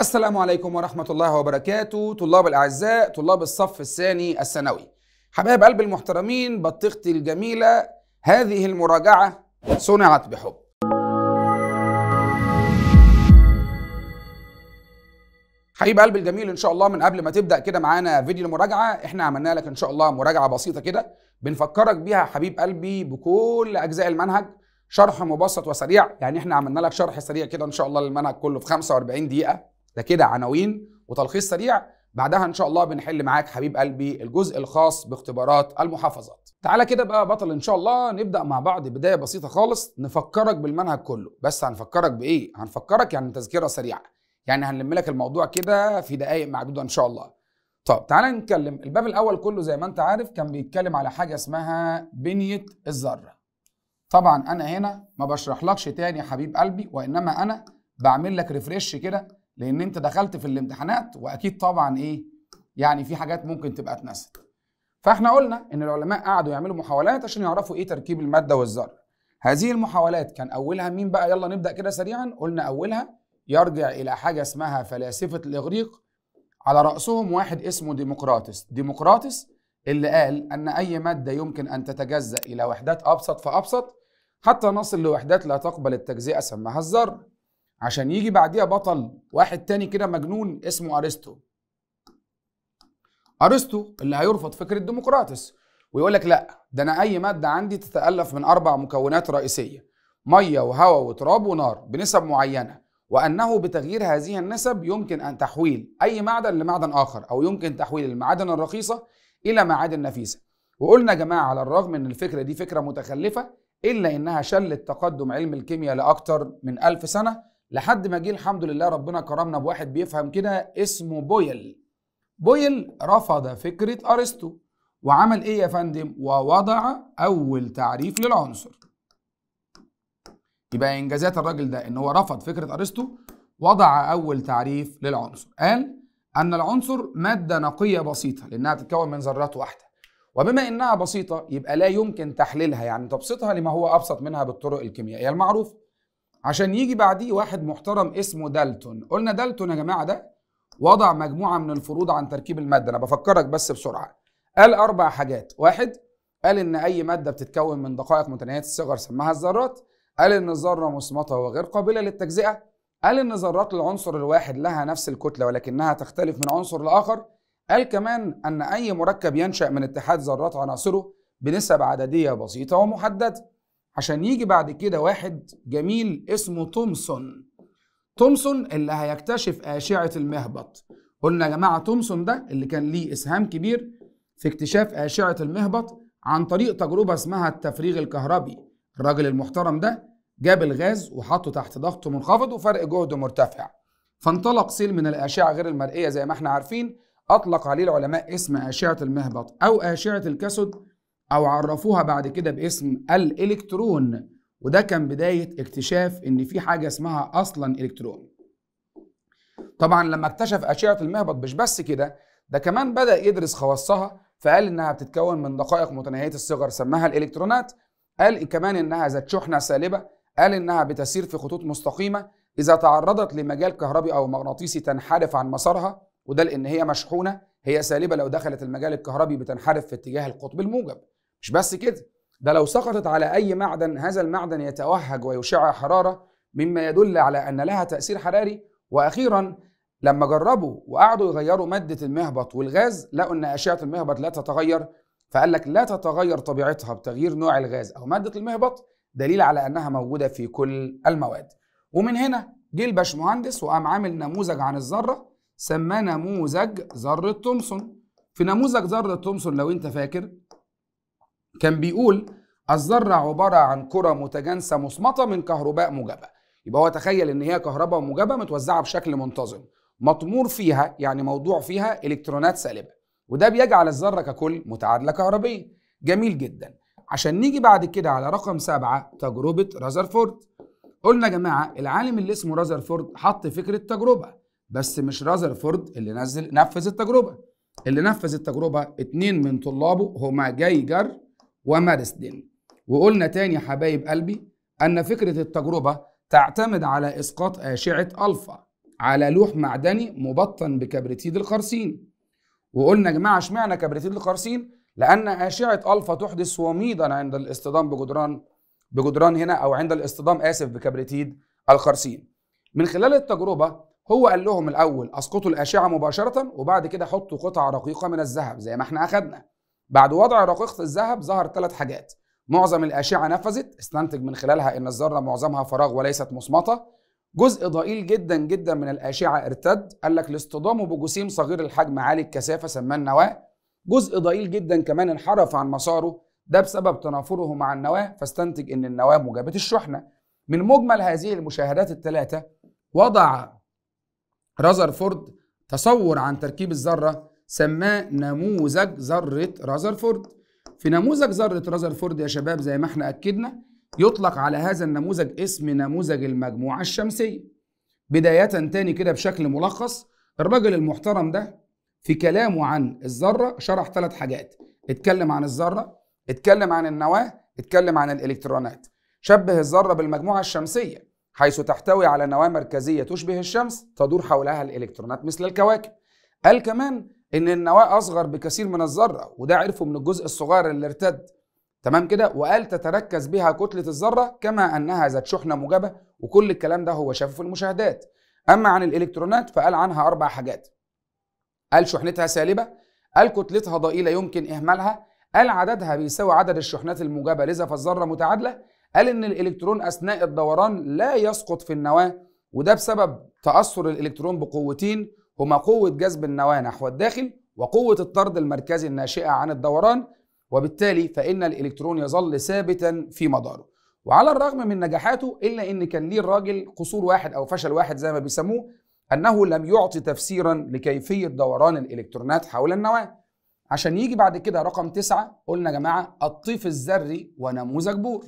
السلام عليكم ورحمة الله وبركاته طلاب الأعزاء طلاب الصف الثاني الثانوي حبايب قلب المحترمين بطيختي الجميلة هذه المراجعة صنعت بحب حبيب قلب الجميل ان شاء الله من قبل ما تبدا كده معانا فيديو المراجعه احنا عملنا لك ان شاء الله مراجعه بسيطه كده بنفكرك بيها حبيب قلبي بكل اجزاء المنهج شرح مبسط وسريع يعني احنا عملنا لك شرح سريع كده ان شاء الله للمنهج كله في 45 دقيقه ده كده عناوين وتلخيص سريع بعدها ان شاء الله بنحل معاك حبيب قلبي الجزء الخاص باختبارات المحافظات تعالى كده بقى بطل ان شاء الله نبدا مع بعض بدايه بسيطه خالص نفكرك بالمنهج كله بس هنفكرك بايه هنفكرك يعني تذكره سريعه يعني هنلم لك الموضوع كده في دقائق معدوده ان شاء الله طب تعالى نتكلم الباب الاول كله زي ما انت عارف كان بيتكلم على حاجه اسمها بنيه الذره طبعا انا هنا ما بشرحلكش تاني يا حبيب قلبي وانما انا بعمل لك ريفرش كده لان انت دخلت في الامتحانات واكيد طبعا ايه يعني في حاجات ممكن تبقى اتنست فاحنا قلنا ان العلماء قعدوا يعملوا محاولات عشان يعرفوا ايه تركيب الماده والذره هذه المحاولات كان اولها مين بقى يلا نبدا كده سريعا قلنا اولها يرجع الى حاجه اسمها فلاسفه الاغريق على راسهم واحد اسمه ديمقراطس ديمقراطس اللي قال ان اي ماده يمكن ان تتجزا الى وحدات ابسط فابسط حتى نصل لوحدات لا تقبل التجزئه سماها الذره عشان يجي بعديها بطل واحد تاني كده مجنون اسمه ارسطو ارسطو اللي هيرفض فكره ديمقراطس ويقول لك لا ده انا اي ماده عندي تتالف من اربع مكونات رئيسيه ميه وهواء وتراب ونار بنسب معينه وانه بتغيير هذه النسب يمكن ان تحويل اي معدن لمعدن اخر او يمكن تحويل المعادن الرخيصه الى معادن نفيسه وقلنا يا جماعه على الرغم ان الفكره دي فكره متخلفه الا انها شلت تقدم علم الكيمياء لاكثر من ألف سنه لحد ما جه الحمد لله ربنا كرمنا بواحد بيفهم كده اسمه بويل بويل رفض فكرة أرسطو وعمل إيه يا فندم؟ ووضع أول تعريف للعنصر يبقى إنجازات الراجل ده إن هو رفض فكرة أرسطو وضع أول تعريف للعنصر قال أن العنصر مادة نقية بسيطة لأنها تتكون من ذرات واحدة وبما إنها بسيطة يبقى لا يمكن تحليلها يعني تبسيطها لما هو أبسط منها بالطرق الكيميائية المعروفة عشان يجي بعديه واحد محترم اسمه دالتون قلنا دالتون يا جماعه ده وضع مجموعه من الفروض عن تركيب الماده انا بفكرك بس بسرعه قال اربع حاجات واحد قال ان اي ماده بتتكون من دقائق متناهيه الصغر سماها الذرات قال ان الذره مصمته وغير قابله للتجزئه قال ان ذرات العنصر الواحد لها نفس الكتله ولكنها تختلف من عنصر لاخر قال كمان ان اي مركب ينشا من اتحاد ذرات عناصره بنسب عدديه بسيطه ومحدده عشان يجي بعد كده واحد جميل اسمه تومسون تومسون اللي هيكتشف أشعة المهبط قلنا يا جماعة تومسون ده اللي كان ليه إسهام كبير في اكتشاف أشعة المهبط عن طريق تجربة اسمها التفريغ الكهربي الراجل المحترم ده جاب الغاز وحطه تحت ضغط منخفض وفرق جهد مرتفع فانطلق سيل من الأشعة غير المرئية زي ما احنا عارفين أطلق عليه العلماء اسم أشعة المهبط أو أشعة الكسد أو عرفوها بعد كده باسم الإلكترون وده كان بداية اكتشاف إن في حاجة اسمها أصلا إلكترون طبعا لما اكتشف أشعة المهبط مش بس كده ده كمان بدأ يدرس خواصها فقال إنها بتتكون من دقائق متناهية الصغر سماها الإلكترونات قال كمان إنها ذات شحنة سالبة قال إنها بتسير في خطوط مستقيمة إذا تعرضت لمجال كهربي أو مغناطيسي تنحرف عن مسارها وده لأن هي مشحونة هي سالبة لو دخلت المجال الكهربي بتنحرف في اتجاه القطب الموجب مش بس كده ده لو سقطت على أي معدن هذا المعدن يتوهج ويشع حرارة مما يدل على أن لها تأثير حراري وأخيرا لما جربوا وقعدوا يغيروا مادة المهبط والغاز لقوا أن أشعة المهبط لا تتغير فقال لك لا تتغير طبيعتها بتغيير نوع الغاز أو مادة المهبط دليل على أنها موجودة في كل المواد ومن هنا جه الباشمهندس وقام عامل نموذج عن الذرة سماه نموذج ذرة تومسون في نموذج ذرة تومسون لو أنت فاكر كان بيقول الذرة عبارة عن كرة متجانسة مصمتة من كهرباء موجبة يبقى هو تخيل ان هي كهرباء موجبة متوزعة بشكل منتظم مطمور فيها يعني موضوع فيها الكترونات سالبة وده بيجعل الذرة ككل متعادلة كهربية جميل جدا عشان نيجي بعد كده على رقم سبعة تجربة رازرفورد قلنا يا جماعة العالم اللي اسمه رازرفورد حط فكرة تجربة بس مش رازرفورد اللي نزل نفذ التجربة اللي نفذ التجربة اتنين من طلابه هما جايجر ومارسدين وقلنا تاني يا حبايب قلبي أن فكرة التجربة تعتمد على إسقاط أشعة ألفا على لوح معدني مبطن بكبريتيد الخرسين وقلنا يا جماعة اشمعنى كبريتيد الخرسين؟ لأن أشعة ألفا تحدث وميضا عند الاصطدام بجدران بجدران هنا أو عند الاصطدام آسف بكبريتيد الخرسين من خلال التجربة هو قال لهم الأول أسقطوا الأشعة مباشرة وبعد كده حطوا قطع رقيقة من الذهب زي ما احنا أخدنا بعد وضع رقيقة الذهب ظهر ثلاث حاجات معظم الأشعة نفذت استنتج من خلالها أن الذرة معظمها فراغ وليست مصمتة جزء ضئيل جدا جدا من الأشعة ارتد قال لك لاصطدامه بجسيم صغير الحجم عالي الكثافة سماه النواة جزء ضئيل جدا كمان انحرف عن مساره ده بسبب تنافره مع النواة فاستنتج أن النواة موجبة الشحنة من مجمل هذه المشاهدات الثلاثة وضع رذرفورد تصور عن تركيب الذرة سماه نموذج ذرة رازرفورد في نموذج ذرة رازرفورد يا شباب زي ما احنا أكدنا يطلق على هذا النموذج اسم نموذج المجموعة الشمسية بداية تاني كده بشكل ملخص الراجل المحترم ده في كلامه عن الذرة شرح ثلاث حاجات اتكلم عن الذرة اتكلم عن النواة اتكلم عن الإلكترونات شبه الذرة بالمجموعة الشمسية حيث تحتوي على نواة مركزية تشبه الشمس تدور حولها الإلكترونات مثل الكواكب قال كمان ان النواه اصغر بكثير من الذره وده عرفه من الجزء الصغير اللي ارتد تمام كده وقال تتركز بها كتله الذره كما انها ذات شحنه موجبه وكل الكلام ده هو شافه في المشاهدات اما عن الالكترونات فقال عنها اربع حاجات قال شحنتها سالبه قال كتلتها ضئيله يمكن اهمالها قال عددها بيساوي عدد الشحنات الموجبه لذا فالذره متعادله قال ان الالكترون اثناء الدوران لا يسقط في النواه وده بسبب تاثر الالكترون بقوتين هما قوة جذب النواة نحو الداخل وقوة الطرد المركزي الناشئة عن الدوران وبالتالي فإن الإلكترون يظل ثابتا في مداره وعلى الرغم من نجاحاته إلا إن كان ليه الراجل قصور واحد أو فشل واحد زي ما بيسموه أنه لم يعطي تفسيرا لكيفية دوران الإلكترونات حول النواة عشان يجي بعد كده رقم تسعة قلنا يا جماعة الطيف الذري ونموذج بور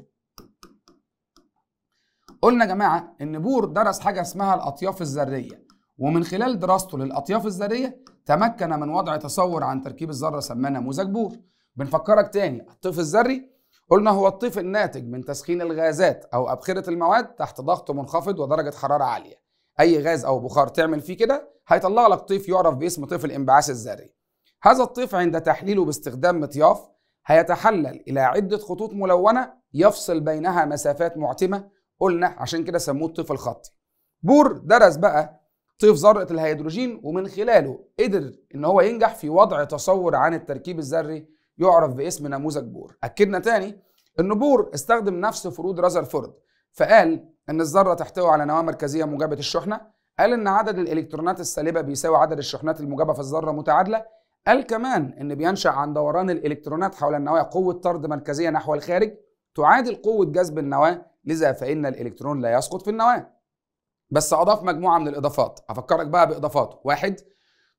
قلنا يا جماعة إن بور درس حاجة اسمها الأطياف الذرية ومن خلال دراسته للأطياف الذرية تمكن من وضع تصور عن تركيب الذرة سماه نموذج بور بنفكرك تاني الطيف الذري قلنا هو الطيف الناتج من تسخين الغازات أو أبخرة المواد تحت ضغط منخفض ودرجة حرارة عالية أي غاز أو بخار تعمل فيه كده هيطلع لك طيف يعرف باسم طيف الانبعاث الذري هذا الطيف عند تحليله باستخدام مطياف هيتحلل إلى عدة خطوط ملونة يفصل بينها مسافات معتمة قلنا عشان كده سموه الطيف الخطي بور درس بقى طيف ذرة الهيدروجين ومن خلاله قدر ان هو ينجح في وضع تصور عن التركيب الذري يعرف باسم نموذج بور اكدنا تاني ان بور استخدم نفس فروض رازرفورد فقال ان الذره تحتوي على نواه مركزيه موجبه الشحنه قال ان عدد الالكترونات السالبه بيساوي عدد الشحنات الموجبه في الذره متعادله قال كمان ان بينشا عن دوران الالكترونات حول النواه قوه طرد مركزيه نحو الخارج تعادل قوه جذب النواه لذا فان الالكترون لا يسقط في النواه بس أضاف مجموعة من الإضافات أفكرك بقى بإضافاته واحد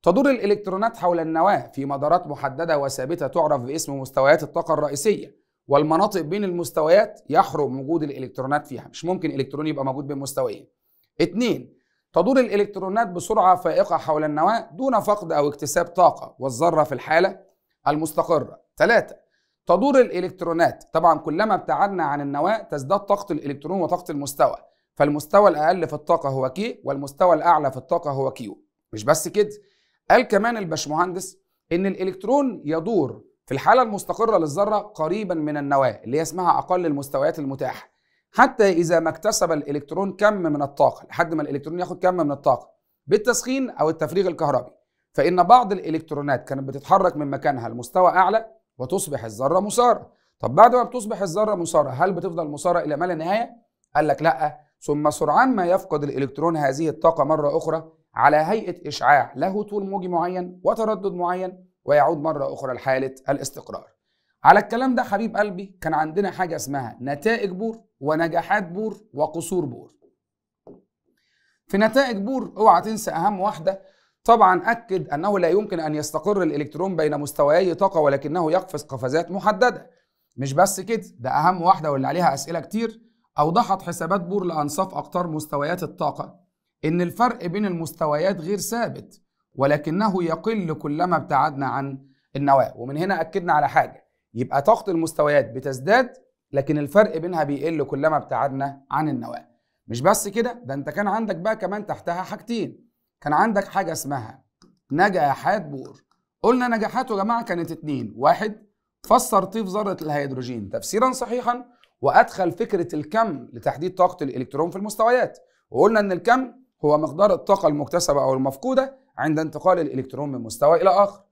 تدور الإلكترونات حول النواة في مدارات محددة وثابتة تعرف باسم مستويات الطاقة الرئيسية والمناطق بين المستويات يحرم وجود الإلكترونات فيها مش ممكن إلكترون يبقى موجود بين مستويين اثنين تدور الإلكترونات بسرعة فائقة حول النواة دون فقد أو اكتساب طاقة والذرة في الحالة المستقرة ثلاثة تدور الإلكترونات طبعا كلما ابتعدنا عن النواة تزداد طاقة الإلكترون وطاقة المستوى فالمستوى الأقل في الطاقة هو كي والمستوى الأعلى في الطاقة هو كيو مش بس كده قال كمان الباشمهندس إن الإلكترون يدور في الحالة المستقرة للذرة قريبا من النواة اللي هي اسمها أقل المستويات المتاحة حتى إذا ما اكتسب الإلكترون كم من الطاقة لحد ما الإلكترون ياخد كم من الطاقة بالتسخين أو التفريغ الكهربي فإن بعض الإلكترونات كانت بتتحرك من مكانها لمستوى أعلى وتصبح الذرة مسارة طب بعد ما بتصبح الذرة مسارة هل بتفضل مسارة إلى ما لا نهاية؟ قال لك لأ ثم سرعان ما يفقد الإلكترون هذه الطاقة مرة أخرى على هيئة إشعاع له طول موجي معين وتردد معين ويعود مرة أخرى لحالة الاستقرار على الكلام ده حبيب قلبي كان عندنا حاجة اسمها نتائج بور ونجاحات بور وقصور بور في نتائج بور اوعى تنسى أهم واحدة طبعا أكد أنه لا يمكن أن يستقر الإلكترون بين مستويي طاقة ولكنه يقفز قفزات محددة مش بس كده ده أهم واحدة واللي عليها أسئلة كتير أوضحت حسابات بور لأنصاف أقطار مستويات الطاقة إن الفرق بين المستويات غير ثابت ولكنه يقل كلما ابتعدنا عن النواة ومن هنا أكدنا على حاجة يبقى طاقة المستويات بتزداد لكن الفرق بينها بيقل كلما ابتعدنا عن النواة مش بس كده ده انت كان عندك بقى كمان تحتها حاجتين كان عندك حاجة اسمها نجاحات بور قلنا نجاحاته يا جماعة كانت اتنين واحد فسر طيف ذرة الهيدروجين تفسيرا صحيحا وادخل فكره الكم لتحديد طاقه الالكترون في المستويات وقلنا ان الكم هو مقدار الطاقه المكتسبه او المفقوده عند انتقال الالكترون من مستوى الى اخر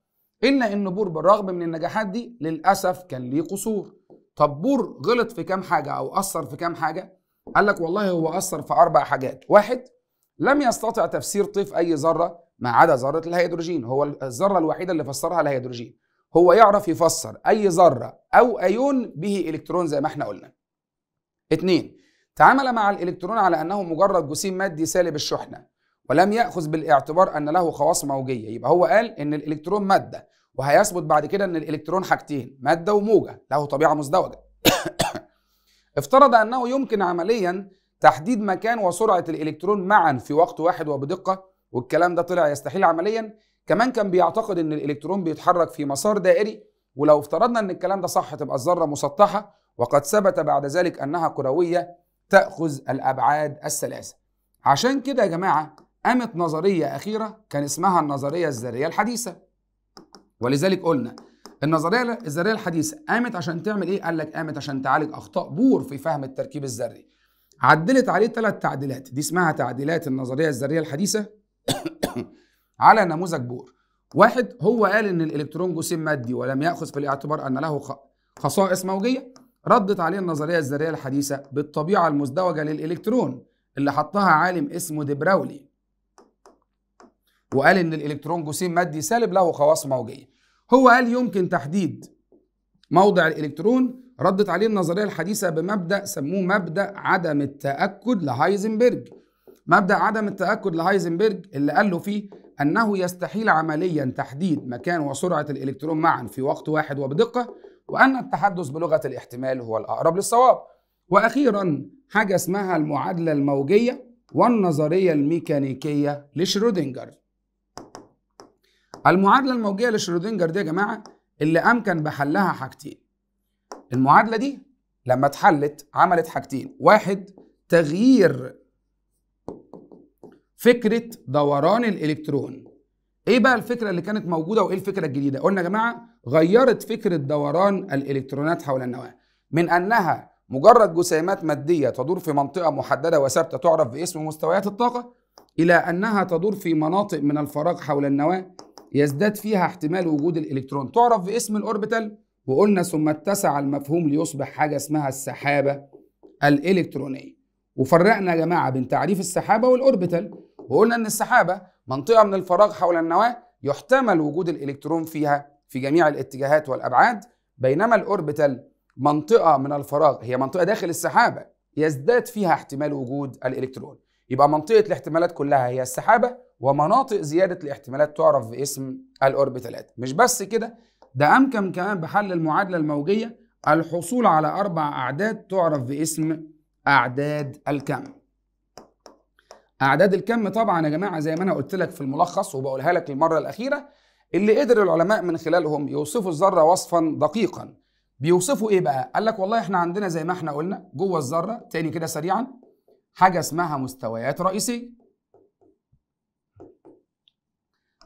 الا ان بور بالرغم من النجاحات دي للاسف كان ليه قصور طب بور غلط في كام حاجه او اثر في كام حاجه قال لك والله هو اثر في اربع حاجات واحد لم يستطع تفسير طيف اي ذره ما عدا ذره الهيدروجين هو الذره الوحيده اللي فسرها الهيدروجين هو يعرف يفسر اي ذره او ايون به الكترون زي ما احنا قلنا اثنين تعامل مع الإلكترون على أنه مجرد جسيم مادي سالب الشحنة ولم يأخذ بالاعتبار أن له خواص موجية يبقى هو قال إن الإلكترون مادة وهيثبت بعد كده أن الإلكترون حاجتين مادة وموجة له طبيعة مزدوجة افترض أنه يمكن عمليا تحديد مكان وسرعة الإلكترون معا في وقت واحد وبدقة والكلام ده طلع يستحيل عمليا كمان كان بيعتقد ان الالكترون بيتحرك في مسار دائري ولو افترضنا ان الكلام ده صح تبقى الذره مسطحه وقد ثبت بعد ذلك أنها كروية تأخذ الأبعاد الثلاثة عشان كده يا جماعة قامت نظرية أخيرة كان اسمها النظرية الذرية الحديثة ولذلك قلنا النظرية الذرية الحديثة قامت عشان تعمل إيه؟ قال لك قامت عشان تعالج أخطاء بور في فهم التركيب الذري عدلت عليه ثلاث تعديلات دي اسمها تعديلات النظرية الذرية الحديثة على نموذج بور واحد هو قال ان الالكترون جسيم مادي ولم ياخذ في الاعتبار ان له خصائص موجيه ردت عليه النظرية الذرية الحديثة بالطبيعة المزدوجة للإلكترون اللي حطها عالم اسمه ديبراولي وقال إن الإلكترون جسيم مادي سالب له خواص موجية هو قال يمكن تحديد موضع الإلكترون ردت عليه النظرية الحديثة بمبدأ سموه مبدأ عدم التأكد لهايزنبرج مبدأ عدم التأكد لهايزنبرج اللي قال له فيه أنه يستحيل عمليا تحديد مكان وسرعة الإلكترون معا في وقت واحد وبدقة وأن التحدث بلغة الاحتمال هو الأقرب للصواب وأخيرا حاجة اسمها المعادلة الموجية والنظرية الميكانيكية لشرودنجر المعادلة الموجية لشرودنجر دي يا جماعة اللي أمكن بحلها حاجتين المعادلة دي لما اتحلت عملت حاجتين واحد تغيير فكرة دوران الإلكترون ايه بقى الفكرة اللي كانت موجودة وايه الفكرة الجديدة قلنا يا جماعة غيرت فكرة دوران الإلكترونات حول النواة من أنها مجرد جسيمات مادية تدور في منطقة محددة وثابتة تعرف باسم مستويات الطاقة إلى أنها تدور في مناطق من الفراغ حول النواة يزداد فيها احتمال وجود الإلكترون تعرف باسم الأوربيتال وقلنا ثم اتسع المفهوم ليصبح حاجة اسمها السحابة الإلكترونية وفرقنا يا جماعة بين تعريف السحابة والأوربيتال وقلنا إن السحابة منطقة من الفراغ حول النواة يحتمل وجود الإلكترون فيها في جميع الاتجاهات والابعاد بينما الاوربيتال منطقه من الفراغ هي منطقه داخل السحابه يزداد فيها احتمال وجود الالكترون يبقى منطقه الاحتمالات كلها هي السحابه ومناطق زياده الاحتمالات تعرف باسم الاوربيتالات مش بس كده ده امكن كمان بحل المعادله الموجيه الحصول على اربع اعداد تعرف باسم اعداد الكم اعداد الكم طبعا يا جماعه زي ما انا قلت لك في الملخص وبقولها لك المره الاخيره اللي قدر العلماء من خلالهم يوصفوا الذره وصفا دقيقا بيوصفوا ايه بقى قال لك والله احنا عندنا زي ما احنا قلنا جوه الذره تاني كده سريعا حاجه اسمها مستويات رئيسيه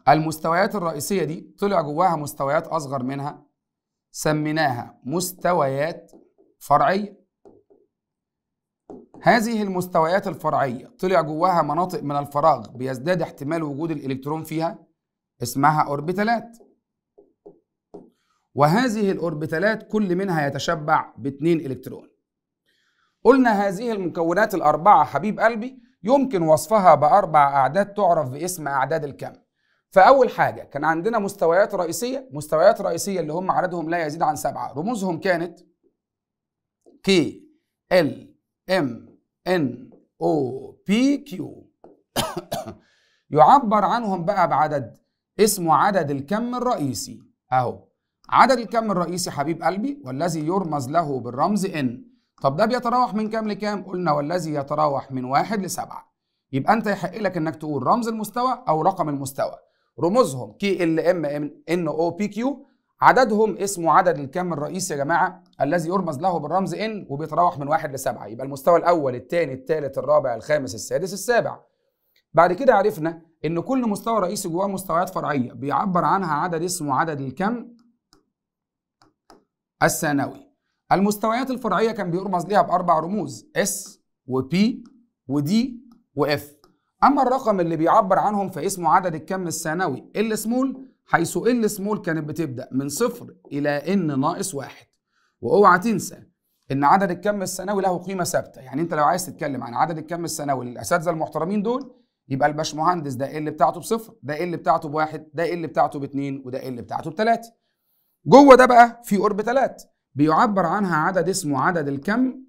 المستويات الرئيسيه دي طلع جواها مستويات اصغر منها سميناها مستويات فرعيه هذه المستويات الفرعية طلع جواها مناطق من الفراغ بيزداد احتمال وجود الإلكترون فيها اسمها اوربيتالات وهذه الاوربيتالات كل منها يتشبع باثنين الكترون قلنا هذه المكونات الاربعه حبيب قلبي يمكن وصفها باربع اعداد تعرف باسم اعداد الكم فاول حاجه كان عندنا مستويات رئيسيه مستويات رئيسيه اللي هم عددهم لا يزيد عن سبعه رموزهم كانت K L M N O P Q يعبر عنهم بقى بعدد اسمه عدد الكم الرئيسي اهو عدد الكم الرئيسي حبيب قلبي والذي يرمز له بالرمز ان طب ده بيتراوح من كام لكام قلنا والذي يتراوح من واحد لسبعة يبقى انت يحق لك انك تقول رمز المستوى او رقم المستوى رموزهم كي ال ام ان او بي كيو عددهم اسمه عدد الكم الرئيسي يا جماعه الذي يرمز له بالرمز ان وبيتراوح من واحد لسبعه يبقى المستوى الاول الثاني الثالث الرابع الخامس السادس السابع بعد كده عرفنا ان كل مستوى رئيسي جواه مستويات فرعيه بيعبر عنها عدد اسمه عدد الكم الثانوي المستويات الفرعيه كان بيرمز ليها باربع رموز اس وبي ودي واف اما الرقم اللي بيعبر عنهم فاسمه عدد الكم الثانوي ال سمول حيث ال سمول كانت بتبدا من صفر الى ان ناقص واحد واوعى تنسى ان عدد الكم الثانوي له قيمه ثابته يعني انت لو عايز تتكلم عن عدد الكم الثانوي للاساتذه المحترمين دول يبقى الباشمهندس ده ال بتاعته بصفر ده ال بتاعته بواحد ده ال بتاعته باتنين وده ال بتاعته بتلاته جوه ده بقى في اوربيتالات بيعبر عنها عدد اسمه عدد الكم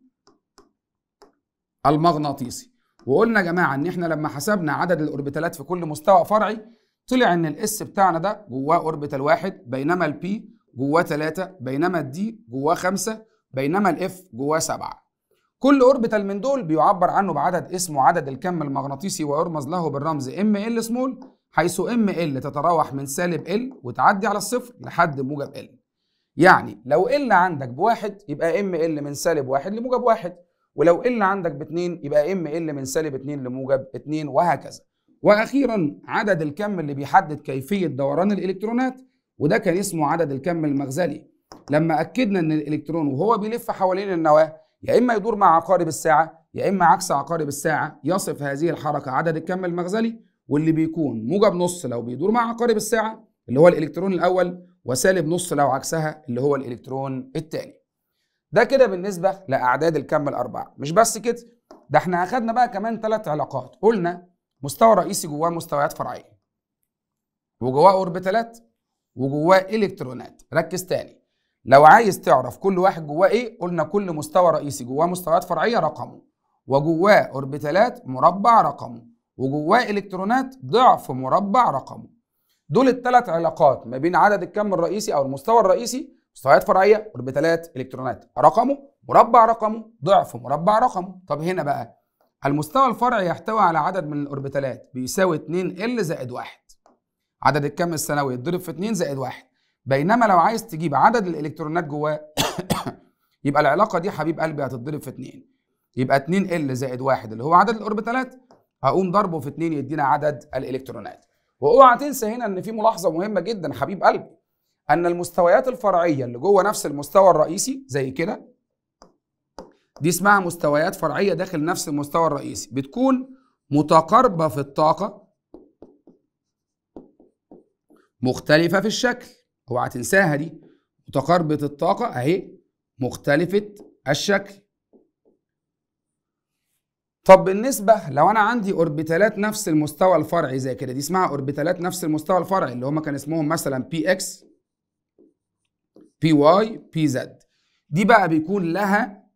المغناطيسي وقلنا يا جماعه ان احنا لما حسبنا عدد الاوربيتالات في كل مستوى فرعي طلع ان الاس بتاعنا ده جواه اوربيتال واحد بينما البي جواه ثلاثة بينما الدي جواه خمسة بينما الاف جواه سبعة كل اوربيتال من دول بيعبر عنه بعدد اسمه عدد الكم المغناطيسي ويرمز له بالرمز ام ال سمول حيث ام ال تتراوح من سالب ال وتعدي على الصفر لحد موجب ال يعني لو ال عندك بواحد يبقى ام ال من سالب واحد لموجب واحد ولو ال عندك باتنين يبقى ام ال من سالب اتنين لموجب اتنين وهكذا واخيرا عدد الكم اللي بيحدد كيفيه دوران الالكترونات وده كان اسمه عدد الكم المغزلي لما اكدنا ان الالكترون وهو بيلف حوالين النواه يا إما يدور مع عقارب الساعة يا إما عكس عقارب الساعة يصف هذه الحركة عدد الكم المغزلي واللي بيكون موجب نص لو بيدور مع عقارب الساعة اللي هو الإلكترون الأول وسالب نص لو عكسها اللي هو الإلكترون الثاني ده كده بالنسبة لأعداد الكم الأربعة مش بس كده ده احنا أخدنا بقى كمان ثلاث علاقات قلنا مستوى رئيسي جواه مستويات فرعية وجواه أوربيتالات وجواه إلكترونات ركز تاني لو عايز تعرف كل واحد جواه ايه قلنا كل مستوى رئيسي جواه مستويات فرعيه رقمه وجواه اوربيتالات مربع رقمه وجواه الكترونات ضعف مربع رقمه دول التلات علاقات ما بين عدد الكم الرئيسي او المستوى الرئيسي مستويات فرعيه اوربيتالات الكترونات رقمه مربع رقمه ضعف مربع رقمه طب هنا بقى المستوى الفرعي يحتوي على عدد من الاوربيتالات بيساوي 2 ال زائد 1 عدد الكم السنوي يتضرب في 2 زائد 1 بينما لو عايز تجيب عدد الالكترونات جواه يبقى العلاقه دي حبيب قلبي هتتضرب في 2 يبقى 2 ال زائد 1 اللي هو عدد الاوربيتالات هقوم ضربه في 2 يدينا عدد الالكترونات واوعى تنسى هنا ان في ملاحظه مهمه جدا حبيب قلبي ان المستويات الفرعيه اللي جوه نفس المستوى الرئيسي زي كده دي اسمها مستويات فرعيه داخل نفس المستوى الرئيسي بتكون متقاربه في الطاقه مختلفه في الشكل اوعى تنساها دي متقاربة الطاقة اهي مختلفة الشكل طب بالنسبة لو أنا عندي أوربيتالات نفس المستوى الفرعي زي كده دي اسمها أوربيتالات نفس المستوى الفرعي اللي هما كان اسمهم مثلا بي إكس بي واي بي زد دي بقى بيكون لها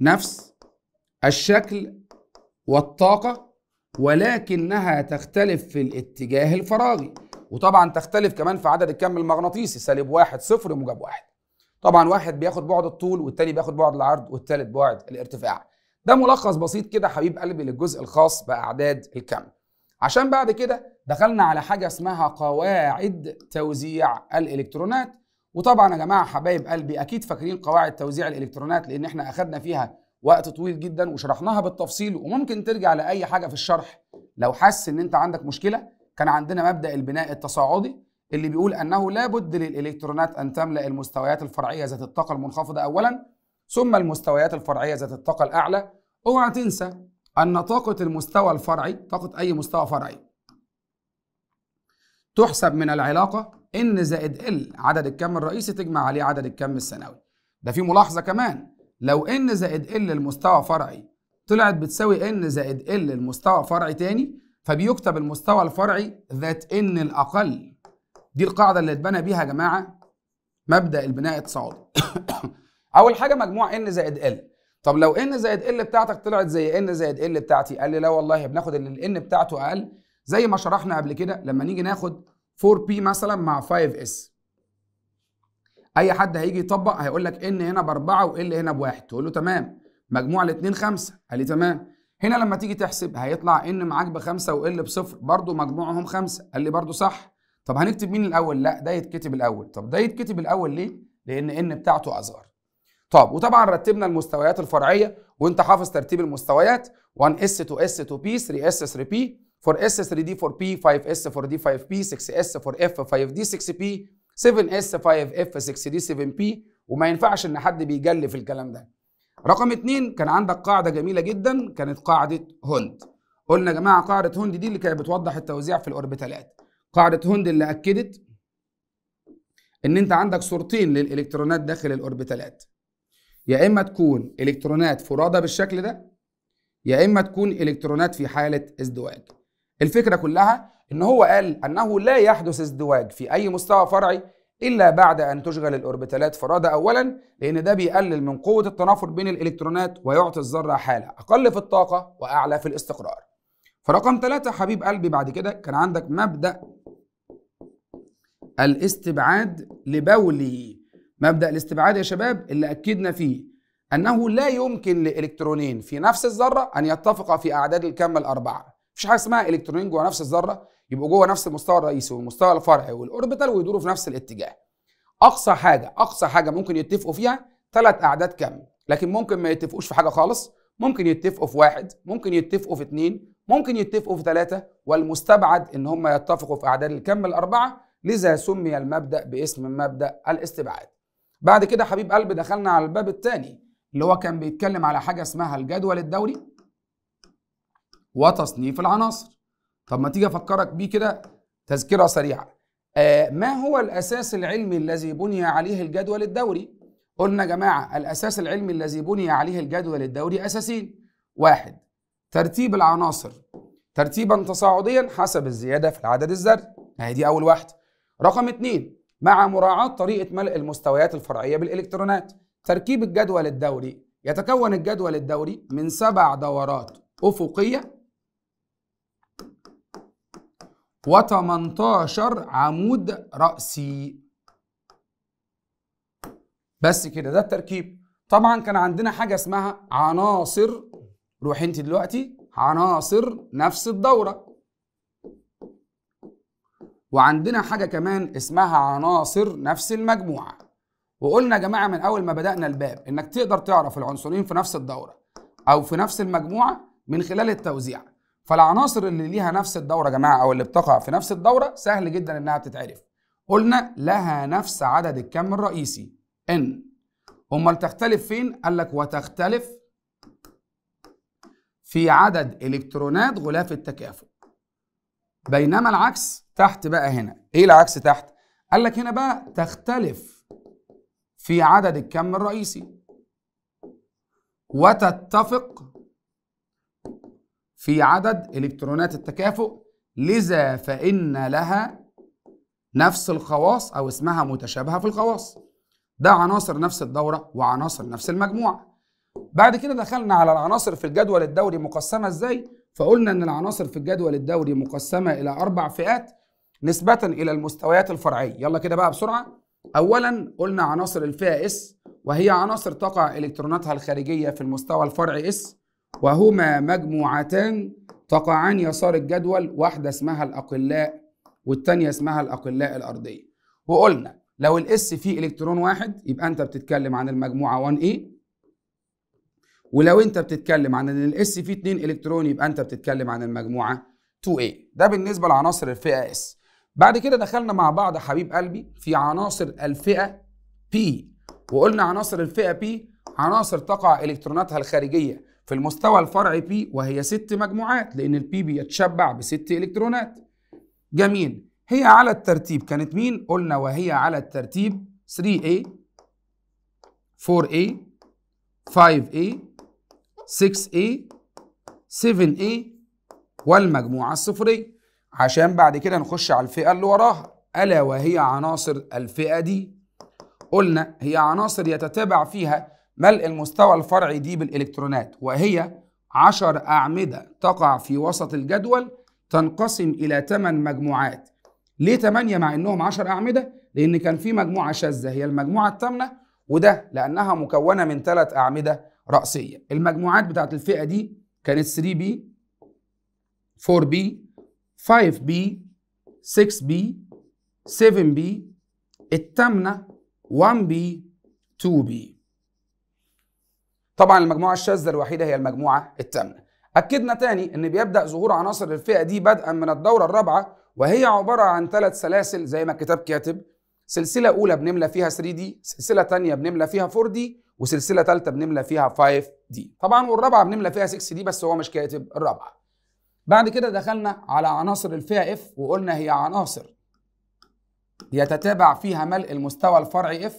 نفس الشكل والطاقة ولكنها تختلف في الاتجاه الفراغي وطبعا تختلف كمان في عدد الكم المغناطيسي سالب واحد صفر موجب واحد طبعا واحد بياخد بعد الطول والتاني بياخد بعد العرض والتالت بعد الارتفاع ده ملخص بسيط كده حبيب قلبي للجزء الخاص باعداد الكم عشان بعد كده دخلنا على حاجه اسمها قواعد توزيع الالكترونات وطبعا يا جماعه حبايب قلبي اكيد فاكرين قواعد توزيع الالكترونات لان احنا اخدنا فيها وقت طويل جدا وشرحناها بالتفصيل وممكن ترجع لاي حاجه في الشرح لو حاسس ان انت عندك مشكله كان عندنا مبدا البناء التصاعدي اللي بيقول انه لابد للالكترونات ان تملا المستويات الفرعيه ذات الطاقه المنخفضه اولا ثم المستويات الفرعيه ذات الطاقه الاعلى اوعى تنسى ان طاقه المستوى الفرعي طاقه اي مستوى فرعي تحسب من العلاقه ان زائد ال عدد الكم الرئيسي تجمع عليه عدد الكم السنوي ده في ملاحظه كمان لو ان زائد ال المستوى فرعي طلعت بتساوي ان زائد ال المستوى فرعي تاني فبيكتب المستوى الفرعي ذات ان الاقل دي القاعده اللي اتبنى بيها يا جماعه مبدا البناء التصاعدي اول حاجه مجموع ان زائد ال طب لو ان زائد ال بتاعتك طلعت زي ان زائد ال بتاعتي قال لي لا والله بناخد ال الان بتاعته اقل زي ما شرحنا قبل كده لما نيجي ناخد 4 بي مثلا مع 5 اس اي حد هيجي يطبق هيقول لك ان هنا باربعه وال هنا بواحد تقول له تمام مجموع الاثنين خمسه قال لي تمام هنا لما تيجي تحسب هيطلع ان معاك بخمسه وال بصفر برضو مجموعهم خمسه قال لي برضو صح طب هنكتب مين الاول لا ده يتكتب الاول طب ده يتكتب الاول ليه لان ان بتاعته اصغر طب وطبعا رتبنا المستويات الفرعيه وانت حافظ ترتيب المستويات 1s to s to p 3s 3p 4s 3d 4p 5s 4d 5p 6s 4f 5d 6p 7s 5f 6d 7p وما ينفعش ان حد بيجلف الكلام ده رقم اتنين كان عندك قاعدة جميلة جدا كانت قاعدة هوند قلنا يا جماعة قاعدة هوند دي اللي كانت بتوضح التوزيع في الأوربيتالات قاعدة هوند اللي أكدت إن أنت عندك صورتين للإلكترونات داخل الأوربيتالات يا إما تكون إلكترونات فرادى بالشكل ده يا إما تكون إلكترونات في حالة ازدواج الفكرة كلها إن هو قال أنه لا يحدث ازدواج في أي مستوى فرعي إلا بعد أن تشغل الأوربيتالات فرادة أولا لأن ده بيقلل من قوة التنافر بين الإلكترونات ويعطي الذرة حالة أقل في الطاقة وأعلى في الاستقرار فرقم ثلاثة حبيب قلبي بعد كده كان عندك مبدأ الاستبعاد لبولي مبدأ الاستبعاد يا شباب اللي أكدنا فيه أنه لا يمكن لإلكترونين في نفس الذرة أن يتفقا في أعداد الكم الأربعة مفيش حاجة اسمها إلكترونين جوه نفس الذرة يبقوا جوه نفس المستوى الرئيسي والمستوى الفرعي والاوربيتال ويدوروا في نفس الاتجاه اقصى حاجه اقصى حاجه ممكن يتفقوا فيها ثلاث اعداد كم لكن ممكن ما يتفقوش في حاجه خالص ممكن يتفقوا في واحد ممكن يتفقوا في اثنين ممكن يتفقوا في ثلاثه والمستبعد ان هم يتفقوا في اعداد الكم الاربعه لذا سمي المبدا باسم مبدا الاستبعاد بعد كده حبيب قلب دخلنا على الباب الثاني اللي هو كان بيتكلم على حاجه اسمها الجدول الدوري وتصنيف العناصر طب ما تيجي افكرك بيه كده تذكره سريعه آه ما هو الاساس العلمي الذي بني عليه الجدول الدوري قلنا يا جماعه الاساس العلمي الذي بني عليه الجدول الدوري اساسين واحد ترتيب العناصر ترتيبا تصاعديا حسب الزياده في العدد الذري هي دي اول واحده رقم اثنين مع مراعاه طريقه ملء المستويات الفرعيه بالالكترونات تركيب الجدول الدوري يتكون الجدول الدوري من سبع دورات افقيه و18 عمود رأسي بس كده ده التركيب طبعا كان عندنا حاجة اسمها عناصر روح انت دلوقتي عناصر نفس الدورة وعندنا حاجة كمان اسمها عناصر نفس المجموعة وقلنا يا جماعة من أول ما بدأنا الباب إنك تقدر تعرف العنصرين في نفس الدورة أو في نفس المجموعة من خلال التوزيع فالعناصر اللي ليها نفس الدوره يا جماعه او اللي بتقع في نفس الدوره سهل جدا انها تتعرف قلنا لها نفس عدد الكم الرئيسي ان امال تختلف فين قال لك وتختلف في عدد الكترونات غلاف التكافؤ بينما العكس تحت بقى هنا ايه العكس تحت قال لك هنا بقى تختلف في عدد الكم الرئيسي وتتفق في عدد الكترونات التكافؤ لذا فان لها نفس الخواص او اسمها متشابهه في الخواص ده عناصر نفس الدوره وعناصر نفس المجموعه بعد كده دخلنا على العناصر في الجدول الدوري مقسمه ازاي فقلنا ان العناصر في الجدول الدوري مقسمه الى اربع فئات نسبه الى المستويات الفرعيه يلا كده بقى بسرعه اولا قلنا عناصر الفئه اس وهي عناصر تقع الكتروناتها الخارجيه في المستوى الفرعي اس وهما مجموعتان تقعان يسار الجدول واحدة اسمها الأقلاء والتانية اسمها الأقلاء الأرضية وقلنا لو الاس فيه الكترون واحد يبقى انت بتتكلم عن المجموعه 1A إيه؟ ولو انت بتتكلم عن ان الاس فيه 2 الكترون يبقى انت بتتكلم عن المجموعه 2A إيه؟ ده بالنسبه لعناصر الفئه S بعد كده دخلنا مع بعض حبيب قلبي في عناصر الفئه P وقلنا عناصر الفئه P عناصر تقع الكتروناتها الخارجيه في المستوى الفرعي بي وهي ست مجموعات لأن البي بيتشبع بست إلكترونات جميل هي على الترتيب كانت مين؟ قلنا وهي على الترتيب 3A 4A 5A 6A 7A والمجموعة الصفرية عشان بعد كده نخش على الفئة اللي وراها ألا وهي عناصر الفئة دي قلنا هي عناصر يتتابع فيها ملء المستوى الفرعي دي بالإلكترونات وهي 10 أعمدة تقع في وسط الجدول تنقسم إلى 8 مجموعات ليه 8 مع إنهم 10 أعمدة؟ لأن كان في مجموعة شاذة هي المجموعة الثامنة وده لأنها مكونة من ثلاث أعمدة رأسية المجموعات بتاعت الفئة دي كانت 3B 4B 5B 6B 7B الثامنة 1B 2B طبعا المجموعة الشاذة الوحيدة هي المجموعة التامنة أكدنا تاني إن بيبدأ ظهور عناصر الفئة دي بدءا من الدورة الرابعة وهي عبارة عن ثلاث سلاسل زي ما الكتاب كاتب سلسلة أولى بنملى فيها 3D سلسلة تانية بنملى فيها 4D وسلسلة تالتة بنملى فيها 5D طبعا والرابعة بنملى فيها 6D بس هو مش كاتب الرابعة بعد كده دخلنا على عناصر الفئة F وقلنا هي عناصر يتتابع فيها ملء المستوى الفرعي F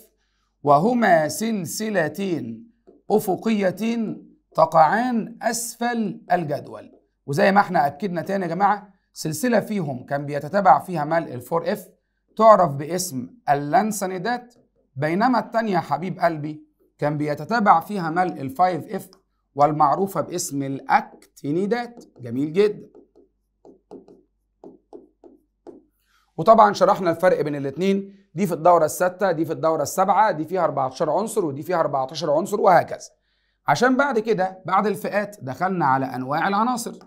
وهما سلسلتين أفقية تقعان أسفل الجدول وزي ما احنا أكدنا تاني يا جماعة سلسلة فيهم كان بيتتبع فيها ملء الفور اف تعرف باسم اللانسانيدات بينما التانية حبيب قلبي كان بيتتبع فيها ملء الفايف اف والمعروفة باسم الأكتينيدات جميل جدا وطبعا شرحنا الفرق بين الاتنين دي في الدوره السادسه دي في الدوره السابعه دي فيها 14 عنصر ودي فيها 14 عنصر وهكذا عشان بعد كده بعد الفئات دخلنا على انواع العناصر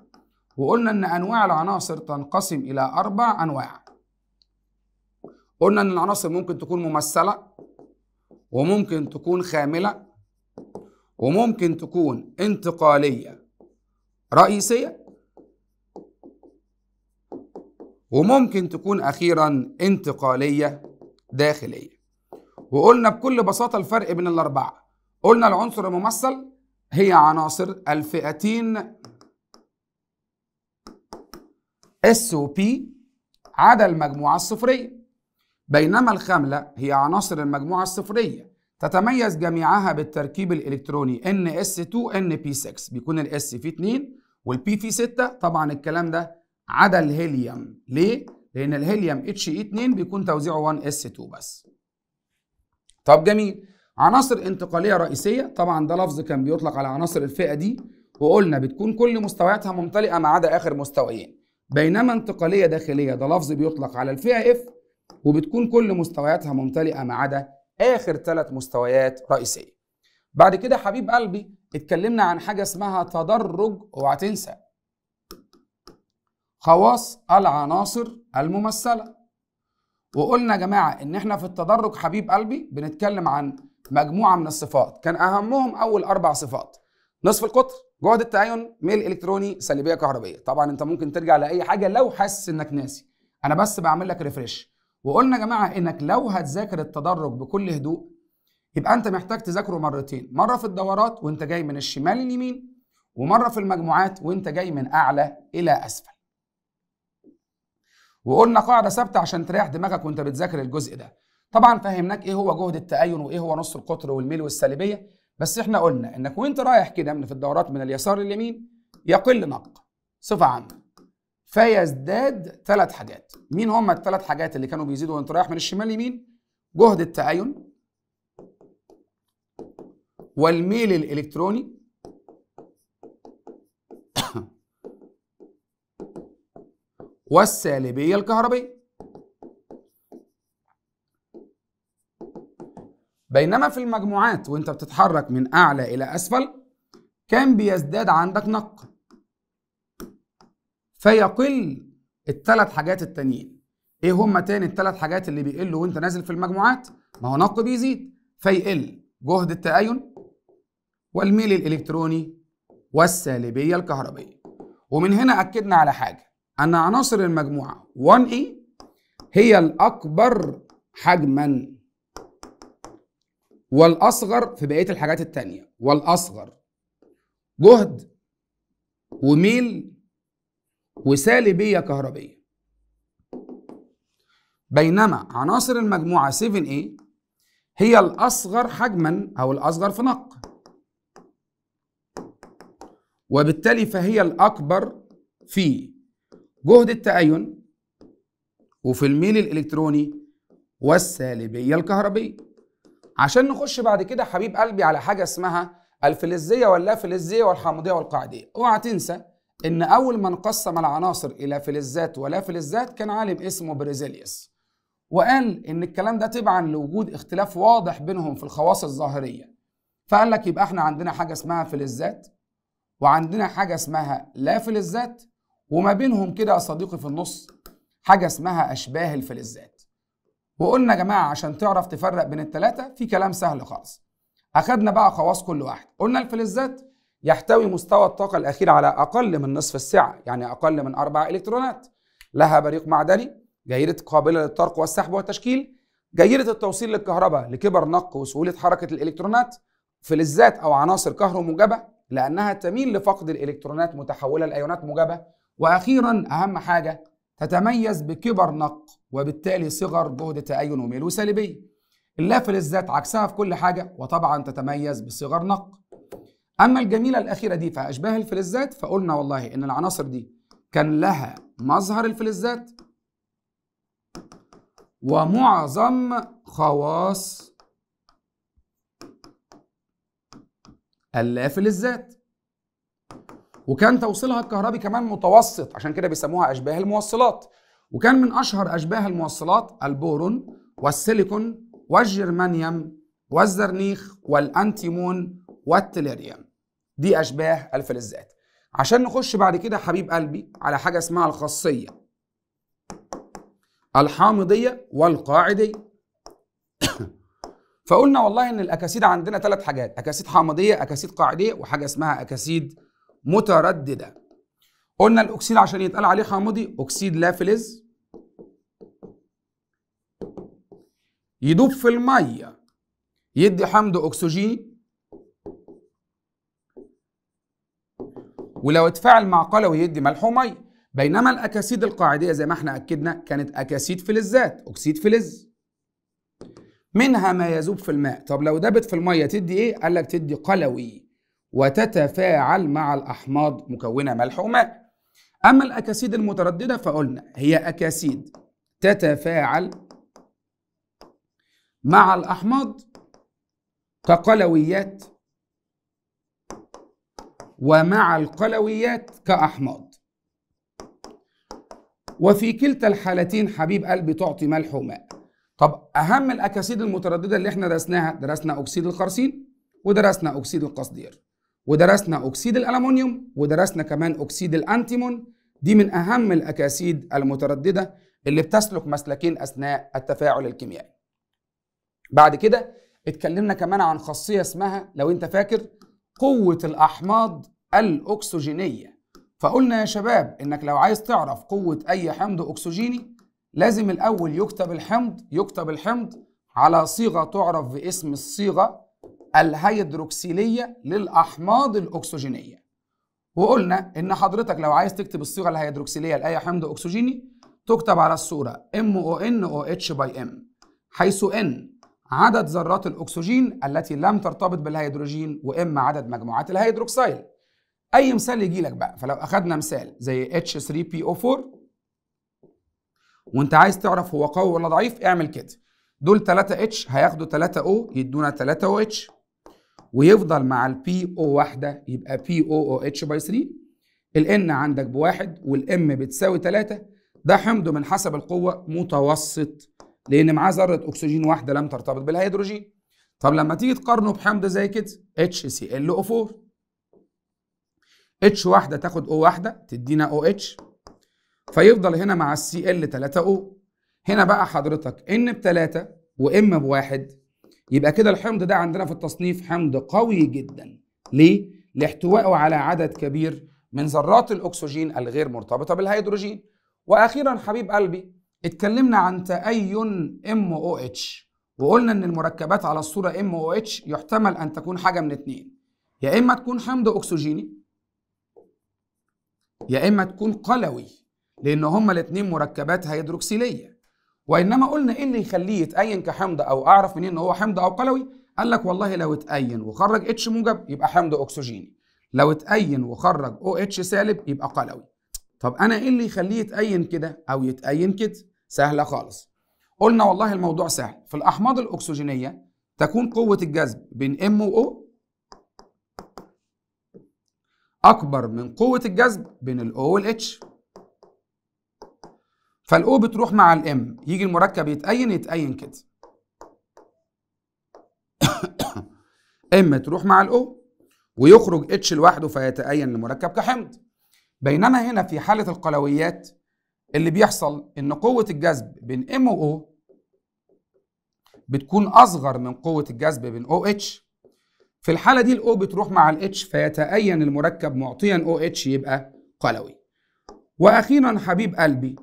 وقلنا ان انواع العناصر تنقسم الى اربع انواع قلنا ان العناصر ممكن تكون ممثله وممكن تكون خامله وممكن تكون انتقاليه رئيسيه وممكن تكون اخيرا انتقاليه داخليه وقلنا بكل بساطه الفرق بين الاربعه قلنا العنصر الممثل هي عناصر الفئتين اس وبي عدا المجموعه الصفريه بينما الخاملة هي عناصر المجموعة الصفرية تتميز جميعها بالتركيب الإلكتروني NS2 NP6 بيكون الاس فيه 2 والبي فيه 6 طبعا الكلام ده عدا الهيليوم ليه؟ لان الهيليوم اتش اي 2 بيكون توزيعه 1 اس 2 بس طب جميل عناصر انتقاليه رئيسيه طبعا ده لفظ كان بيطلق على عناصر الفئه دي وقلنا بتكون كل مستوياتها ممتلئه ما عدا اخر مستويين بينما انتقاليه داخليه ده لفظ بيطلق على الفئه اف وبتكون كل مستوياتها ممتلئه ما عدا اخر ثلاث مستويات رئيسيه بعد كده حبيب قلبي اتكلمنا عن حاجه اسمها تدرج اوعى تنسى خواص العناصر الممثلة وقلنا يا جماعة إن إحنا في التدرج حبيب قلبي بنتكلم عن مجموعة من الصفات كان أهمهم أول أربع صفات نصف القطر جهد التأين ميل إلكتروني سلبية كهربية طبعا أنت ممكن ترجع لأي حاجة لو حاسس إنك ناسي أنا بس بعمل لك ريفريش وقلنا يا جماعة إنك لو هتذاكر التدرج بكل هدوء يبقى أنت محتاج تذاكره مرتين مرة في الدورات وأنت جاي من الشمال اليمين ومرة في المجموعات وأنت جاي من أعلى إلى أسفل وقلنا قاعده ثابته عشان تريح دماغك وانت بتذاكر الجزء ده طبعا فهمناك ايه هو جهد التأين وايه هو نص القطر والميل والسالبيه بس احنا قلنا انك وانت رايح كده من في الدورات من اليسار لليمين يقل نقل صفه عامه فيزداد ثلاث حاجات مين هم الثلاث حاجات اللي كانوا بيزيدوا وانت رايح من الشمال لليمين جهد التأين والميل الالكتروني والسالبية الكهربية بينما في المجموعات وانت بتتحرك من أعلى إلى أسفل كان بيزداد عندك نقل فيقل الثلاث حاجات التانيين ايه هما تاني الثلاث حاجات اللي بيقلوا وانت نازل في المجموعات ما هو نقل بيزيد فيقل جهد التأين والميل الإلكتروني والسالبية الكهربية ومن هنا أكدنا على حاجة أن عناصر المجموعة 1E إيه هي الأكبر حجما والأصغر في بقية الحاجات التانية والأصغر جهد وميل وسالبية كهربية بينما عناصر المجموعة 7A إيه هي الأصغر حجما أو الأصغر في نق وبالتالي فهي الأكبر في جهد التأين وفي الميل الإلكتروني والسالبية الكهربية عشان نخش بعد كده حبيب قلبي على حاجة اسمها الفلزية فلزية والحامضية والقاعدية اوعى تنسى ان اول من قسم العناصر الى فلزات ولا فلزات كان عالم اسمه بريزيليوس وقال ان الكلام ده تبعا لوجود اختلاف واضح بينهم في الخواص الظاهريه فقال لك يبقى احنا عندنا حاجه اسمها فلزات وعندنا حاجه اسمها لا فلزات وما بينهم كده يا صديقي في النص حاجه اسمها اشباه الفلزات وقلنا يا جماعه عشان تعرف تفرق بين الثلاثه في كلام سهل خالص اخدنا بقى خواص كل واحد قلنا الفلزات يحتوي مستوى الطاقه الاخير على اقل من نصف السعه يعني اقل من اربع الكترونات لها بريق معدني جيره قابله للطرق والسحب والتشكيل جيره التوصيل للكهرباء لكبر نق وسهوله حركه الالكترونات فلزات او عناصر كهروموجبه لانها تميل لفقد الالكترونات متحوله لايونات موجبه واخيرا اهم حاجه تتميز بكبر نق وبالتالي صغر جهد تأين وميل وسالبية اللافة للذات عكسها في كل حاجة وطبعا تتميز بصغر نق أما الجميلة الأخيرة دي فأشباه الفلزات فقلنا والله إن العناصر دي كان لها مظهر الفلزات ومعظم خواص اللافة للذات وكان توصيلها الكهربي كمان متوسط عشان كده بيسموها اشباه الموصلات وكان من اشهر اشباه الموصلات البورون والسيليكون والجرمانيوم والزرنيخ والانتيمون والتليريوم دي اشباه الفلزات عشان نخش بعد كده حبيب قلبي على حاجه اسمها الخاصيه الحامضيه والقاعديه فقلنا والله ان الاكاسيد عندنا ثلاث حاجات اكاسيد حامضيه اكاسيد قاعديه وحاجه اسمها اكاسيد مترددة قلنا الأكسيد عشان يتقال عليه حامضي أكسيد لا يدوب في المية يدي حمض أكسجين ولو اتفاعل مع قلوي يدي ملح ومية بينما الأكاسيد القاعدية زي ما احنا أكدنا كانت أكاسيد فلزات أكسيد فلز منها ما يذوب في الماء طب لو دابت في المية تدي إيه؟ قال لك تدي قلوي وتتفاعل مع الأحماض مكونة ملح وماء أما الأكاسيد المترددة فقلنا هي أكاسيد تتفاعل مع الأحماض كقلويات ومع القلويات كأحماض وفي كلتا الحالتين حبيب قلبي تعطي ملح وماء طب أهم الأكاسيد المترددة اللي احنا درسناها درسنا أكسيد الخرسين ودرسنا أكسيد القصدير ودرسنا أكسيد الالومنيوم ودرسنا كمان أكسيد الأنتيمون دي من أهم الأكاسيد المترددة اللي بتسلك مسلكين أثناء التفاعل الكيميائي بعد كده اتكلمنا كمان عن خاصية اسمها لو انت فاكر قوة الأحماض الأكسجينية فقلنا يا شباب انك لو عايز تعرف قوة أي حمض أكسجيني لازم الأول يكتب الحمض يكتب الحمض على صيغة تعرف باسم الصيغة الهيدروكسيليه للاحماض الاكسجينيه وقلنا ان حضرتك لو عايز تكتب الصيغه الهيدروكسيليه لاي حمض اكسجيني تكتب على الصوره اتش باي M حيث ان عدد ذرات الأكسجين التي لم ترتبط بالهيدروجين وإم عدد مجموعات الهيدروكسيل أي مثال يجي لك بقى فلو أخدنا مثال زي H3PO4 وأنت عايز تعرف هو قوي ولا ضعيف اعمل كده دول 3H هياخدوا 3O يدونا 3OH ويفضل مع البي او واحده يبقى بي او او اتش باي 3 الان عندك بواحد والام بتساوي 3 ده حمض من حسب القوه متوسط لان معاه ذره اكسجين واحده لم ترتبط بالهيدروجين طب لما تيجي تقارنه بحمض زي كده او 4 H واحدة تاخد O واحدة تدينا OH فيفضل هنا مع ال Cl 3O هنا بقى حضرتك N ب 3 وام ب 1 يبقى كده الحمض ده عندنا في التصنيف حمض قوي جدا ليه؟ لاحتوائه على عدد كبير من ذرات الأكسجين الغير مرتبطة بالهيدروجين وأخيرا حبيب قلبي اتكلمنا عن تأين ام او اتش وقلنا ان المركبات على الصورة ام او اتش يحتمل ان تكون حاجة من اتنين يا اما تكون حمض اكسجيني يا اما تكون قلوي لان هما الاتنين مركبات هيدروكسيلية وانما قلنا ايه اللي يخليه يتأين كحمض او اعرف منين ان هو حمض او قلوي قال لك والله لو اتأين وخرج اتش موجب يبقى حمض اكسجيني لو اتأين وخرج او اتش سالب يبقى قلوي طب انا ايه اللي يخليه يتأين كده او يتأين كده سهله خالص قلنا والله الموضوع سهل في الاحماض الاكسجينيه تكون قوه الجذب بين ام او اكبر من قوه الجذب بين الاو والاتش فالاو بتروح مع الام يجي المركب يتأين يتأين كده ام تروح مع الاو ويخرج اتش لوحده فيتأين المركب كحمض بينما هنا في حالة القلويات اللي بيحصل ان قوة الجذب بين ام واو بتكون اصغر من قوة الجذب بين او اتش في الحالة دي الاو بتروح مع الاتش فيتأين المركب معطيا او اتش يبقى قلوي واخيرا حبيب قلبي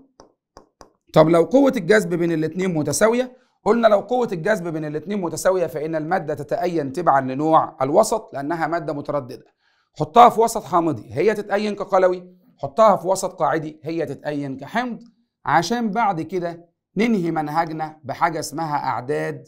طب لو قوة الجذب بين الاتنين متساوية قلنا لو قوة الجذب بين الاتنين متساوية فإن المادة تتأين تبعا لنوع الوسط لأنها مادة مترددة حطها في وسط حامضي هي تتأين كقلوي حطها في وسط قاعدي هي تتأين كحمض عشان بعد كده ننهي منهجنا بحاجة اسمها أعداد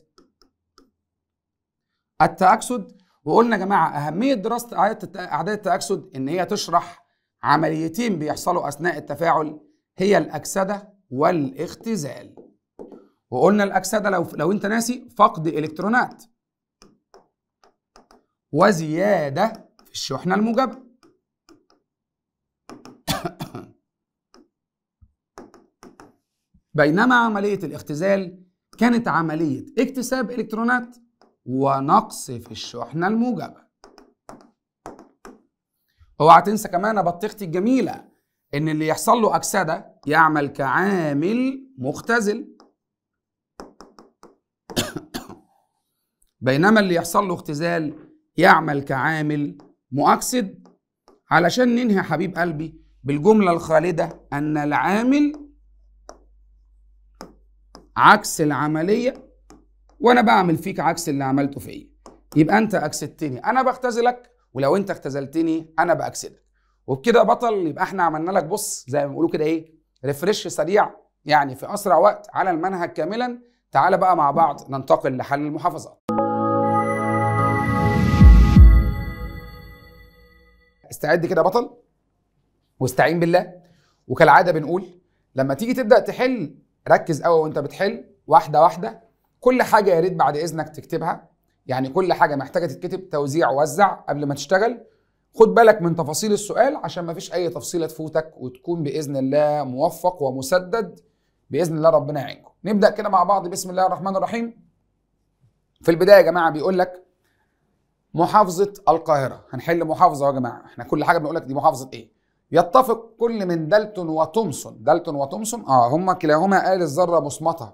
التأكسد وقلنا يا جماعة أهمية دراسة أعداد التأكسد إن هي تشرح عمليتين بيحصلوا أثناء التفاعل هي الأكسدة والاختزال وقلنا الأكسدة لو لو أنت ناسي فقد إلكترونات وزيادة في الشحنة الموجبة بينما عملية الاختزال كانت عملية اكتساب إلكترونات ونقص في الشحنة الموجبة اوعى تنسى كمان بطيختي الجميلة إن اللي يحصل له أكسدة يعمل كعامل مختزل بينما اللي يحصل له اختزال يعمل كعامل مؤكسد علشان ننهي حبيب قلبي بالجملة الخالدة أن العامل عكس العملية وأنا بعمل فيك عكس اللي عملته فيا يبقى أنت أكسدتني أنا بختزلك ولو أنت اختزلتني أنا بأكسدك وبكده بطل يبقى احنا عملنا لك بص زي ما بيقولوا كده ايه ريفرش سريع يعني في اسرع وقت على المنهج كاملا تعال بقى مع بعض ننتقل لحل المحافظات استعد كده بطل واستعين بالله وكالعاده بنقول لما تيجي تبدا تحل ركز قوي وانت بتحل واحده واحده كل حاجه يا ريت بعد اذنك تكتبها يعني كل حاجه محتاجه تتكتب توزيع ووزع قبل ما تشتغل خد بالك من تفاصيل السؤال عشان ما فيش اي تفصيله تفوتك وتكون باذن الله موفق ومسدد باذن الله ربنا يعينكم نبدا كده مع بعض بسم الله الرحمن الرحيم في البدايه يا جماعه بيقول لك محافظه القاهره هنحل محافظه يا جماعه احنا كل حاجه بنقول لك دي محافظه ايه يتفق كل من دالتون وتومسون دالتون وتومسون اه هما كلاهما قال الذره مصمته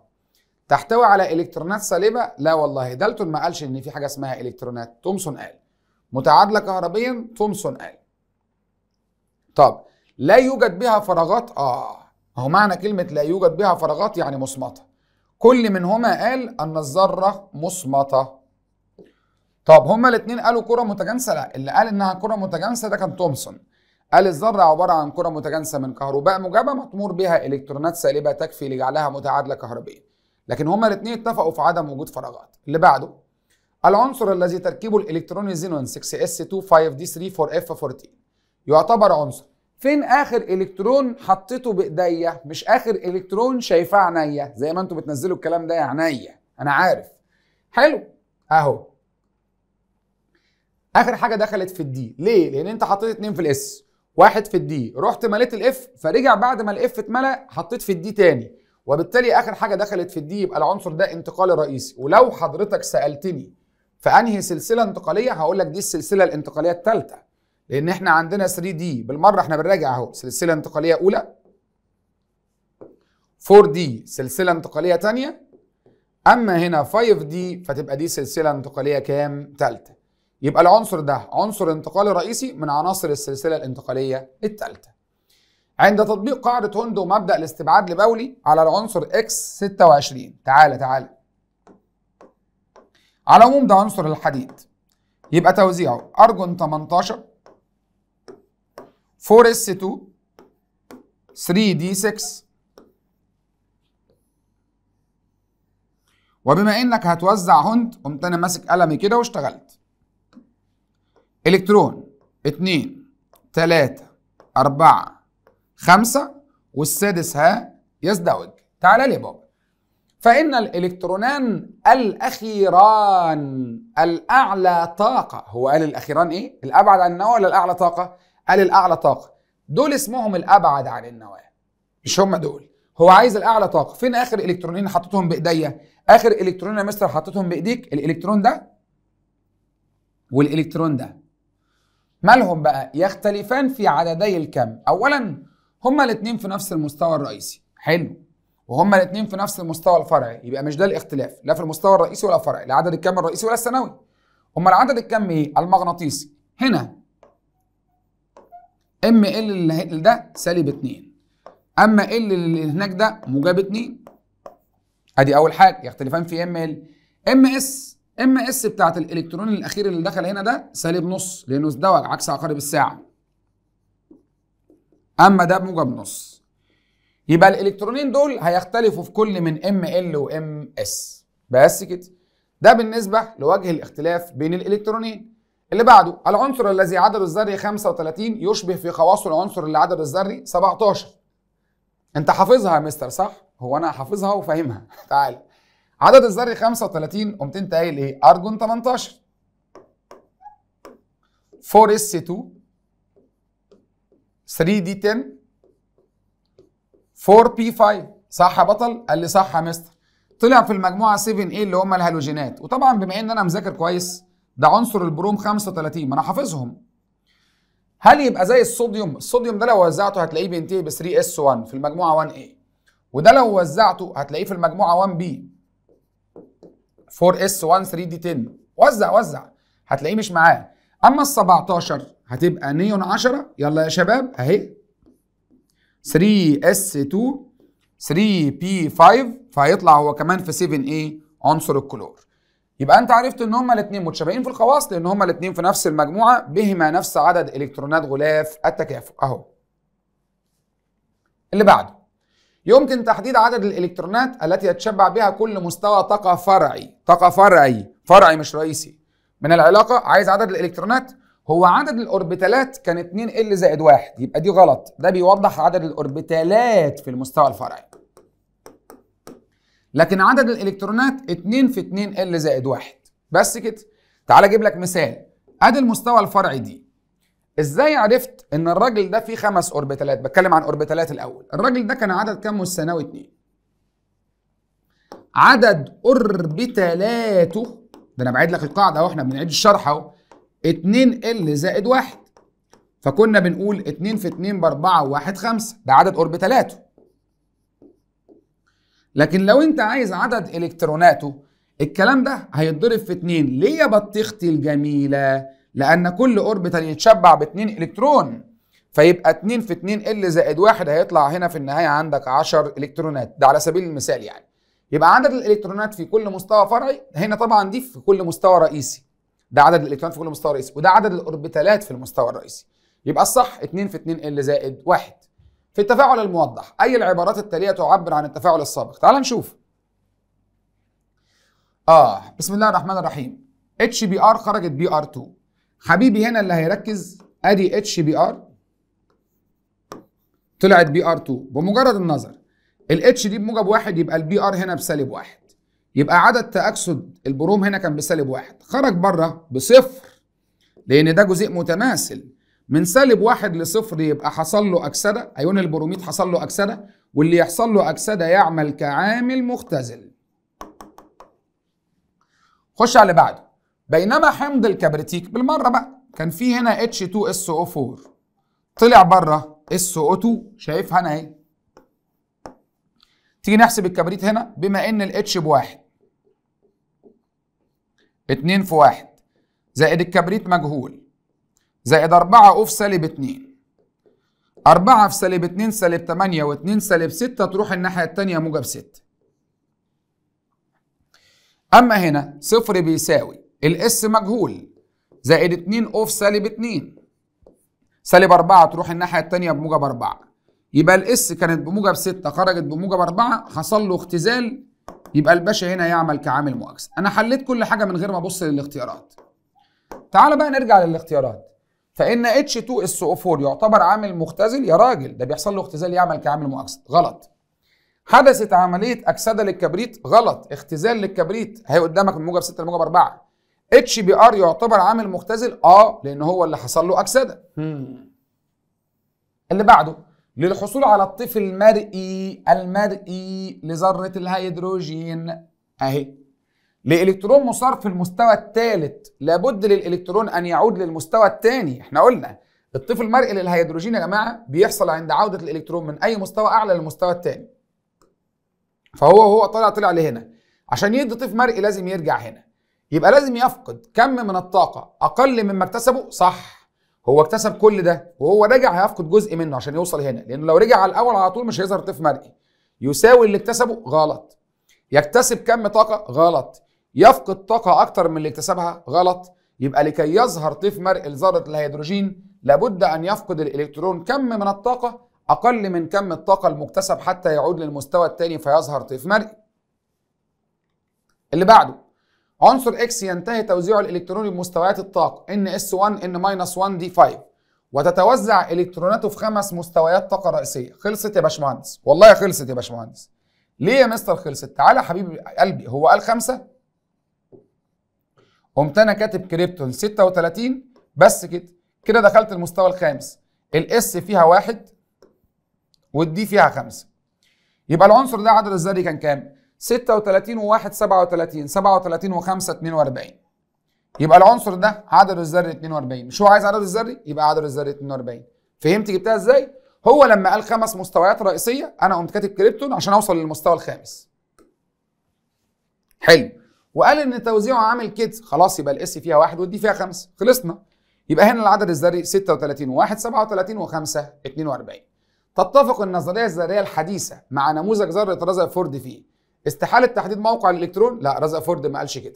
تحتوي على الكترونات سالبه لا والله دالتون ما قالش ان في حاجه اسمها الكترونات تومسون قال متعادله كهربيا تومسون قال طب لا يوجد بها فراغات اه هو معنى كلمه لا يوجد بها فراغات يعني مصمته كل منهما قال ان الذره مصمته طب هما الاثنين قالوا كره متجانسه لا اللي قال انها كره متجانسه ده كان تومسون قال الذره عباره عن كره متجانسه من كهرباء موجبه مطمور بها الكترونات سالبه تكفي لجعلها متعادله كهربيا لكن هما الاثنين اتفقوا في عدم وجود فراغات اللي بعده العنصر الذي تركيبه الالكتروني زينون 6s25d3 34 f 14 يعتبر عنصر فين اخر الكترون حطيته بايديا مش اخر الكترون شايفاه عينيا زي ما انتم بتنزلوا الكلام ده يا عينيا انا عارف حلو اهو اخر حاجه دخلت في الدي ليه لان انت حطيت اتنين في الاس واحد في الدي رحت مليت الاف فرجع بعد ما الاف اتملى حطيت في الدي تاني وبالتالي اخر حاجه دخلت في الدي يبقى العنصر ده انتقالي رئيسي ولو حضرتك سالتني فانهي سلسله انتقاليه هقول لك دي السلسله الانتقاليه الثالثه لان احنا عندنا 3 دي بالمره احنا بنراجع اهو سلسله انتقاليه اولى 4 دي سلسله انتقاليه ثانيه اما هنا 5 دي فتبقى دي سلسله انتقاليه كام ثالثه يبقى العنصر ده عنصر انتقالي رئيسي من عناصر السلسله الانتقاليه الثالثه عند تطبيق قاعدة هوندو مبدأ الاستبعاد لبولي على العنصر X26 تعالى تعالى على العموم ده عنصر الحديد يبقى توزيعه ارجون 18 4s2 3d6 وبما انك هتوزع هند قمت انا ماسك قلمي كده واشتغلت الكترون 2 3 4 5 والسادس ها يزدوج تعال لي بابا فإن الإلكترونان الأخيران الأعلى طاقة هو قال الأخيران إيه؟ الأبعد عن النواة ولا الأعلى طاقة؟ قال الأعلى طاقة دول اسمهم الأبعد عن النواة مش هم دول هو عايز الأعلى طاقة فين آخر إلكترونين حطيتهم بإيديا؟ آخر إلكترونين يا مستر حطيتهم بإيديك الإلكترون ده والإلكترون ده مالهم بقى؟ يختلفان في عددي الكم أولا هما الاتنين في نفس المستوى الرئيسي حلو وهما الاثنين في نفس المستوى الفرعي يبقى مش ده الاختلاف لا في المستوى الرئيسي ولا الفرعي لا عدد الكم الرئيسي ولا الثانوي هما العدد الكم ايه المغناطيسي هنا ام ال اللي ده سالب 2 اما ال اللي هناك ده موجب 2 ادي اول حاجه يختلفان في ام ال ام اس ام اس بتاعت الالكترون الاخير اللي دخل هنا ده سالب نص لانه ازدوج عكس عقارب الساعه اما ده موجب نص يبقى الالكترونين دول هيختلفوا في كل من ام ال وام اس بس كده ده بالنسبه لوجه الاختلاف بين الالكترونين اللي بعده العنصر الذي عدده الذري 35 يشبه في خواصه العنصر اللي عدده الذري 17 انت حافظها يا مستر صح هو انا حافظها وفاهمها تعال عدد الذري 35 قمت انت قايل ايه ارجون 18 4 s 2 3 d 10 4 p 5 صح يا بطل؟ قال لي صح يا مستر طلع في المجموعه 7 a إيه اللي هم الهالوجينات وطبعا بما ان انا مذاكر كويس ده عنصر البروم 35 ما انا حافظهم هل يبقى زي الصوديوم الصوديوم ده لو وزعته هتلاقيه بينتهي ب 3 s 1 في المجموعه 1A إيه. وده لو وزعته هتلاقيه في المجموعه 1B 4 s 1 3 d 10 وزع وزع هتلاقيه مش معاه اما ال 17 هتبقى نيون 10 يلا يا شباب اهي 3S2 3P5 فهيطلع هو كمان في 7A إيه عنصر الكلور يبقى انت عرفت ان هما الاثنين متشابهين في الخواص لان هما الاثنين في نفس المجموعه بهما نفس عدد الكترونات غلاف التكافؤ اهو اللي بعده يمكن تحديد عدد الالكترونات التي يتشبع بها كل مستوى طاقه فرعي طاقه فرعي فرعي مش رئيسي من العلاقه عايز عدد الالكترونات هو عدد الاوربيتالات كان 2 ال زائد 1 يبقى دي غلط ده بيوضح عدد الاوربيتالات في المستوى الفرعي لكن عدد الالكترونات 2 في 2 ال زائد 1 بس كده تعال اجيب لك مثال ادي المستوى الفرعي دي ازاي عرفت ان الراجل ده فيه خمس اوربيتالات بتكلم عن اوربيتالات الاول الراجل ده كان عدد كم الثانوي 2 عدد اوربيتالاته ده انا بعيد لك القاعده اهو احنا بنعيد الشرح اهو 2 ال زائد 1 فكنا بنقول 2 في 2 ب 4 و1 5 ده عدد اوربيتالاته لكن لو انت عايز عدد الكتروناته الكلام ده هيتضرب في 2 ليه يا بطيختي الجميله لان كل اوربيتال يتشبع ب 2 الكترون فيبقى 2 في 2 ال زائد 1 هيطلع هنا في النهايه عندك 10 الكترونات ده على سبيل المثال يعني يبقى عدد الالكترونات في كل مستوى فرعي هنا طبعا دي في كل مستوى رئيسي ده عدد الالكترونات في كل مستوى رئيسي وده عدد الاوربيتالات في المستوى الرئيسي يبقى الصح 2 في 2 ال زائد 1 في التفاعل الموضح اي العبارات التاليه تعبر عن التفاعل السابق تعال نشوف اه بسم الله الرحمن الرحيم اتش بي ار خرجت بي ار 2 حبيبي هنا اللي هيركز ادي اتش بي ار طلعت بي ار 2 بمجرد النظر الاتش دي بموجب واحد يبقى البي ار هنا بسالب واحد يبقى عدد تأكسد البروم هنا كان بسالب واحد خرج بره بصفر لأن ده جزيء متماثل من سالب واحد لصفر يبقى حصل له أكسدة أيون البروميد حصل له أكسدة واللي يحصل له أكسدة يعمل كعامل مختزل خش على اللي بعده بينما حمض الكبريتيك بالمرة بقى كان في هنا H2SO4 طلع بره SO2 شايفها هنا اهي تيجي نحسب الكبريت هنا بما ان الاتش بواحد 2 في 1 زائد الكبريت مجهول زائد 4 اوف سالب 2 4 في سالب 2 سالب 8 و2 سالب 6 تروح الناحية التانية موجب 6 أما هنا صفر بيساوي الاس مجهول زائد 2 اوف سالب 2 سالب 4 تروح الناحية التانية بموجب 4 يبقى الاس كانت بموجب 6 خرجت بموجب 4 حصل له اختزال يبقى الباشا هنا يعمل كعامل مؤاكسة انا حليت كل حاجه من غير ما ابص للاختيارات تعال بقى نرجع للاختيارات فان H2SO4 يعتبر عامل مختزل يا راجل ده بيحصل له اختزال يعمل كعامل مؤاكسة غلط حدثت عمليه اكسده للكبريت غلط اختزال للكبريت هي قدامك من موجب 6 لموجب 4 اتش بي ار يعتبر عامل مختزل اه لان هو اللي حصل له اكسده اللي بعده للحصول على الطيف المرئي المرئي لذرة الهيدروجين أهي لإلكترون مصار في المستوى الثالث لابد للإلكترون أن يعود للمستوى الثاني احنا قلنا الطيف المرئي للهيدروجين يا جماعة بيحصل عند عودة الإلكترون من أي مستوى أعلى للمستوى الثاني فهو هو طالع طلع لهنا عشان يدي طيف مرئي لازم يرجع هنا يبقى لازم يفقد كم من الطاقة أقل مما اكتسبه صح هو اكتسب كل ده وهو راجع هيفقد جزء منه عشان يوصل هنا لانه لو رجع على الاول على طول مش هيظهر طيف مرئي يساوي اللي اكتسبه غلط يكتسب كم طاقه غلط يفقد طاقه اكتر من اللي اكتسبها غلط يبقى لكي يظهر طيف مرئي لذره الهيدروجين لابد ان يفقد الالكترون كم من الطاقه اقل من كم الطاقه المكتسب حتى يعود للمستوى الثاني فيظهر طيف مرئي اللي بعده عنصر X ينتهي توزيعه الإلكتروني بمستويات الطاقة NS1 N-1 D5 وتتوزع إلكتروناته في خمس مستويات طاقة رئيسية خلصت يا باشمهندس والله خلصت يا باشمهندس ليه يا مستر خلصت تعالى يا حبيبي قلبي هو قال خمسة قمت أنا كاتب كريبتون 36 بس كده كده دخلت المستوى الخامس الاس فيها واحد والدي فيها خمسة يبقى العنصر ده عدد الذري كان كام؟ 36 و1 37 37 و5 42 يبقى العنصر ده عدده الذري 42 مش هو عايز عدده الذري يبقى عدده الذري 42 فهمت جبتها ازاي هو لما قال خمس مستويات رئيسيه انا قمت كاتب كريبتون عشان اوصل للمستوى الخامس حلو وقال ان توزيعه عامل كده خلاص يبقى الاس فيها واحد والدي فيها خمسه خلصنا يبقى هنا العدد الذري 36 و1 37 و5 42 تتفق النظريه الذريه الحديثه مع نموذج ذره طراز فورد فيه استحاله تحديد موقع الالكترون لا رزق فورد ما قالش كده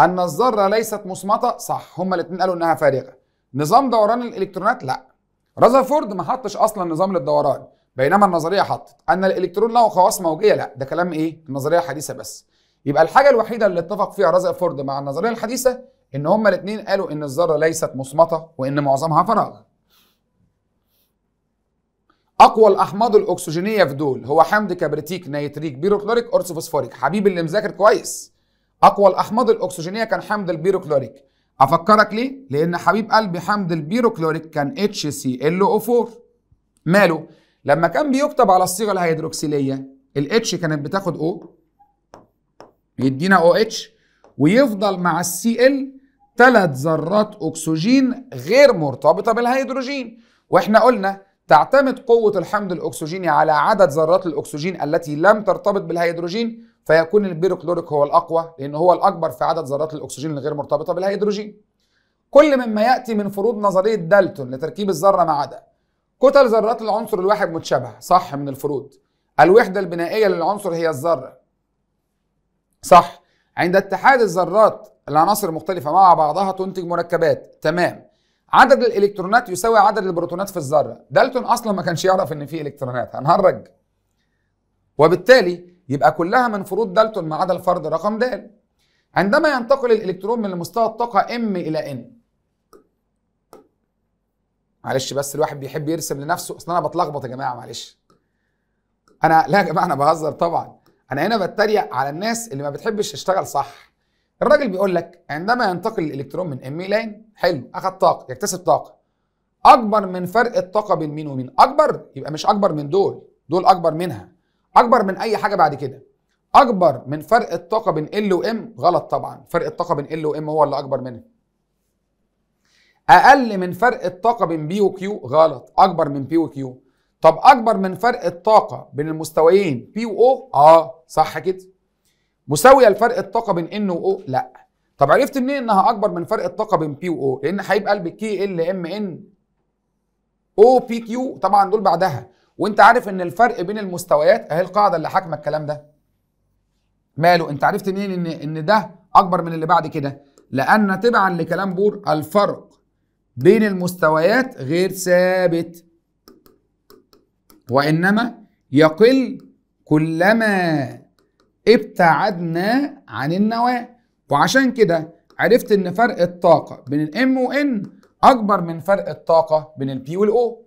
ان الذره ليست مصمته صح هما الاثنين قالوا انها فارغه نظام دوران الالكترونات لا فورد ما حطش اصلا نظام للدوران بينما النظريه حطت ان الالكترون له خواص موجيه لا ده كلام ايه النظريه الحديثه بس يبقى الحاجه الوحيده اللي اتفق فيها فورد مع النظريه الحديثه ان هما الاثنين قالوا ان الذره ليست مصمته وان معظمها فراغ اقوى الاحماض الاكسجينيه في دول هو حمض كبريتيك نيتريك بيروكلوريك فوسفوريك حبيب اللي مذاكر كويس اقوى الاحماض الاكسجينيه كان حمض البيروكلوريك افكرك ليه لان حبيب قلبي حمض البيروكلوريك كان اتش سي ال او 4 ماله لما كان بيكتب على الصيغه الهيدروكسيليه الاتش كانت بتاخد او يدينا او اتش ويفضل مع السي ال ثلاث ذرات اكسجين غير مرتبطه بالهيدروجين واحنا قلنا تعتمد قوة الحمض الأكسجيني على عدد ذرات الأكسجين التي لم ترتبط بالهيدروجين فيكون البيروكلوريك هو الأقوى لأنه هو الأكبر في عدد ذرات الأكسجين الغير مرتبطة بالهيدروجين كل مما يأتي من فروض نظرية دالتون لتركيب الذرة ما عدا كتل ذرات العنصر الواحد متشابهة صح من الفروض الوحدة البنائية للعنصر هي الذرة صح عند اتحاد الذرات العناصر المختلفة مع بعضها تنتج مركبات تمام عدد الالكترونات يساوي عدد البروتونات في الذره دالتون اصلا ما كانش يعرف ان في الكترونات هنهرج وبالتالي يبقى كلها من فروض دالتون ما عدا الفرد رقم د عندما ينتقل الالكترون من مستوى الطاقه ام الى ان معلش بس الواحد بيحب يرسم لنفسه اصل انا بتلخبط يا جماعه معلش انا لا يا جماعه انا بهزر طبعا انا هنا بتريق على الناس اللي ما بتحبش تشتغل صح الراجل بيقول لك عندما ينتقل الالكترون من ام الى ان حلو اخذ طاقه يكتسب طاقه اكبر من فرق الطاقه بين مين ومين اكبر يبقى مش اكبر من دول دول اكبر منها اكبر من اي حاجه بعد كده اكبر من فرق الطاقه بين ال وام غلط طبعا فرق الطاقه بين ال وام هو اللي اكبر منها اقل من فرق الطاقه بين بي وكيو غلط اكبر من بي وكيو طب اكبر من فرق الطاقه بين المستويين بي واو اه صح كده مساويه لفرق الطاقه بين ان واو لا طب عرفت منين انها اكبر من فرق الطاقه بين بي واو لان هيبقى قلب كي ال ام ان او بي كيو طبعا دول بعدها وانت عارف ان الفرق بين المستويات اهي القاعده اللي حاكمه الكلام ده ماله انت عرفت منين ان ان ده اكبر من اللي بعد كده لان تبعا لكلام بور الفرق بين المستويات غير ثابت وانما يقل كلما ابتعدنا عن النواة وعشان كده عرفت ان فرق الطاقة بين الام وان اكبر من فرق الطاقة بين البي والاو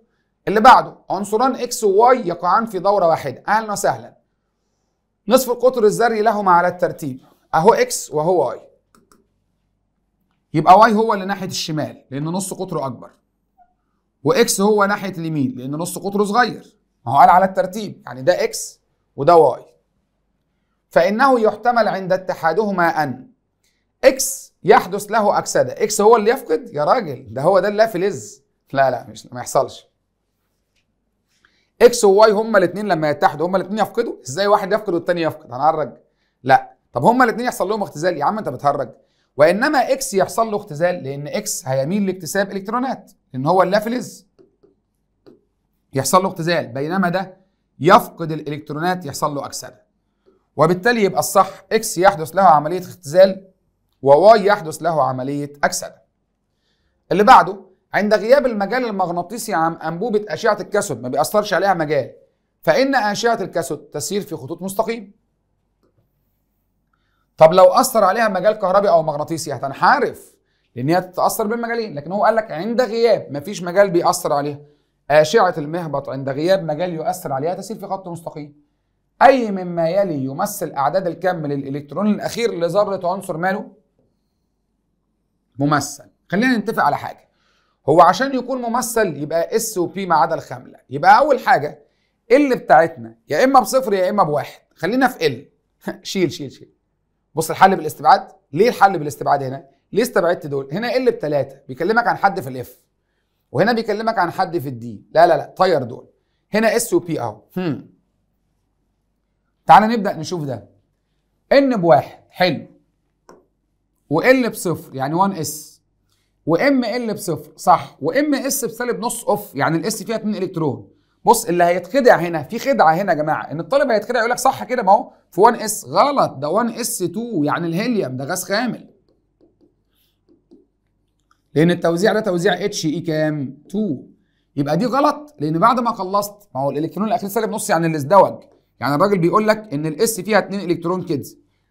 اللي بعده عنصران اكس وواي يقعان في دورة واحدة اهلا وسهلا نصف القطر الذري لهما على الترتيب اهو اكس وهو واي يبقى واي هو اللي ناحية الشمال لان نص قطره اكبر واكس هو ناحية اليمين لان نص قطره صغير ما هو قال على الترتيب يعني ده اكس وده واي فإنه يحتمل عند اتحادهما أن إكس يحدث له أكسدة إكس هو اللي يفقد يا راجل ده هو ده اللافلز لا لا مش ما يحصلش إكس وواي هما الاثنين لما يتحدوا هما الاثنين يفقدوا إزاي واحد يفقد والتاني يفقد هنهرج لا طب هما الاثنين يحصل لهم اختزال يا عم أنت بتهرج وإنما إكس يحصل له اختزال لأن إكس هيميل لاكتساب إلكترونات لأن هو اللافلز يحصل له اختزال بينما ده يفقد الإلكترونات يحصل له أكسدة وبالتالي يبقى الصح اكس يحدث له عمليه اختزال وواي يحدث له عمليه اكسده. اللي بعده عند غياب المجال المغناطيسي عن انبوبه اشعه الكاثود ما بيأثرش عليها مجال فان اشعه الكاثود تسير في خطوط مستقيم. طب لو اثر عليها مجال كهربي او مغناطيسي هتنحرف لان هي تتاثر بالمجالين لكن هو قال لك عند غياب مفيش مجال بيأثر عليها. اشعه المهبط عند غياب مجال يؤثر عليها تسير في خط مستقيم. أي مما يلي يمثل أعداد الكم للإلكترون الأخير لذرة عنصر ماله ممثل خلينا نتفق على حاجة هو عشان يكون ممثل يبقى اس وبي ما عدا الخاملة يبقى أول حاجة ال بتاعتنا يا إما بصفر يا إما بواحد خلينا في ال شيل شيل شيل بص الحل بالاستبعاد ليه الحل بالاستبعاد هنا ليه استبعدت دول هنا ال بتلاتة بيكلمك عن حد في الاف وهنا بيكلمك عن حد في الدي لا لا لا طير دول هنا اس وبي اهو تعال نبدا نشوف ده ان بواحد حلو وال بصفر يعني 1 اس وام ال بصفر صح وام اس بسالب نص اوف يعني الاس فيها 2 الكترون بص اللي هيتخدع هنا في خدعه هنا يا جماعه ان الطالب هيتخدع يقول لك صح كده ما هو في 1 اس غلط ده 1 اس 2 يعني الهيليوم ده غاز خامل لان التوزيع ده توزيع اتش اي e كام 2 يبقى دي غلط لان بعد ما خلصت ما هو الالكترون الاخير سالب نص يعني اللي ازدوج يعني الراجل بيقول لك ان الاس فيها 2 الكترون كده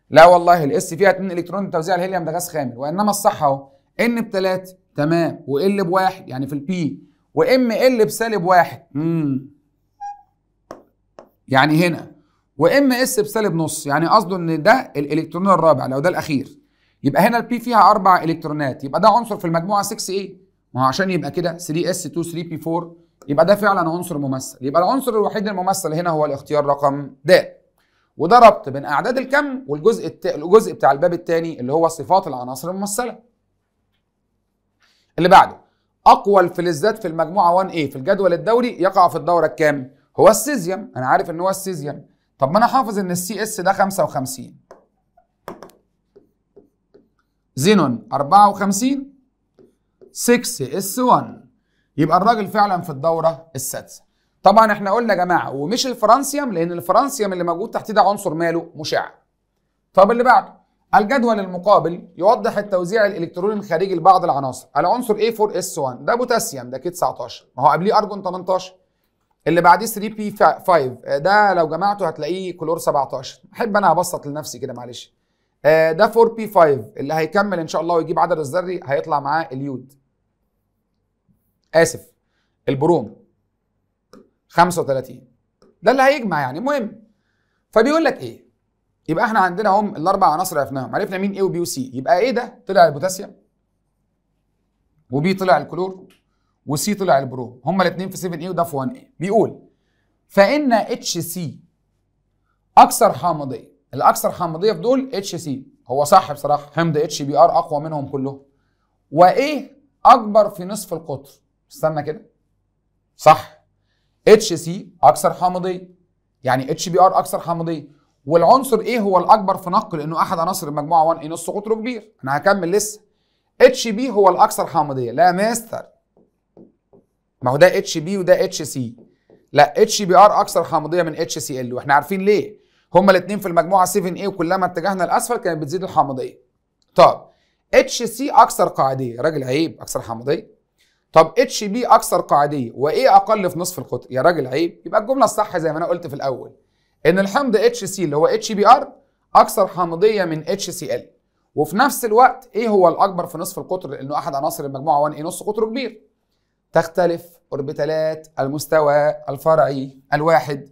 لا والله الاس فيها 2 الكترون توزيع الهيليوم ده غاز خامل وانما الصح اهو ان ب 3 تمام وال ب 1 يعني في البي وام ال بسالب واحد امم يعني هنا وام اس بسالب نص يعني قصده ان ده الالكترون الرابع لو ده الاخير يبقى هنا البي فيها اربع الكترونات يبقى ده عنصر في المجموعه 6 a ما هو عشان يبقى كده 3 s 2 3 p 4 يبقى ده فعلا عنصر ممثل يبقى العنصر الوحيد الممثل هنا هو الاختيار رقم د وده ربط بين اعداد الكم والجزء الت... الجزء بتاع الباب الثاني اللي هو صفات العناصر الممثله اللي بعده اقوى الفلزات في المجموعه 1A في الجدول الدوري يقع في الدوره الكام هو السيزيوم انا عارف ان هو السيزيوم طب ما انا حافظ ان السي اس ده 55 زينون 54 6 اس 1 يبقى الراجل فعلا في الدوره السادسه طبعا احنا قلنا يا جماعه ومش الفرنسيوم لان الفرنسيوم اللي موجود تحتيه ده عنصر ماله مشع طب اللي بعده الجدول المقابل يوضح التوزيع الالكتروني الخارجي لبعض العناصر العنصر A4S1 ده بوتاسيوم ده كي 19 ما هو قبليه ارجون 18 اللي بعديه 3P5 ده لو جمعته هتلاقيه كلور 17 احب انا ابسط لنفسي كده معلش آه، ده 4P5 اللي هيكمل ان شاء الله ويجيب عدد الذري هيطلع معاه اليود اسف البروم 35 ده اللي هيجمع يعني المهم فبيقول لك ايه يبقى احنا عندنا هم الاربع عناصر عرفناهم عرفنا مين ايه وبي وسي يبقى ايه ده طلع البوتاسيوم وبي طلع الكلور وسي طلع البروم هما الاثنين في 7 ايه وده في 1 ايه بيقول فان اتش سي اكثر حامضيه الاكثر حامضيه في دول اتش سي هو صح بصراحه حمض اتش بي ار اقوى منهم كلهم وايه اكبر في نصف القطر استنى كده صح اتش سي اكثر حامضيه يعني اتش بي ار اكثر حامضيه والعنصر ايه هو الاكبر في نق لانه احد عناصر المجموعه 1 اي نص قطره كبير انا هكمل لسه اتش بي هو الاكثر حامضيه لا مستر ما هو ده اتش بي وده اتش سي لا اتش بي ار اكثر حامضيه من اتش سي ال واحنا عارفين ليه هما الاثنين في المجموعه 7 a وكلما اتجهنا لاسفل كانت بتزيد الحامضيه طب اتش سي اكثر قاعديه راجل عيب اكثر حامضيه طب اتش بي اكثر قاعديه وايه اقل في نصف القطر يا راجل عيب يبقى الجمله الصح زي ما انا قلت في الاول ان الحمض اتش سي اللي هو اتش بي ار اكثر حامضيه من اتش سي ال وفي نفس الوقت ايه هو الاكبر في نصف القطر لانه احد عناصر المجموعه 1 ايه نص قطره كبير تختلف اوربيتالات المستوى الفرعي الواحد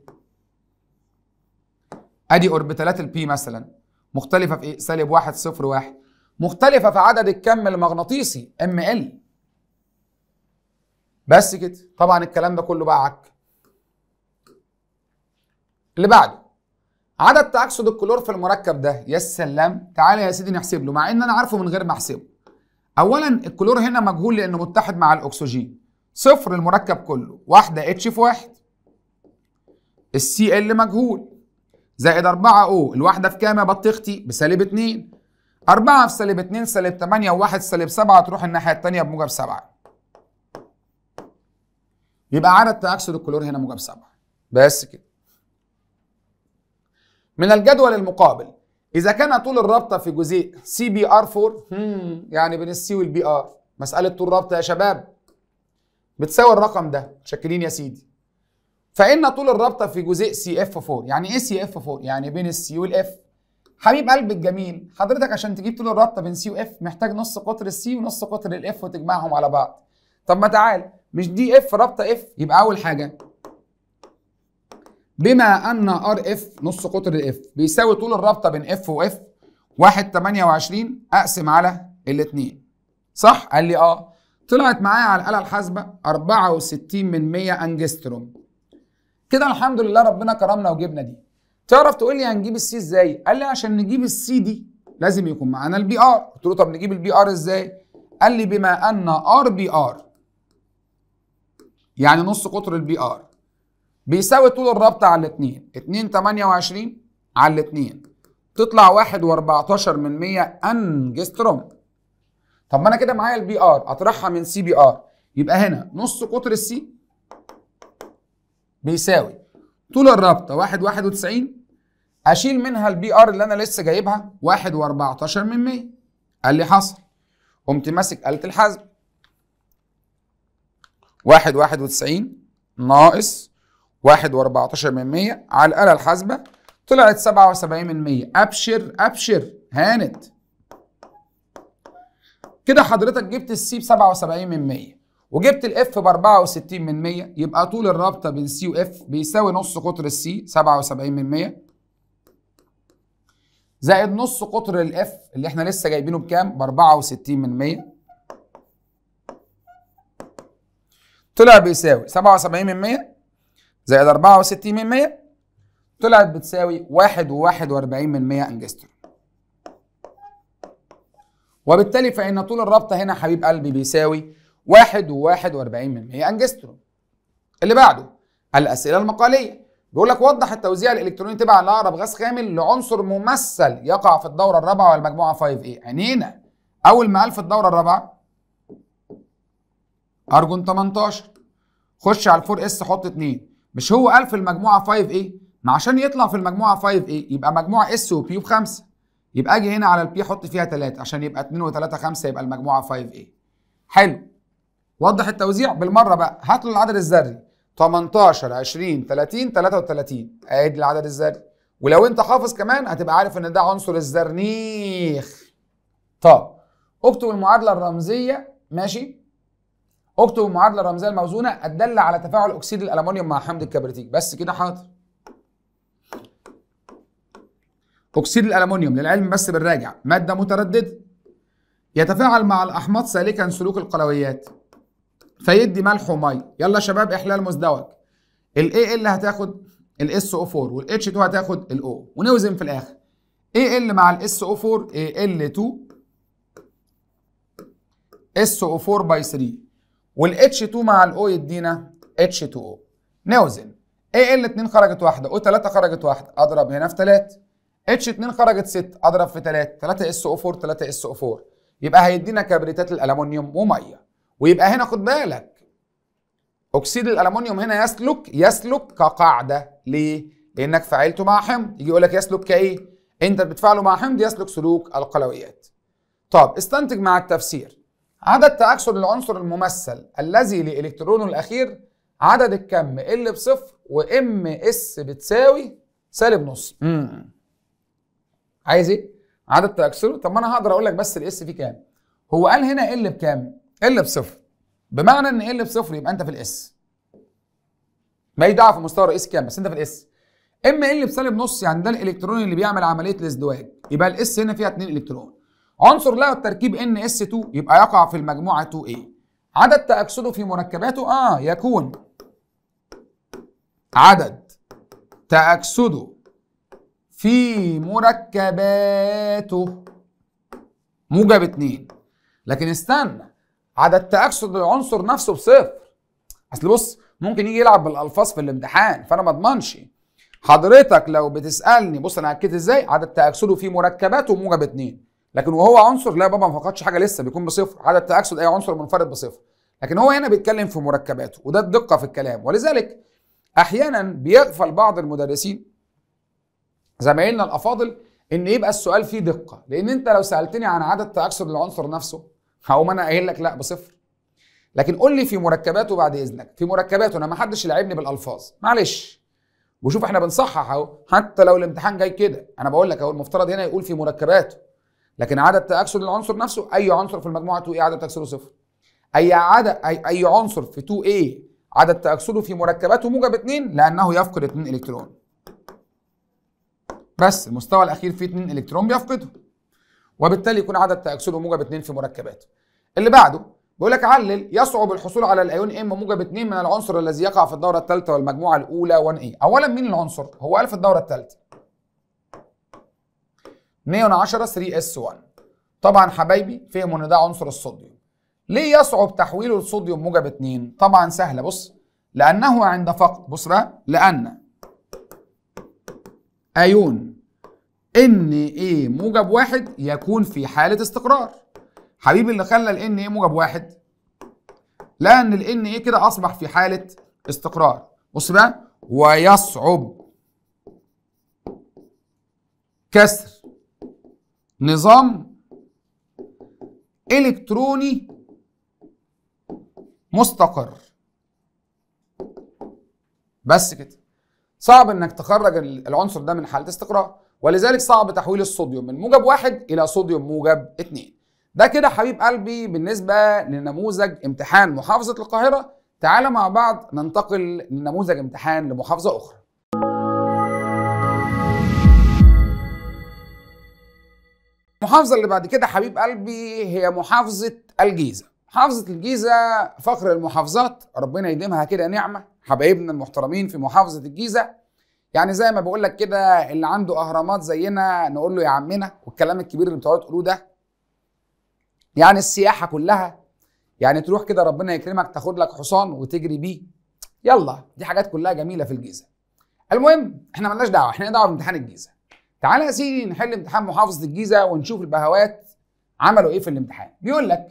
ادي اوربيتالات البي مثلا مختلفه في ايه سالب 1 0 1 مختلفه في عدد الكم المغناطيسي ام ال بس كده طبعا الكلام ده كله بقى عك اللي بعده عدد تأكسد الكلور في المركب ده يا سلام تعالى يا سيدي نحسب له مع ان انا عارفه من غير ما احسبه اولا الكلور هنا مجهول لانه متحد مع الاكسجين صفر المركب كله واحده اتش في واحد السي ال مجهول زائد 4 او الواحده في كام يا بطيختي بسالب 2 4 في سالب 2 سالب 8 و1 سالب 7 تروح الناحيه الثانيه بموجب 7 يبقى عدد تأكسد الكلور هنا موجب سبعة بس كده من الجدول المقابل إذا كان طول الرابطة في جزيء سي بي ار 4 يعني بين السي والبي ار مسألة طول رابطة يا شباب بتساوي الرقم ده شكلين يا سيدي فإن طول الرابطة في جزيء سي اف 4 يعني إيه سي اف 4 يعني بين السي والاف حبيب قلب الجميل حضرتك عشان تجيب طول الرابطه بين سي واف محتاج نص قطر السي ونص قطر الاف وتجمعهم على بعض طب ما تعال مش دي اف رابطه اف يبقى اول حاجه بما ان ار اف نص قطر الاف بيساوي طول الرابطه بين اف واف 1.28 اقسم على الاثنين صح قال لي اه طلعت معايا على الاله الحاسبه 64 من 100 انجستروم كده الحمد لله ربنا كرمنا وجبنا دي تعرف تقول لي هنجيب السي ازاي قال لي عشان نجيب السي دي لازم يكون معانا البي ار قلت له طب نجيب البي ار ازاي قال لي بما ان ار بي ار يعني نص قطر البي ار بيساوي طول الرابطة على الاتنين اتنين تمانية وعشرين على الاتنين تطلع واحد واربعتاشر من مية انجستروم طب ما انا كده معايا البي ار اطرحها من سي بي ار يبقى هنا نص قطر السي بيساوي طول الرابطة واحد واحد وتسعين اشيل منها البي ار اللي انا لسه جايبها واحد واربعتاشر من مية قال لي حصل قمت ماسك آلة الحزم واحد واحد وتسعين ناقص واحد واربعتاشر من مية على الآلة الحاسبة طلعت سبعة وسبعين من مية أبشر أبشر هانت كده حضرتك جبت السي بسبعة وسبعين من مية وجبت الاف ب 64 من 100 يبقى طول الرابطه بين سي واف بيساوي نص قطر السي 77 من 100 زائد نص قطر الاف اللي احنا لسه جايبينه بكام ب 64 من 100 طلع بيساوي 77 من 100 زائد 64 من 100 طلعت بتساوي 1.41 من 100 انجستر وبالتالي فإن طول الرابطة هنا حبيب قلبي بيساوي 1.41 من 100 انجسترون اللي بعده الأسئلة المقالية بيقول لك وضح التوزيع الإلكتروني تبع لأقرب غاز خامل لعنصر ممثل يقع في الدورة الرابعة والمجموعة 5A عينينا أول ما قال في الدورة الرابعة ارجون 18 خش على الفور اس حط 2 مش هو قال في المجموعه 5 ايه ما عشان يطلع في المجموعه 5 ايه يبقى مجموعه اس وبي ب 5 يبقى اجي هنا على البي احط فيها 3 عشان يبقى 2 و3 5 يبقى المجموعه 5 ايه حلو وضح التوزيع بالمره بقى هات له العدد الذري 18 20 30 33 ادي العدد الذري ولو انت حافظ كمان هتبقى عارف ان ده عنصر الزرنيخ طب اكتب المعادله الرمزيه ماشي اكتب المعادله الرمزيه الموزونه الداله على تفاعل اكسيد الالومنيوم مع حمض الكبريتيك بس كده حاضر اكسيد الالومنيوم للعلم بس بنراجع ماده متردده يتفاعل مع الاحماض سالكا سلوك القلويات فيدي ملح ومي يلا يا شباب احلال مزدوج الاي ال هتاخد الاس او 4 والاتش 2 هتاخد الاو ونوزن في الاخر اي ال مع الاس او 4 اي ال 2 اس او 4 باي 3 وال h 2 مع ال O يدينا h 2 o نوزن al 2 خرجت واحده o 3 خرجت واحده اضرب هنا في 3 h 2 خرجت 6 اضرب في 3 3 so 4 3 so 4 يبقى هيدينا كبريتات الألمونيوم وميه ويبقى هنا خد بالك اكسيد الألمونيوم هنا يسلك يسلك كقاعده ليه؟ لانك فعلته مع حمض يجي يقول لك يسلك كايه؟ انت بتفعله مع حمض يسلك سلوك القلويات. طب استنتج مع التفسير عدد تأكسد العنصر الممثل الذي لإلكترونه الأخير عدد الكم ال بصفر وام اس بتساوي سالب نص مم. عايز ايه؟ عدد تأكسده طب ما انا هقدر اقول لك بس الاس فيه كام؟ هو قال هنا ال بكام؟ ال بصفر بمعنى ان ال بصفر يبقى انت في الاس ما يدعى في مستوى الاس كام بس انت في الاس ام ال بسالب نص يعني ده الالكترون اللي بيعمل عمليه الازدواج يبقى الاس هنا فيها 2 الكترون عنصر له التركيب NS2 يبقى يقع في المجموعة 2A عدد تأكسده في مركباته آه يكون عدد تأكسده في مركباته موجب 2 لكن استنى عدد تأكسد العنصر نفسه بصفر اصل بص ممكن يجي يلعب بالالفاظ في الامتحان فانا ما اضمنش حضرتك لو بتسالني بص انا اكدت ازاي عدد تاكسده في مركباته موجب 2 لكن وهو عنصر لا بابا ما فقدش حاجه لسه بيكون بصفر عدد التاكسد اي عنصر منفرد بصفر لكن هو هنا بيتكلم في مركباته وده الدقه في الكلام ولذلك احيانا بيغفل بعض المدرسين زمايلنا الافاضل ان يبقى السؤال فيه دقه لان انت لو سالتني عن عدد تاكسد العنصر نفسه هقوم انا قايل لك لا بصفر لكن قول لي في مركباته بعد اذنك في مركباته انا ما حدش يلعبني بالالفاظ معلش وشوف احنا بنصحح اهو حتى لو الامتحان جاي كده انا بقول لك اهو المفترض هنا يقول في مركباته لكن عدد تاكسد العنصر نفسه اي عنصر في المجموعه 2A عدد تاكسده صفر اي عدد اي, أي عنصر في 2A إيه عدد تاكسده في مركباته موجب 2 لانه يفقد 2 الكترون بس المستوى الاخير فيه 2 الكترون بيفقده وبالتالي يكون عدد تاكسده موجب 2 في مركباته اللي بعده بيقول لك علل يصعب الحصول على الايون ام موجب 2 من العنصر الذي يقع في الدوره الثالثه والمجموعه الاولى 1 a إيه. اولا مين العنصر هو قال في الدوره الثالثه نيون 10 3 اس 1 طبعا حبايبي فهموا ان ده عنصر الصوديوم ليه يصعب تحويله لصوديوم موجب 2 طبعا سهله بص لانه عند فقد بص بقى لان ايون ان ايه موجب واحد يكون في حاله استقرار حبيبي اللي خلى الان ايه موجب واحد لان الان ايه كده اصبح في حاله استقرار بص بقى ويصعب كسر نظام إلكتروني مستقر بس كده صعب انك تخرج العنصر ده من حالة استقرار ولذلك صعب تحويل الصوديوم من موجب واحد الى صوديوم موجب اثنين ده كده حبيب قلبي بالنسبة لنموذج امتحان محافظة القاهرة تعال مع بعض ننتقل لنموذج امتحان لمحافظة أخرى المحافظة اللي بعد كده حبيب قلبي هي محافظة الجيزة محافظة الجيزة فخر المحافظات ربنا يديمها كده نعمة حبايبنا المحترمين في محافظة الجيزة يعني زي ما بقول لك كده اللي عنده اهرامات زينا نقول له يا عمنا والكلام الكبير اللي بتقعدوا تقولوه ده يعني السياحة كلها يعني تروح كده ربنا يكرمك تاخد لك حصان وتجري بيه يلا دي حاجات كلها جميلة في الجيزة المهم احنا ملناش دعوة احنا دعوة بامتحان الجيزة تعال يا سيدي نحل امتحان محافظه الجيزه ونشوف البهوات عملوا ايه في الامتحان بيقول لك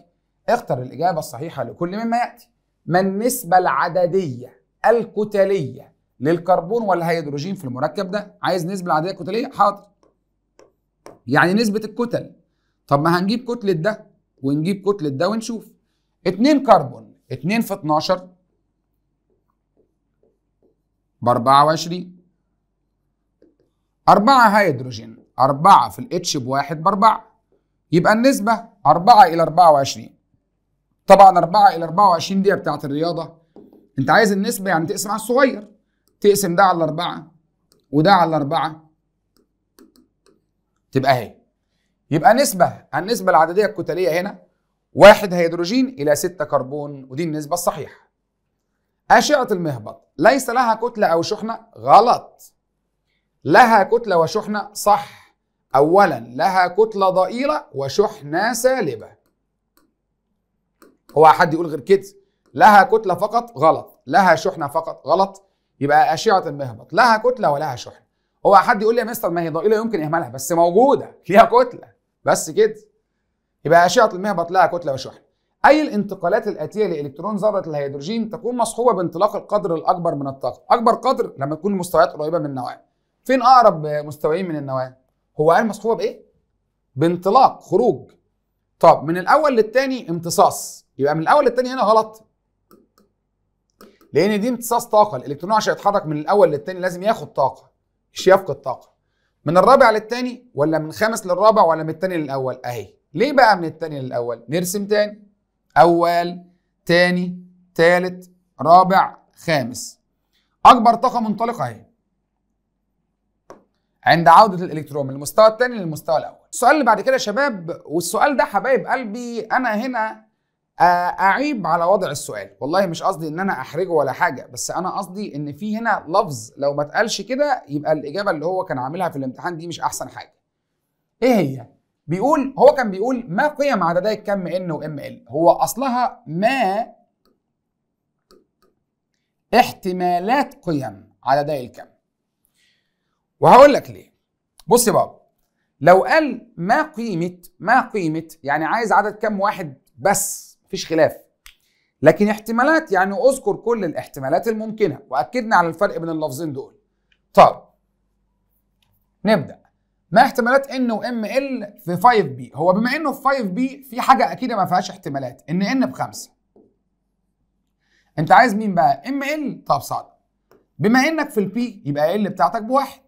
اختر الاجابه الصحيحه لكل مما ياتي ما النسبه العدديه الكتليه للكربون والهيدروجين في المركب ده عايز نسبه العدديه الكتليه حاضر يعني نسبه الكتل طب ما هنجيب كتله ده ونجيب كتله ده ونشوف 2 كربون 2 في 12 باربعة 24 أربعة هيدروجين أربعة في الاتش بواحد بأربعة يبقى النسبة أربعة إلى أربعة وعشرين طبعا أربعة إلى أربعة وعشرين دي بتاعت الرياضة أنت عايز النسبة يعني تقسم على الصغير تقسم ده على أربعة وده على أربعة تبقى أهي يبقى نسبة النسبة العددية الكتلية هنا واحد هيدروجين إلى ستة كربون ودي النسبة الصحيحة أشعة المهبط ليس لها كتلة أو شحنة غلط لها كتلة وشحنة صح أولا لها كتلة ضئيلة وشحنة سالبة هو حد يقول غير كده لها كتلة فقط غلط لها شحنة فقط غلط يبقى أشعة المهبط لها كتلة ولها شحنة هو حد يقول لي يا مستر ما هي ضئيلة يمكن إهمالها بس موجودة ليها كتلة بس كده يبقى أشعة المهبط لها كتلة وشحنة أي الانتقالات الآتية لإلكترون ذرة الهيدروجين تكون مصحوبة بانطلاق القدر الأكبر من الطاقة أكبر قدر لما تكون المستويات قريبة من نوعها فين اقرب مستويين من النواه هو قال مصحوبه بايه بانطلاق خروج طب من الاول للتاني امتصاص يبقى من الاول للتاني هنا غلط لان دي امتصاص طاقه الالكترون عشان يتحرك من الاول للتاني لازم ياخد طاقه مش يفقد طاقه من الرابع للتاني ولا من خامس للرابع ولا من التاني للاول اهي ليه بقى من التاني للاول نرسم تاني اول تاني تالت رابع خامس اكبر طاقه منطلقه اهي عند عودة الإلكترون من المستوى الثاني للمستوى الأول السؤال اللي بعد كده يا شباب والسؤال ده حبايب قلبي أنا هنا آه، أعيب على وضع السؤال والله مش قصدي إن أنا أحرجه ولا حاجة بس أنا قصدي إن في هنا لفظ لو ما اتقالش كده يبقى الإجابة اللي هو كان عاملها في الامتحان دي مش أحسن حاجة إيه هي؟ بيقول هو كان بيقول ما قيم عددي الكم ان وام ال هو اصلها ما احتمالات قيم عددي الكم وهقول لك ليه بص يا بابا لو قال ما قيمة ما قيمة يعني عايز عدد كام واحد بس مفيش خلاف لكن احتمالات يعني اذكر كل الاحتمالات الممكنة وأكدنا على الفرق بين اللفظين دول طب نبدأ ما احتمالات ان وام ال في 5 بي هو بما انه في 5 بي في حاجة أكيدة ما فيهاش احتمالات ان ان بخمسة انت عايز مين بقى ام ال طب صعب بما انك في البي يبقى ال بتاعتك بواحد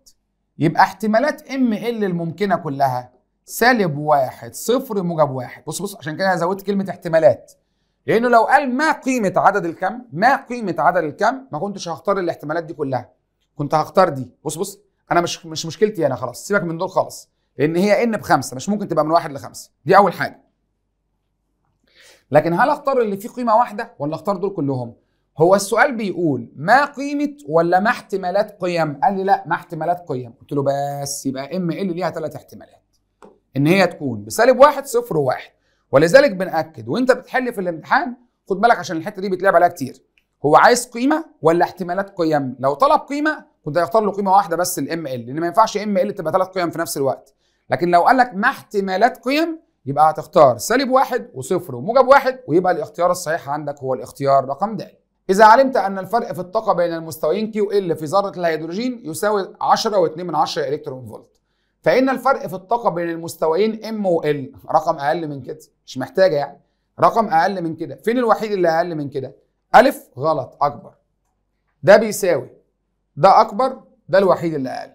يبقى احتمالات ام ال الممكنه كلها سالب واحد صفر موجب واحد بص بص عشان كده زودت كلمه احتمالات لانه لو قال ما قيمه عدد الكم ما قيمه عدد الكم ما كنتش هختار الاحتمالات دي كلها كنت هختار دي بص بص انا مش مش مشكلتي انا خلاص سيبك من دول خالص لان هي ان بخمسه مش ممكن تبقى من واحد لخمسه دي اول حاجه لكن هل اختار اللي فيه قيمه واحده ولا اختار دول كلهم هو السؤال بيقول ما قيمه ولا ما احتمالات قيم قال لي لا ما احتمالات قيم قلت له بس يبقى ام ال ليها ثلاث احتمالات ان هي تكون بسالب واحد صفر وواحد ولذلك بناكد وانت بتحل في الامتحان خد بالك عشان الحته دي بيتلعب عليها كتير هو عايز قيمه ولا احتمالات قيم لو طلب قيمه كنت هيختار له قيمه واحده بس الام ال لان ما ينفعش ام ال تبقى ثلاث قيم في نفس الوقت لكن لو قال لك ما احتمالات قيم يبقى هتختار سالب واحد وصفر وموجب واحد ويبقى الاختيار الصحيح عندك هو الاختيار رقم د إذا علمت أن الفرق في الطاقة بين المستويين ال في ذرة الهيدروجين يساوي 10 و2 إلكترون فولت فإن الفرق في الطاقة بين المستويين M و L رقم أقل من كده مش محتاجة يعني رقم أقل من كده فين الوحيد اللي أقل من كده؟ أ غلط أكبر ده بيساوي ده أكبر ده الوحيد اللي أقل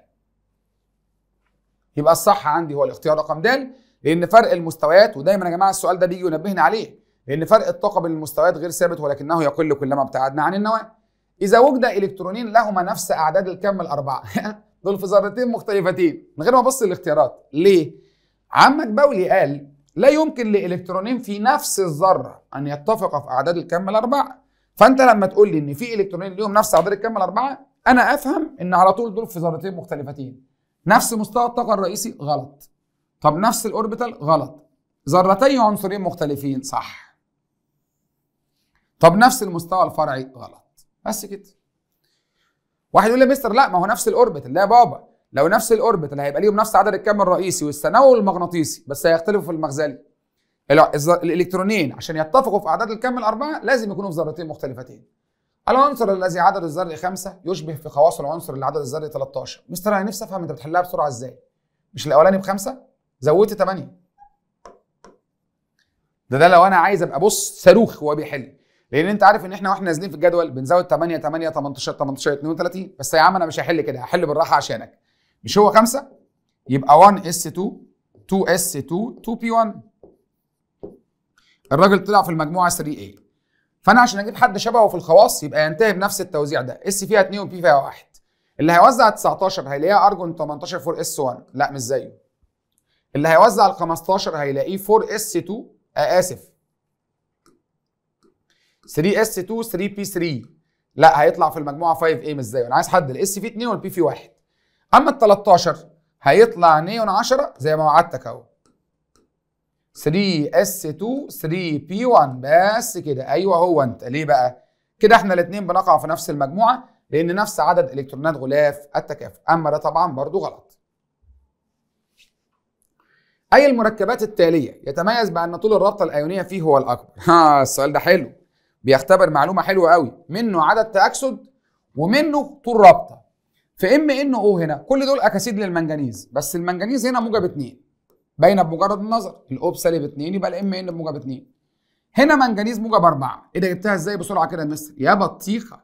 يبقى الصح عندي هو الاختيار رقم د لأن فرق المستويات ودايما يا جماعة السؤال ده بيجي ينبهنا عليه لأن فرق الطاقة بين المستويات غير ثابت ولكنه يقل كلما ابتعدنا عن النواة إذا وجد إلكترونين لهما نفس أعداد الكم الأربعة دول في ذرتين مختلفتين من غير ما أبص الاختيارات ليه؟ عمك بولي قال لا يمكن لإلكترونين في نفس الذرة أن يتفقا في أعداد الكم الأربعة فأنت لما تقول لي إن في إلكترونين ليهم نفس أعداد الكم الأربعة أنا أفهم إن على طول دول في ذرتين مختلفتين نفس مستوى الطاقة الرئيسي غلط طب نفس الأوربيتال غلط ذرتي عنصرين مختلفين صح طب نفس المستوى الفرعي غلط بس كده واحد يقول لي مستر لا ما هو نفس الاوربت لا هي بابا لو نفس الاوربت اللي هيبقى ليهم نفس عدد الكم الرئيسي والثانوي والمغناطيسي بس هيختلفوا في المغزلي الالكترونين عشان يتفقوا في اعداد الكم الاربعه لازم يكونوا في ذرتين مختلفتين العنصر الذي عدد الذري خمسة يشبه في خواص العنصر اللي عدد الذري 13 مستر انا نفسي افهم انت بتحلها بسرعه ازاي مش الاولاني بخمسه زودت 8 ده ده لو انا عايز ابقى بص صاروخ وهو بيحل لان انت عارف ان احنا واحنا نازلين في الجدول بنزود 8 8 18 18 32 بس يا عم انا مش هحل كده هحل بالراحه عشانك مش هو 5 يبقى 1 اس 2 2 اس 2 2 بي 1 الراجل طلع في المجموعه 3 a إيه. فانا عشان اجيب حد شبهه في الخواص يبقى ينتهي بنفس التوزيع ده اس فيها 2 وبي فيها 1 اللي هيوزع 19 هيلاقيها ارجون 18 4 اس 1 لا مش زيه اللي هيوزع ال 15 هيلاقيه 4 اس 2 اسف 3 اس 2 3 بي 3 لا هيطلع في المجموعه 5 5A إيه مش زي انا عايز حد الاس في 2 والبي في 1 اما ال 13 هيطلع نيون 10 زي ما وعدتك اهو 3 اس 2 3 بي 1 بس كده ايوه هو انت ليه بقى كده احنا الاثنين بنقع في نفس المجموعه لان نفس عدد الكترونات غلاف التكافؤ اما ده طبعا برضو غلط اي المركبات التاليه يتميز بان طول الرابطه الايونيه فيه هو الاكبر ها السؤال ده حلو بيختبر معلومه حلوه قوي منه عدد تاكسد ومنه طول رابطه في ام ان او هنا كل دول اكاسيد للمنجنيز بس المنجنيز هنا موجب 2 باينه بمجرد النظر الاو بسالب 2 يبقى الام ان بموجب 2 هنا منجنيز موجب 4 ايه ده جبتها ازاي بسرعه كده يا مستر يا بطيخه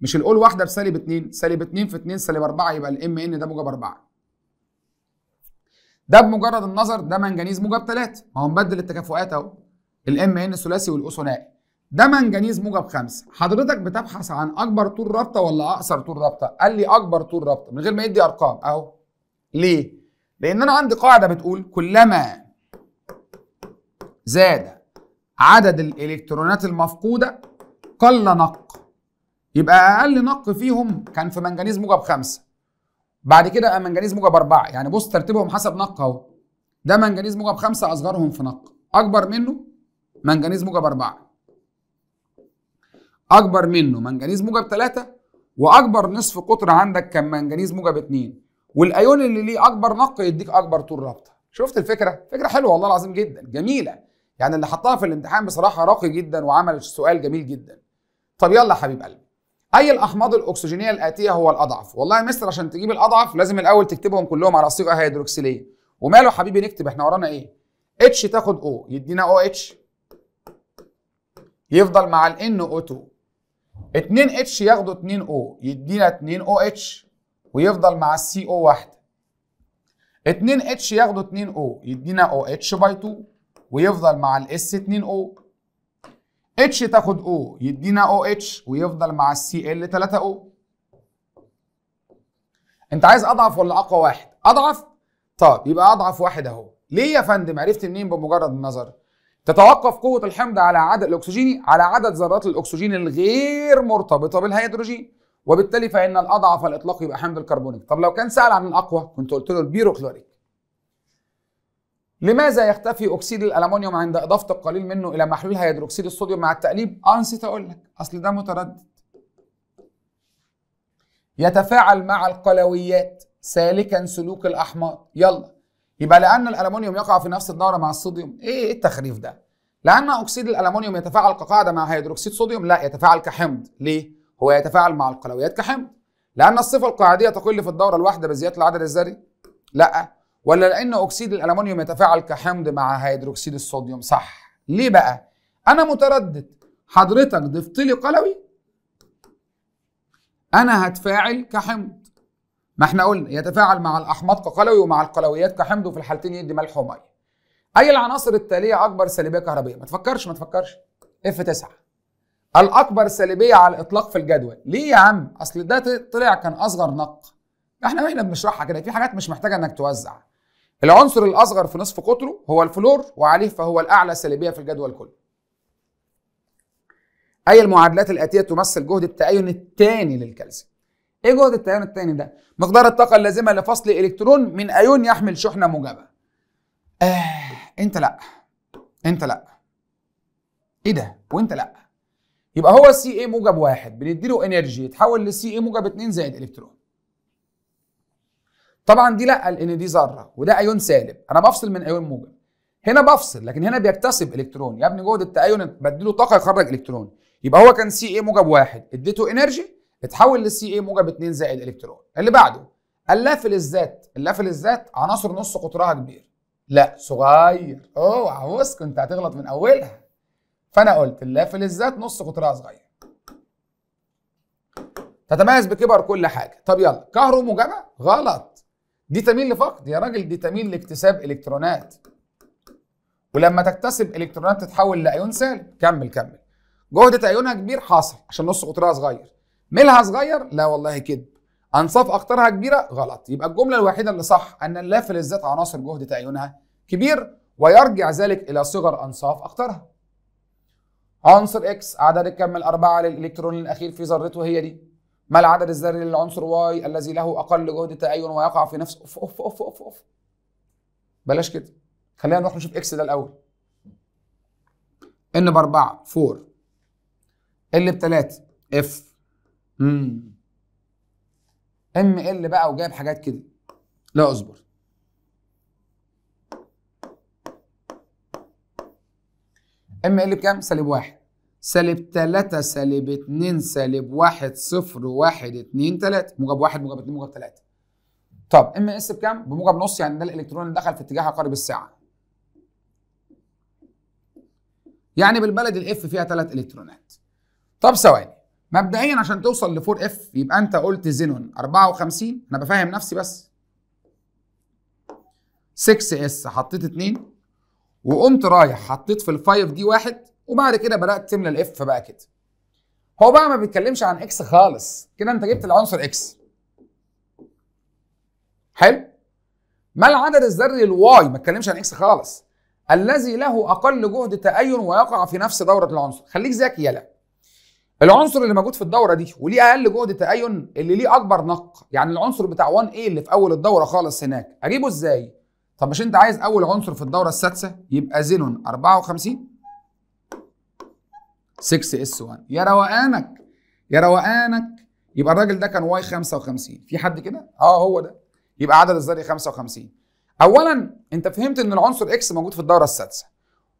مش الاول واحده بسالب 2 سالب 2 في 2 سالب 4 يبقى الام ان ده موجب 4 ده بمجرد النظر ده منجنيز موجب 3 ما هو مبدل التكافؤات اهو الام ان ثلاثي والاو ثنائي ده منجنيز موجب خمسة حضرتك بتبحث عن اكبر طول رابطه ولا اقصر طول رابطه قال لي اكبر طول رابطه من غير ما يدي ارقام اهو ليه لان انا عندي قاعده بتقول كلما زاد عدد الالكترونات المفقوده قل نق يبقى اقل نق فيهم كان في منجنيز موجب خمسة بعد كده بقى منجنيز موجب أربعة يعني بص ترتيبهم حسب نق اهو ده منجنيز موجب خمسة أصغرهم في نق أكبر منه منجنيز موجب أربعة اكبر منه منجنيز موجب 3 واكبر نصف قطر عندك كان منجنيز موجب 2 والايون اللي ليه اكبر نق يديك اكبر طول رابطه شفت الفكره فكره حلوه والله العظيم جدا جميله يعني اللي حطها في الامتحان بصراحه راقي جدا وعمل سؤال جميل جدا طب يلا يا حبيب قلبي اي الاحماض الاكسجينيه الاتيه هو الاضعف والله يا مستر عشان تجيب الاضعف لازم الاول تكتبهم كلهم على صيغه هيدروكسيليه وماله حبيبي نكتب احنا ورانا ايه اتش تاخد او يدينا او اتش يفضل مع ال او 2 2 اتش ياخدوا 2 او يدينا 2 او اتش ويفضل مع السي او واحده 2 اتش ياخدوا 2 او يدينا او اتش باي 2 ويفضل مع الاس 2 او اتش تاخد او يدينا او اتش ويفضل مع السي ال 3 او انت عايز اضعف ولا اقوى واحد اضعف طب يبقى اضعف واحد اهو ليه يا فندم عرفت منين بمجرد النظر تتوقف قوة الحمض على عدد الأكسجيني على عدد ذرات الأكسجين الغير مرتبطة بالهيدروجين وبالتالي فإن الأضعف الإطلاق يبقى حمض الكربونيك طب لو كان سأل عن الأقوى كنت قلت له البيروكلوريك لماذا يختفي أكسيد الألمونيوم عند إضافة القليل منه إلى محلول هيدروكسيد الصوديوم مع التقليب؟ أنسيت أقول لك أصل ده متردد يتفاعل مع القلويات سالكا سلوك الأحماض يلا يبقى لأن الالومنيوم يقع في نفس الدورة مع الصوديوم إيه, إيه التخريف ده؟ لأن أكسيد الالومنيوم يتفاعل كقاعدة مع هيدروكسيد صوديوم لا يتفاعل كحمض ليه؟ هو يتفاعل مع القلويات كحمض لأن الصفة القاعدية تقل في الدورة الواحدة بزيادة العدد الذري؟ لا ولا لأن أكسيد الالومنيوم يتفاعل كحمض مع هيدروكسيد الصوديوم صح ليه بقى؟ أنا متردد حضرتك ضفت لي قلوي أنا هتفاعل كحمض ما احنا قلنا يتفاعل مع الاحماض كقلوي ومع القلويات كحمض وفي الحالتين يدي ملح وميه اي العناصر التاليه اكبر سلبيه كهربائيه ما تفكرش ما تفكرش اف 9 الاكبر سلبيه على الاطلاق في الجدول ليه يا عم اصل ده طلع كان اصغر نق احنا واحنا بنشرحها كده في حاجات مش محتاجه انك توزع العنصر الاصغر في نصف قطره هو الفلور وعليه فهو الاعلى سلبيه في الجدول كله اي المعادلات الاتيه تمثل جهد التأين الثاني للكالسيوم ايه جهد التيار الثاني ده مقدار الطاقه اللازمه لفصل الكترون من ايون يحمل شحنه موجبه آه انت لا انت لا ايه ده وانت لا يبقى هو سي اي موجب واحد بنديله انرجي يتحول لسي اي موجب 2 زائد الكترون طبعا دي لا لان دي ذره وده ايون سالب انا بفصل من ايون موجب هنا بفصل لكن هنا بيكتسب الكترون يا ابني جهد التأيون بديله طاقه يخرج الكترون يبقى هو كان سي اي موجب واحد اديته انرجي اتحول للسي اي موجب 2 زائد الكترون اللي بعده اللاف للذات اللا للذات عناصر نص قطرها كبير لا صغير اوعى بص كنت هتغلط من اولها فانا قلت اللا للذات نص قطرها صغير تتميز بكبر كل حاجه طب يلا كهرو غلط دي تميل لفقد يا راجل دي تميل لاكتساب الكترونات ولما تكتسب الكترونات تتحول لايون سالب كمل كمل جهد ايونها كبير حاصل عشان نص قطرها صغير ميلها صغير لا والله كذب انصاف اقطارها كبيره غلط يبقى الجمله الوحيده اللي صح ان نلاف للذات عناصر جهد تعينها كبير ويرجع ذلك الى صغر انصاف اقطارها عنصر اكس عدد الكم الاربعه للالكترون الاخير في ذرته هي دي ما العدد الذري للعنصر واي الذي له اقل جهد تعين ويقع في نفس اوف اوف اوف اوف, أوف. بلاش كده خلينا نروح نشوف اكس ده الاول ان باربعه فور 4 ال ب 3 اف ام ال بقى وجايب حاجات كده لا اصبر ام ال بكام سالب واحد سالب تلاتة سالب اتنين سالب واحد صفر واحد اتنين تلاتة موجب واحد موجب اتنين موجب تلاتة طب ام اس بكام بموجب نص يعني ده الالكترون اللي دخل في اتجاه عقارب الساعة يعني بالبلد الاف فيها تلات الكترونات طب ثواني مبدئيا عشان توصل ل 4 اف يبقى انت قلت زينون 54 انا بفهم نفسي بس 6 اس حطيت 2 وقمت رايح حطيت في ال 5 دي واحد وبعد كده بدات تملى الاف بقى كده هو بقى ما بيتكلمش عن اكس خالص كده انت جبت العنصر اكس حلو ما العدد الذري الواي ما اتكلمش عن اكس خالص الذي له اقل جهد تأين ويقع في نفس دورة العنصر خليك ذكي يلا العنصر اللي موجود في الدوره دي وليه اقل جهد تأين اللي ليه اكبر نق يعني العنصر بتاع 1 a اللي في اول الدوره خالص هناك اجيبه ازاي طب مش انت عايز اول عنصر في الدوره السادسه يبقى زينون 54 6 اس 1 يا روقانك يا روقانك يبقى الراجل ده كان واي 55 في حد كده اه هو ده يبقى عدد الذري 55 اولا انت فهمت ان العنصر اكس موجود في الدوره السادسه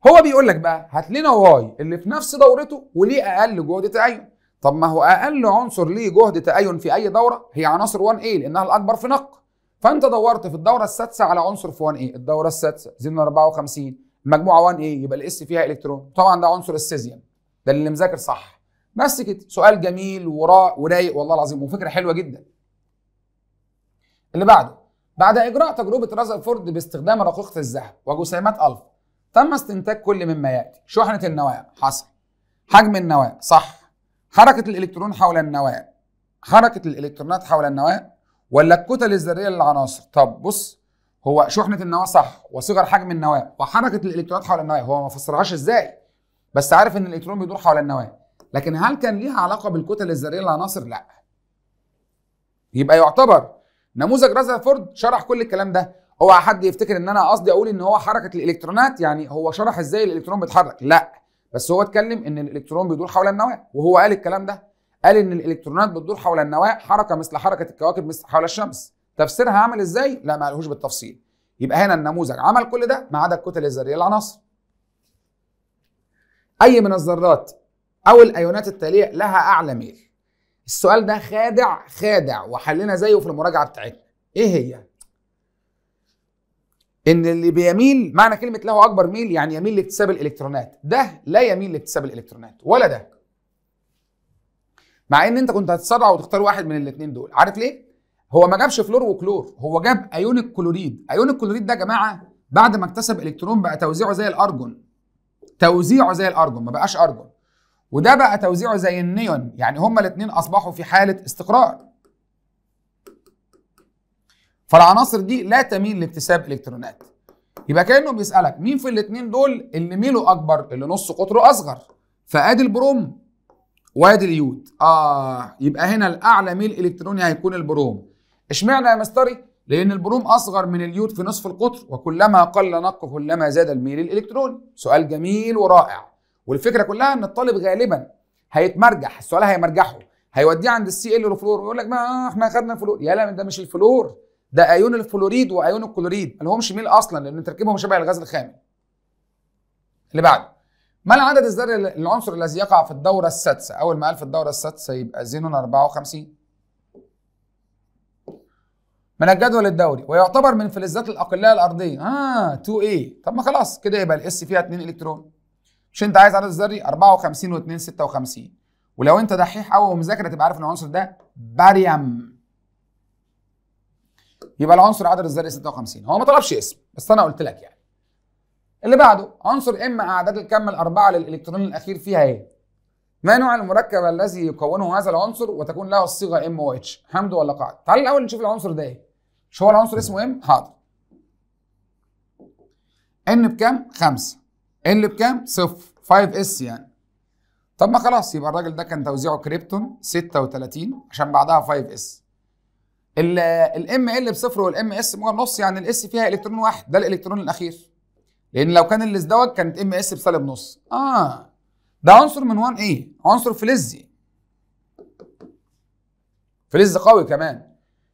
هو بيقول لك بقى هات لنا واي اللي في نفس دورته وليه اقل جهد تعين طب ما هو اقل عنصر ليه جهد تأين في اي دوره هي عناصر 1A إيه؟ لانها الاكبر في نق فانت دورت في الدوره السادسه على عنصر في 1A إيه؟ الدوره السادسه زيرو 54 المجموعه 1A يبقى الاس فيها الكترون طبعا ده عنصر السيزيوم ده اللي مذاكر صح بس كده سؤال جميل وراء ورايق والله العظيم وفكره حلوه جدا اللي بعده بعد اجراء تجربه رازرفورد باستخدام رقيقه الذهب وجسيمات الفا تم استنتاج كل مما ياتي شحنه النواه حصل حجم النواه صح حركه الالكترون حول النواه حركه الالكترونات حول النواه ولا الكتل الذريه للعناصر طب بص هو شحنه النواه صح وصغر حجم النواه وحركه الالكترونات حول النواه هو ما فسرهاش ازاي بس عارف ان الالكترون بيدور حول النواه لكن هل كان ليها علاقه بالكتل الذريه للعناصر لا يبقى يعتبر نموذج رازرفورد شرح كل الكلام ده اوعى حد يفتكر ان انا قصدي اقول ان هو حركه الالكترونات يعني هو شرح ازاي الالكترون بيتحرك لا بس هو اتكلم ان الالكترون بيدور حول النواه وهو قال الكلام ده قال ان الالكترونات بتدور حول النواه حركه مثل حركه الكواكب مثل حول الشمس تفسيرها عمل ازاي لا ما قالهوش بالتفصيل يبقى هنا النموذج عمل كل ده ما عدا الكتل الذريه العناصر اي من الذرات او الايونات التاليه لها اعلى ميل السؤال ده خادع خادع وحلنا زيه في المراجعه بتاعتنا ايه هي ان اللي بيميل معنى كلمه له اكبر ميل يعني يميل لاكتساب الالكترونات ده لا يميل لاكتساب الالكترونات ولا ده مع ان انت كنت هتتسرع وتختار واحد من الاثنين دول عارف ليه هو ما جابش فلور وكلور هو جاب ايون الكلوريد ايون الكلوريد ده يا جماعه بعد ما اكتسب الكترون بقى توزيعه زي الارجون توزيعه زي الارجون ما بقاش ارجون وده بقى توزيعه زي النيون يعني هما الاثنين اصبحوا في حاله استقرار فالعناصر دي لا تميل لاكتساب الكترونات يبقى كانه بيسالك مين في الاثنين دول اللي ميله اكبر اللي نص قطره اصغر فادي البروم وادي اليود اه يبقى هنا الاعلى ميل الكتروني هيكون البروم اشمعنى يا مستري لان البروم اصغر من اليود في نصف القطر وكلما قل نقه كلما زاد الميل الالكتروني سؤال جميل ورائع والفكره كلها ان الطالب غالبا هيتمرجح السؤال هيمرجحه هيوديه عند السي ال فلور ويقول لك ما احنا خدنا فلور يا لا ده مش الفلور ده ايون الفلوريد وايون الكلوريد ما لهمش ميل اصلا لان تركيبهم شبه الغاز الخام اللي بعده ما العدد الذري العنصر الذي يقع في الدوره السادسه اول ما قال في الدوره السادسه يبقى زينون 54 من الجدول الدوري ويعتبر من فلزات الاقلاء الارضيه اه 2 a طب ما خلاص كده يبقى الاس فيها 2 الكترون مش انت عايز عدد الذري 54 و2 56 ولو انت دحيح قوي ومذاكر هتبقى عارف ان العنصر ده باريوم يبقى العنصر عدد الذري 56 هو ما طلبش اسم بس انا قلت لك يعني اللي بعده عنصر ام اعداد الكم الاربعه للالكترون الاخير فيها ايه ما نوع المركب الذي يكونه هذا العنصر وتكون له الصيغه ام او اتش حمد ولا قاعد تعال الاول نشوف العنصر ده ايه مش هو العنصر اسمه ام حاضر ان بكام 5 ال بكام صفر 5 اس يعني طب ما خلاص يبقى الراجل ده كان توزيعه كريبتون 36 عشان بعدها 5 اس الام ال بصفر والام اس نص يعني الاس فيها الكترون واحد ده الالكترون الاخير لان لو كان اللي ازدوج كانت ام اس بسالب نص اه ده عنصر من 1 ايه عنصر فلزي فلز قوي كمان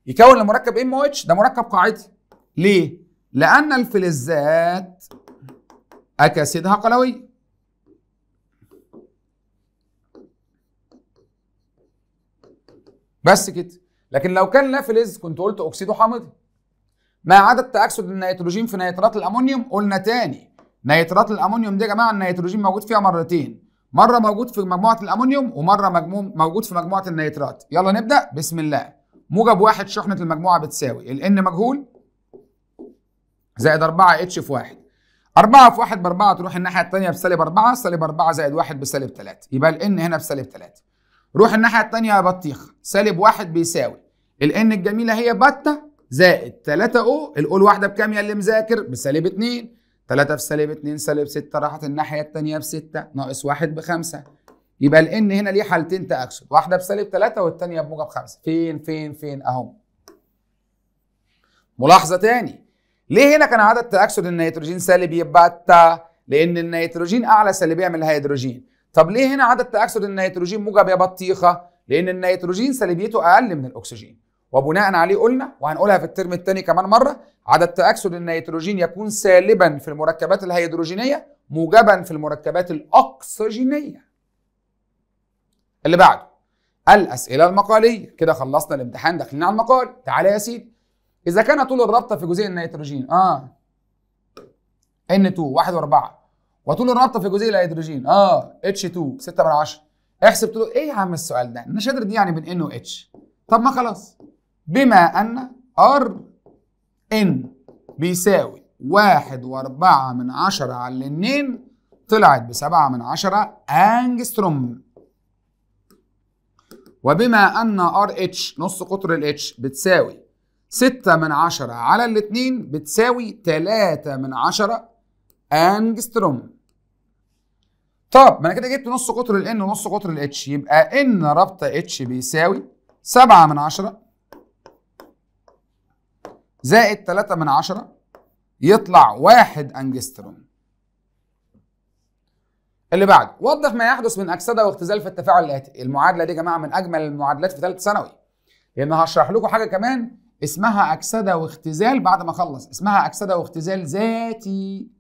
يكون لمركب ام او اتش ده مركب قاعدي ليه لان الفلزات اكاسيدها قلويه بس كده لكن لو كان لافلز كنت قلت اكسيده حامضي ما عدا التاكسد النيتروجين في نيترات الامونيوم قلنا تاني نيترات الامونيوم دي يا جماعه النيتروجين موجود فيها مرتين مره موجود في مجموعه الامونيوم ومره موجود في مجموعه النيترات يلا نبدا بسم الله موجب واحد شحنه المجموعه بتساوي ال ان مجهول زائد 4 اتش في واحد 4 في 1 ب 4 تروح الناحيه الثانيه بسالب 4 سالب 4 زائد 1 بسالب 3 يبقى ال ان هنا بسالب 3 روح الناحية التانية يا بطيخ سالب واحد بيساوي الان الجميلة هي بتة زائد 3 او الاول واحدة بكام يا اللي مذاكر بسالب 2 3 في سالب 2 سالب 6 راحت الناحية التانية ب 6 ناقص 1 ب 5 يبقى الان هنا ليه حالتين تأكسد واحدة بسالب 3 والتانية بموجب 5 فين فين فين اهو ملاحظة تاني ليه هنا كان عدد تأكسد النيتروجين سالب يبقى لأن النيتروجين أعلى سالبية من الهيدروجين طب ليه هنا عدد تأكسد النيتروجين موجب يا بطيخة؟ لأن النيتروجين سلبيته أقل من الأكسجين وبناء عليه قلنا وهنقولها في الترم الثاني كمان مرة عدد تأكسد النيتروجين يكون سالبا في المركبات الهيدروجينية موجبا في المركبات الأكسجينية اللي بعده الأسئلة المقالية كده خلصنا الامتحان داخلين على المقال تعالى يا سيدي إذا كان طول الرابطة في جزيء النيتروجين آه N2 1 و4 وطول الرابطه في جزيئ الهيدروجين اه اتش 2 6 من 10 احسب طوله ايه يا عم السؤال ده؟ انا مش قادر دي يعني بين ان واتش طب ما خلاص بما ان ار ان بيساوي 1 و4 من 10 على الاثنين طلعت ب 7 من 10 انجستروم وبما ان ار اتش نص قطر الاتش بتساوي 6 من 10 على الاثنين بتساوي 3 من 10 انجستروم طب ما انا كده جبت نص قطر ال n ونص قطر ال h يبقى n رابطه h بيساوي 7 من 10 زائد 3 من 10 يطلع 1 انجسترون اللي بعد وضح ما يحدث من اكسده واختزال في التفاعل الاتي المعادله دي يا جماعه من اجمل المعادلات في ثالث ثانوي لان هشرح لكم حاجه كمان اسمها اكسده واختزال بعد ما اخلص اسمها اكسده واختزال ذاتي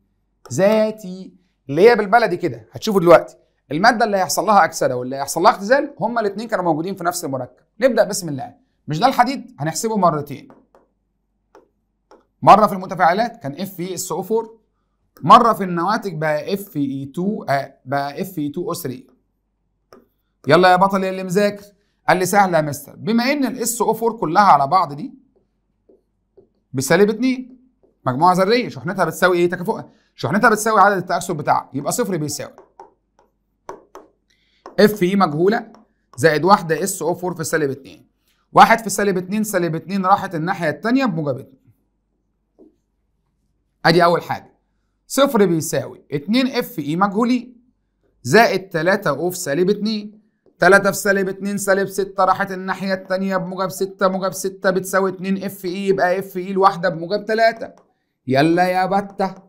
ذاتي اللي هي بالبلدي كده هتشوفوا دلوقتي الماده اللي هيحصل لها اكسده واللي هيحصل لها اختزال هما الاثنين كانوا موجودين في نفس المركب نبدا بسم الله مش ده الحديد هنحسبه مرتين مره في المتفاعلات كان اف اي اس او 4 مره في النواتج بقى اف اي 2 بقى اف اي 2 او 3 يلا يا بطل اللي مذاكر قال لي سهل يا مستر بما ان الاس او 4 كلها على بعض دي بسالب 2 مجموعه ذريه شحنتها بتساوي ايه تكافؤها شحنتها بتساوي عدد التأكسد بتاعها يبقى صفر بيساوي اف اي مجهولة زائد واحدة اس او 4 في سالب 2 واحد في سالب 2 سالب 2 راحت الناحية الثانيه بموجب 2 ادي أول حاجة صفر بيساوي 2 اف اي مجهولي زائد 3 او في سالب 2 3 في سالب 2 سالب 6 راحت الناحية الثانيه بموجب 6 موجب 6 بتساوي 2 اف اي يبقى اف اي e الواحدة بموجب 3 يلا يا بته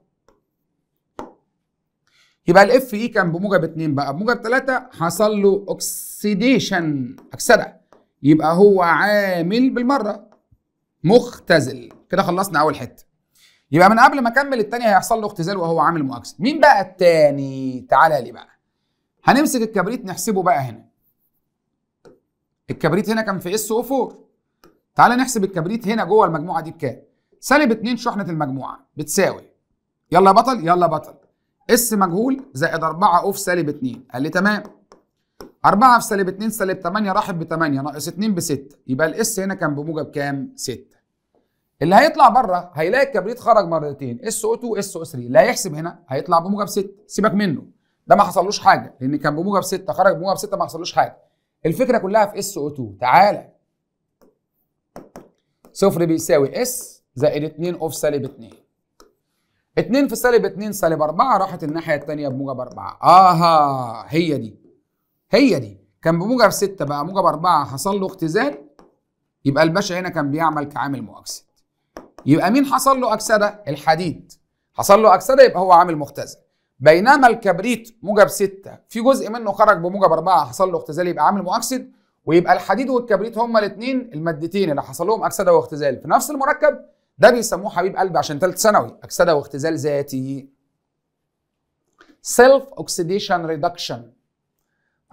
يبقى الاف اي كان بموجب 2 بقى بموجب 3 حصل له اوكسيديشن اكسده يبقى هو عامل بالمره مختزل كده خلصنا اول حته يبقى من قبل ما اكمل الثانيه هيحصل له اختزال وهو عامل مؤكسد مين بقى الثاني تعالى لي بقى هنمسك الكبريت نحسبه بقى هنا الكبريت هنا كان في اس او 4 تعالى نحسب الكبريت هنا جوه المجموعه دي بكام سالب 2 شحنه المجموعه بتساوي يلا بطل يلا بطل اس مجهول زائد 4 اوف سالب 2 قال لي تمام 4 في سالب 2 سالب 8 راحت ب 8 ناقص 2 ب 6 يبقى الاس هنا كان بموجب كام 6 اللي هيطلع بره هيلاقي الكبريت خرج مرتين اس او 2 اس او 3 لا يحسب هنا هيطلع بموجب 6 سيبك منه ده ما حصلوش حاجه لان كان بموجب 6 خرج بموجب 6 ما حصلوش حاجه الفكره كلها في اس او 2 تعالى صفر بيساوي اس زائد 2 اوف سالب 2 2 في سالب 2 سالب 4 راحت الناحية التانية بموجب 4 اها هي دي هي دي كان بموجب 6 بقى موجب 4 حصل له اختزال يبقى الباشا هنا كان بيعمل كعامل مؤكسد يبقى مين حصل له أكسدة؟ الحديد حصل له أكسدة يبقى هو عامل مختزل بينما الكبريت موجب 6 في جزء منه خرج بموجب 4 حصل له اختزال يبقى عامل مؤكسد ويبقى الحديد والكبريت هما الاثنين المادتين اللي حصل لهم اكسده واختزال في نفس المركب ده بيسموه حبيب قلبي عشان ثالث ثانوي اكسده واختزال ذاتي سيلف اوكسيديشن ريدكشن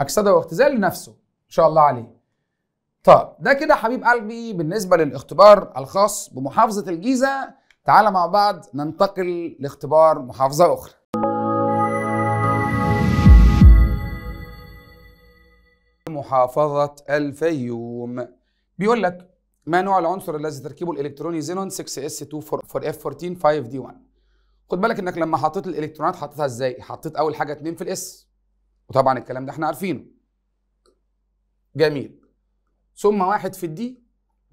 اكسده واختزال لنفسه ان شاء الله عليه طب ده كده حبيب قلبي بالنسبه للاختبار الخاص بمحافظه الجيزه تعالى مع بعض ننتقل لاختبار محافظه اخرى محافظه الفيوم بيقول لك ما نوع العنصر الذي تركيبه الالكتروني زينون 6s2 for f14 5d1 خد بالك انك لما حطيت الالكترونات حطيتها ازاي حطيت اول حاجه 2 في الاس وطبعا الكلام ده احنا عارفينه جميل ثم واحد في الدي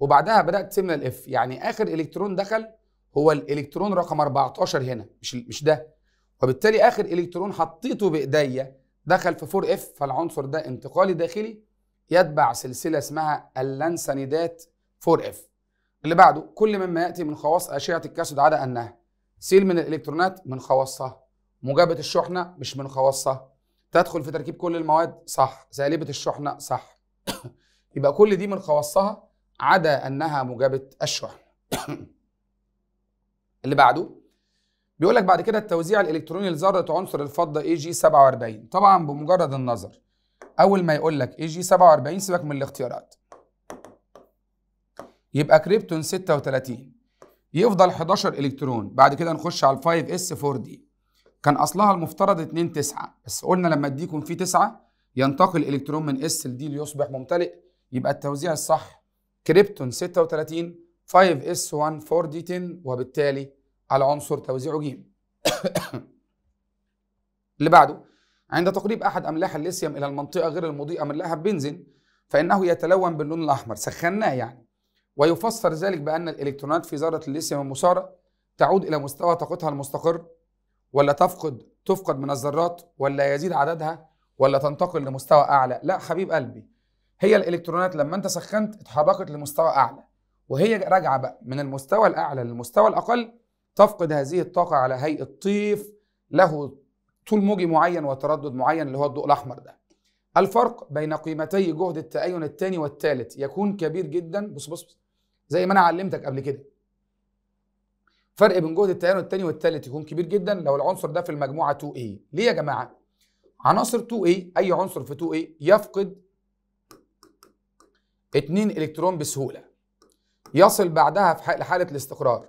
وبعدها بدات تملى الاف يعني اخر الكترون دخل هو الالكترون رقم 14 هنا مش مش ده وبالتالي اخر الكترون حطيته بايديا دخل في 4 اف فالعنصر ده انتقالي داخلي يتبع سلسله اسمها اللانسانيدات 4F اللي بعده كل مما يأتي من خواص أشعة الكاسود عدا أنها سيل من الإلكترونات من خواصها مجابة الشحنة مش من خواصها تدخل في تركيب كل المواد صح سالبة الشحنة صح يبقى كل دي من خواصها عدا أنها مجابة الشحنة اللي بعده بيقول لك بعد كده التوزيع الالكتروني لذره عنصر الفضه اي جي 47 طبعا بمجرد النظر اول ما يقول لك اي جي 47 سيبك من الاختيارات يبقى كريبتون 36 يفضل 11 الكترون بعد كده نخش على ال 5 اس 4 دي كان اصلها المفترض 2 9 بس قلنا لما الدي يكون فيه 9 ينتقل الكترون من اس لدي ليصبح ممتلئ يبقى التوزيع الصح كريبتون 36 5 اس 1 4 دي 10 وبالتالي العنصر توزيعه ج اللي بعده عند تقريب احد املاح الليثيوم الى المنطقه غير المضيئه من لها بنزين فانه يتلون باللون الاحمر سخناه يعني ويفسر ذلك بأن الإلكترونات في ذرة الليثيوم المثارة تعود إلى مستوى طاقتها المستقر ولا تفقد تفقد من الذرات ولا يزيد عددها ولا تنتقل لمستوى أعلى لا حبيب قلبي هي الإلكترونات لما أنت سخنت اتحركت لمستوى أعلى وهي راجعة بقى من المستوى الأعلى للمستوى الأقل تفقد هذه الطاقة على هيئة طيف له طول موجي معين وتردد معين اللي هو الضوء الأحمر ده الفرق بين قيمتي جهد التأين الثاني والثالث يكون كبير جدا بص بص بص زي ما انا علمتك قبل كده فرق بين جهد التيار الثاني والثالث يكون كبير جدا لو العنصر ده في المجموعه 2A ليه يا جماعه عناصر 2A اي عنصر في 2A يفقد 2 الكترون بسهوله يصل بعدها في حاله الاستقرار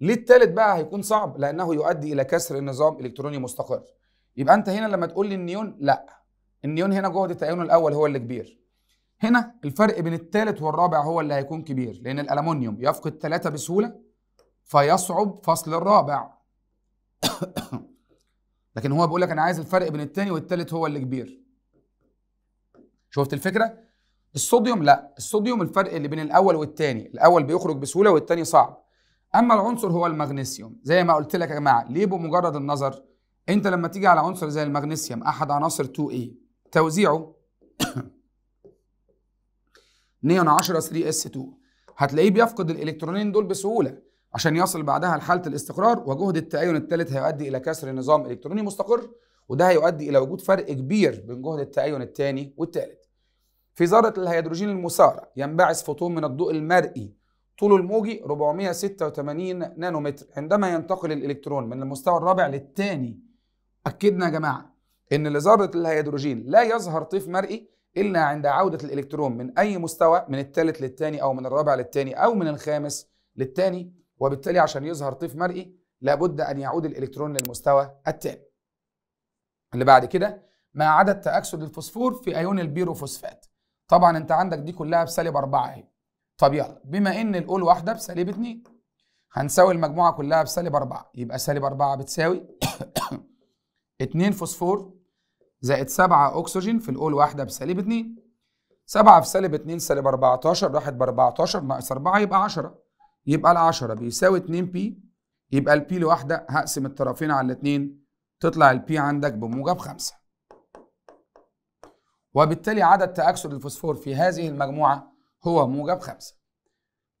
ليه الثالث بقى هيكون صعب لانه يؤدي الى كسر النظام الالكتروني مستقر يبقى انت هنا لما تقول لي النيون لا النيون هنا جهد التيار الاول هو اللي كبير هنا الفرق بين الثالث والرابع هو اللي هيكون كبير لأن الالومنيوم يفقد ثلاثة بسهولة فيصعب فصل الرابع لكن هو بيقول لك أنا عايز الفرق بين الثاني والثالث هو اللي كبير شفت الفكرة؟ الصوديوم لا الصوديوم الفرق اللي بين الأول والثاني الأول بيخرج بسهولة والثاني صعب أما العنصر هو المغنيسيوم زي ما قلت لك يا جماعة ليه بمجرد النظر أنت لما تيجي على عنصر زي المغنيسيوم أحد عناصر 2A إيه، توزيعه نيون 10 3 اس 2 هتلاقيه بيفقد الالكترونين دول بسهوله عشان يصل بعدها لحاله الاستقرار وجهد التايون الثالث هيؤدي الى كسر نظام الكتروني مستقر وده هيؤدي الى وجود فرق كبير بين جهد التايون الثاني والثالث في ذره الهيدروجين المسارع ينبعث فوتون من الضوء المرئي طوله الموجي 486 نانومتر عندما ينتقل الالكترون من المستوى الرابع للثاني اكدنا يا جماعه ان لذره الهيدروجين لا يظهر طيف مرئي إلا عند عودة الإلكترون من أي مستوى من الثالث للثاني أو من الرابع للثاني أو من الخامس للثاني وبالتالي عشان يظهر طيف مرئي لابد أن يعود الإلكترون للمستوى الثاني اللي بعد كده ما عدا التأكسد الفوسفور في أيون البيروفوسفات طبعا أنت عندك دي كلها بسالب أربعة أهي طب يلا بما إن الأول واحدة بسالب 2 هنساوي المجموعة كلها بسالب أربعة يبقى سالب أربعة بتساوي 2 فوسفور زائد 7 اكسجين في الاول واحده بسالب 2 7 في سالب 2 سالب 14 راحت ب 14 ناقص 4 يبقى 10 يبقى ال 10 بيساوي 2 بي يبقى البي لوحده هقسم الطرفين على الاثنين تطلع البي عندك بموجب 5 وبالتالي عدد تأكسد الفوسفور في هذه المجموعة هو موجب 5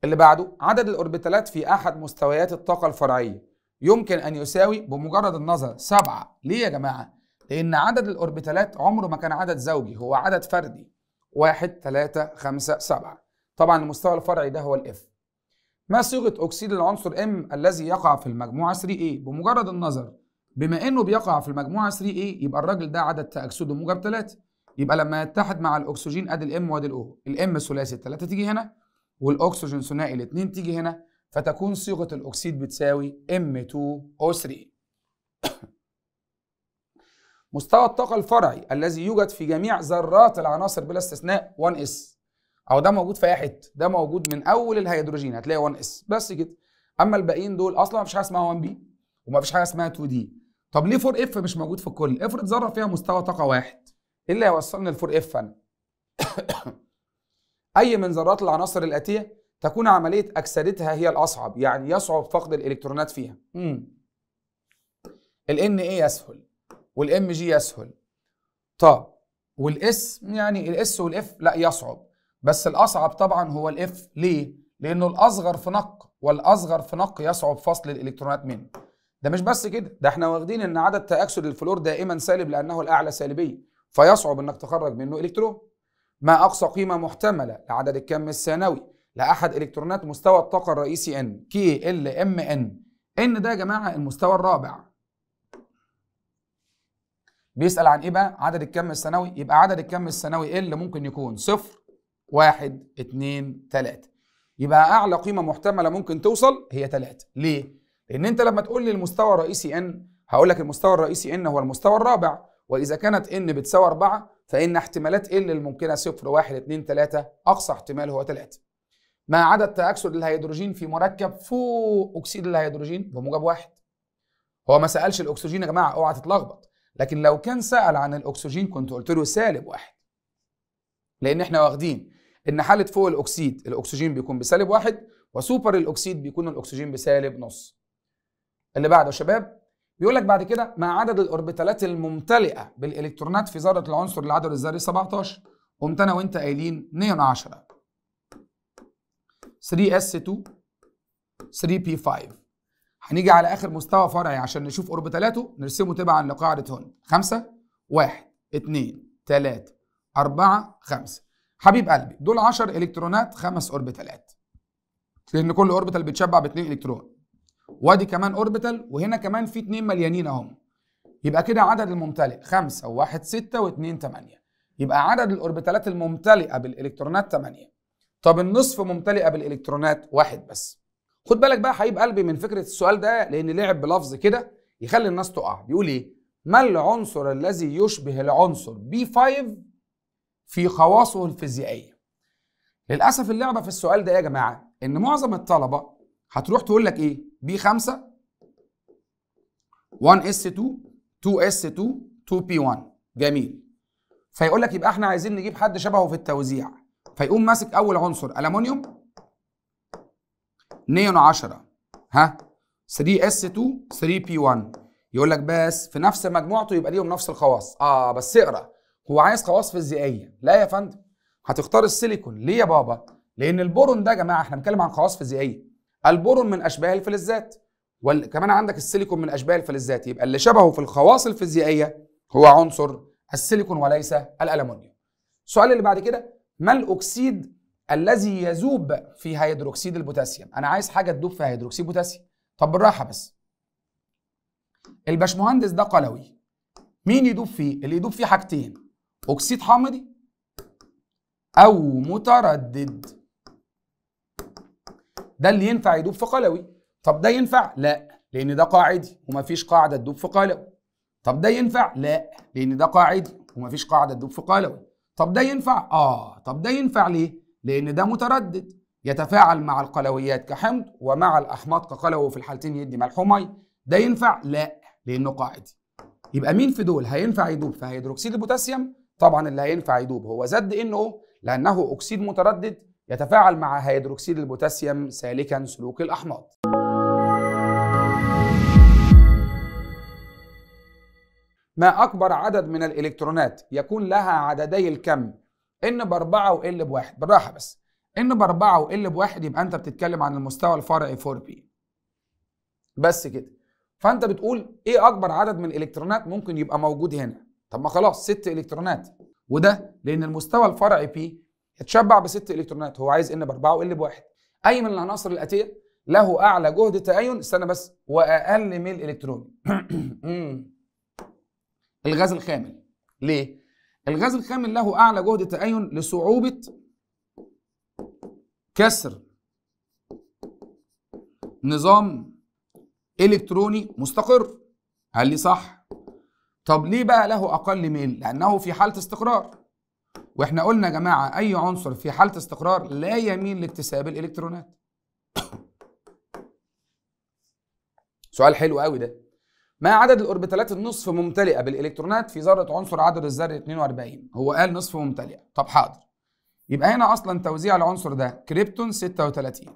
اللي بعده عدد الأوربيتالات في أحد مستويات الطاقة الفرعية يمكن أن يساوي بمجرد النظر 7 ليه يا جماعة؟ لأن عدد الأوربيتالات عمره ما كان عدد زوجي هو عدد فردي واحد ثلاثة خمسة سبعة طبعا المستوى الفرعي ده هو الاف ما صيغة أكسيد العنصر M الذي يقع في المجموعة 3A إيه؟ بمجرد النظر بما إنه بيقع في المجموعة 3A إيه، يبقى الراجل ده عدد تأكسده موجب 3 يبقى لما يتحد مع الأكسجين أدي الام وأدي الأو الام ثلاثي الثلاثة تيجي هنا والأكسجين ثنائي الاثنين تيجي هنا فتكون صيغة الأكسيد بتساوي M2O3 مستوى الطاقة الفرعي الذي يوجد في جميع ذرات العناصر بلا استثناء 1 اس أو ده موجود في أي حتة ده موجود من أول الهيدروجين هتلاقي 1 اس بس كده أما الباقيين دول أصلا مفيش حاجة اسمها 1 بي ومفيش حاجة اسمها 2 دي طب ليه 4 اف مش موجود في الكل؟ افرض ذرة فيها مستوى طاقة واحد ايه اللي هيوصلني ل 4 اف أنا؟ أي من ذرات العناصر الآتية تكون عملية أكسدتها هي الأصعب يعني يصعب فقد الإلكترونات فيها. امم ال إيه يسهل والام جي يسهل طب والاس يعني الاس والاف لا يصعب بس الاصعب طبعا هو الاف ليه لانه الاصغر في نق والاصغر في نق يصعب فصل الالكترونات منه ده مش بس كده ده احنا واخدين ان عدد تاكسد الفلور دائما سالب لانه الاعلى سالبيه فيصعب انك تخرج منه الكترون ما اقصى قيمه محتمله لعدد الكم الثانوي لاحد الكترونات مستوى الطاقه الرئيسي ان كي ال ام ان ان ده يا جماعه المستوى الرابع بيسال عن ايه بقى عدد الكم السنوي يبقى عدد الكم السنوي ايه اللي ممكن يكون صفر واحد اتنين تلاتة يبقى اعلى قيمه محتمله ممكن توصل هي تلاتة ليه لان انت لما تقول لي المستوى الرئيسي ان هقول لك المستوى الرئيسي ان هو المستوى الرابع واذا كانت ان بتساوي 4 فان احتمالات ان الممكنه صفر 1 2 3 اقصى احتمال هو 3 ما عدا تاكسد الهيدروجين في مركب فوق اكسيد الهيدروجين بموجب واحد هو ما سالش الاكسجين يا جماعه اوعى تتلخبط لكن لو كان سأل عن الأكسجين كنت قلت له سالب واحد لأن احنا واخدين إن حالة فوق الأكسيد الأكسجين بيكون بسالب واحد وسوبر الأكسيد بيكون الأكسجين بسالب نص اللي بعده يا شباب بيقول لك بعد كده ما عدد الأوربيتالات الممتلئة بالإلكترونات في ذرة العنصر العدد الذري 17 قمت أنا وأنت قايلين 2 10 3s2 3p5 هنيجي على اخر مستوى فرعي عشان نشوف اوربيتالاته نرسمه تبعا لقاعده هون خمسه واحد اثنين ثلاثة أربعة خمسة حبيب قلبي دول 10 الكترونات خمس اوربيتالات لان كل اوربيتال بيتشبع باثنين الكترون وادي كمان اوربيتال وهنا كمان في اثنين مليانين اهم يبقى كده عدد الممتلئ خمسه وواحد سته واثنين ثمانيه يبقى عدد الاوربيتالات الممتلئه بالالكترونات ثمانيه طب النصف ممتلئه بالالكترونات واحد بس خد بالك بقى حبيب قلبي من فكره السؤال ده لان لعب بلفظ كده يخلي الناس تقع بيقول ايه ما العنصر الذي يشبه العنصر بي 5 في خواصه الفيزيائيه للاسف اللعبه في السؤال ده يا جماعه ان معظم الطلبه هتروح تقول لك ايه بي 5 1s2 2s2 2p1 جميل فيقول لك يبقى احنا عايزين نجيب حد شبهه في التوزيع فيقوم ماسك اول عنصر الومنيوم نيون 10 ها 3 اس 2 3 بي 1 يقول لك بس في نفس مجموعته يبقى ليهم نفس الخواص اه بس اقرا هو عايز خواص فيزيائيه لا يا فندم هتختار السيليكون ليه يا بابا لان البورون ده يا جماعه احنا بنتكلم عن خواص فيزيائيه البورون من اشباه الفلزات وكمان عندك السيليكون من اشباه الفلزات يبقى اللي شبهه في الخواص الفيزيائيه هو عنصر السيليكون وليس الالومنيوم السؤال اللي بعد كده ما الاكسيد الذي يذوب في هيدروكسيد البوتاسيوم انا عايز حاجه تدوب في هيدروكسيد بوتاسيوم طب بالراحه بس الباشمهندس ده قلوي مين يدوب فيه اللي يدوب فيه حاجتين اكسيد حامضي او متردد ده اللي ينفع يدوب في قلوي طب ده ينفع لا لان ده قاعدي ومفيش قاعده تدوب في قلوي طب ده ينفع لا لان ده قاعدي ومفيش قاعده تدوب في قلوي طب ده ينفع اه طب ده ينفع ليه لأن ده متردد يتفاعل مع القلويات كحمض ومع الأحماض كقلوي وفي الحالتين يدي ملح ومية ده ينفع؟ لا لأنه قاعدي يبقى مين في دول هينفع يدوب في هيدروكسيد البوتاسيوم؟ طبعا اللي هينفع يدوب هو زد او لأنه أكسيد متردد يتفاعل مع هيدروكسيد البوتاسيوم سالكا سلوك الأحماض ما أكبر عدد من الإلكترونات يكون لها عددي الكم ان باربعه وال بواحد بالراحه بس ان باربعه وال بواحد يبقى انت بتتكلم عن المستوى الفرعي 4 بي بس كده فانت بتقول ايه اكبر عدد من الالكترونات ممكن يبقى موجود هنا طب ما خلاص ست الكترونات وده لان المستوى الفرعي بي يتشبع بست الكترونات هو عايز ان باربعه وال بواحد اي من العناصر الاتيه له اعلى جهد تأين استنى بس واقل ميل الكتروني الغاز الخامل ليه الغاز الخامل له أعلى جهد تأين لصعوبة كسر نظام إلكتروني مستقر قال لي صح طب ليه بقى له أقل ميل؟ لأنه في حالة استقرار واحنا قلنا يا جماعة أي عنصر في حالة استقرار لا يميل لاكتساب الإلكترونات سؤال حلو قوي ده ما عدد الأوربيتالات النصف ممتلئة بالإلكترونات في ذرة عنصر عدد الذري 42 هو قال نصف ممتلئة طب حاضر يبقى هنا أصلا توزيع العنصر ده كريبتون 36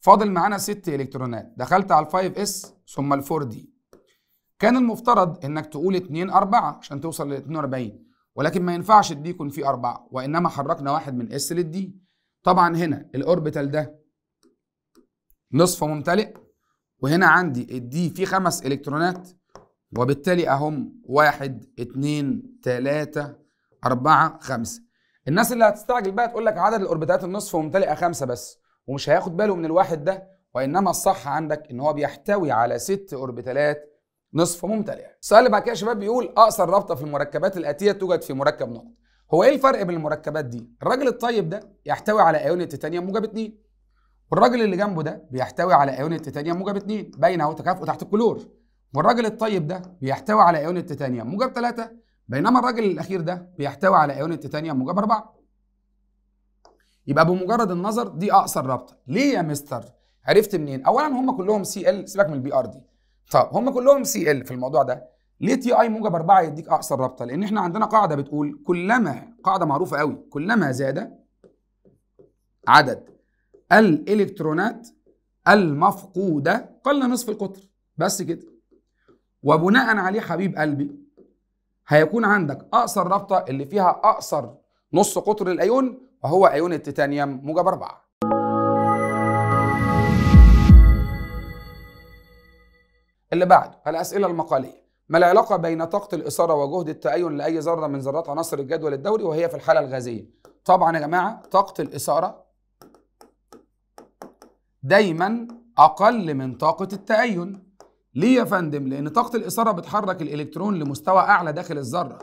فاضل معانا 6 إلكترونات دخلت على ال 5 اس ثم ال 4 دي كان المفترض إنك تقول 2 4 عشان توصل ل 42 ولكن ما ينفعش الدي يكون فيه 4 وإنما حركنا واحد من اس للدي طبعا هنا الأوربيتال ده نصف ممتلئ وهنا عندي الدي فيه خمس الكترونات وبالتالي اهم واحد اتنين تلاتة أربعة خمسة الناس اللي هتستعجل بقى تقول لك عدد الأوربيتات النصف ممتلئة خمسة بس ومش هياخد باله من الواحد ده وإنما الصح عندك إن هو بيحتوي على ست أوربيتالات نصف ممتلئة السؤال اللي بعد كده يا شباب بيقول أقصر رابطة في المركبات الآتية توجد في مركب نقط هو إيه الفرق بين المركبات دي؟ الراجل الطيب ده يحتوي على أيون التيتانيوم موجب 2 والراجل اللي جنبه ده بيحتوي على ايون التيتانيوم موجب 2 باين اهو تكافؤ تحت الكلور والراجل الطيب ده بيحتوي على ايون التيتانيوم موجب 3 بينما الراجل الاخير ده بيحتوي على ايون التيتانيوم موجب 4 يبقى بمجرد النظر دي اقصر رابطه ليه يا مستر عرفت منين اولا هم كلهم سي ال سيبك من البي ار دي طب هم كلهم سي ال في الموضوع ده ليه تي اي موجب 4 يديك اقصر رابطه لان احنا عندنا قاعده بتقول كلما قاعده معروفه قوي كلما زاد عدد الالكترونات المفقوده قل نصف القطر بس كده وبناء عليه حبيب قلبي هيكون عندك اقصر رابطه اللي فيها اقصر نص قطر الايون وهو ايون التيتانيوم موجب 4 اللي بعده الاسئله المقاليه ما العلاقه بين طاقه الاثاره وجهد التاين لاي ذره من ذرات عناصر الجدول الدوري وهي في الحاله الغازيه طبعا يا جماعه طاقه الاثاره دايما اقل من طاقه التاين ليه يا فندم لان طاقه الاثاره بتحرك الالكترون لمستوى اعلى داخل الذره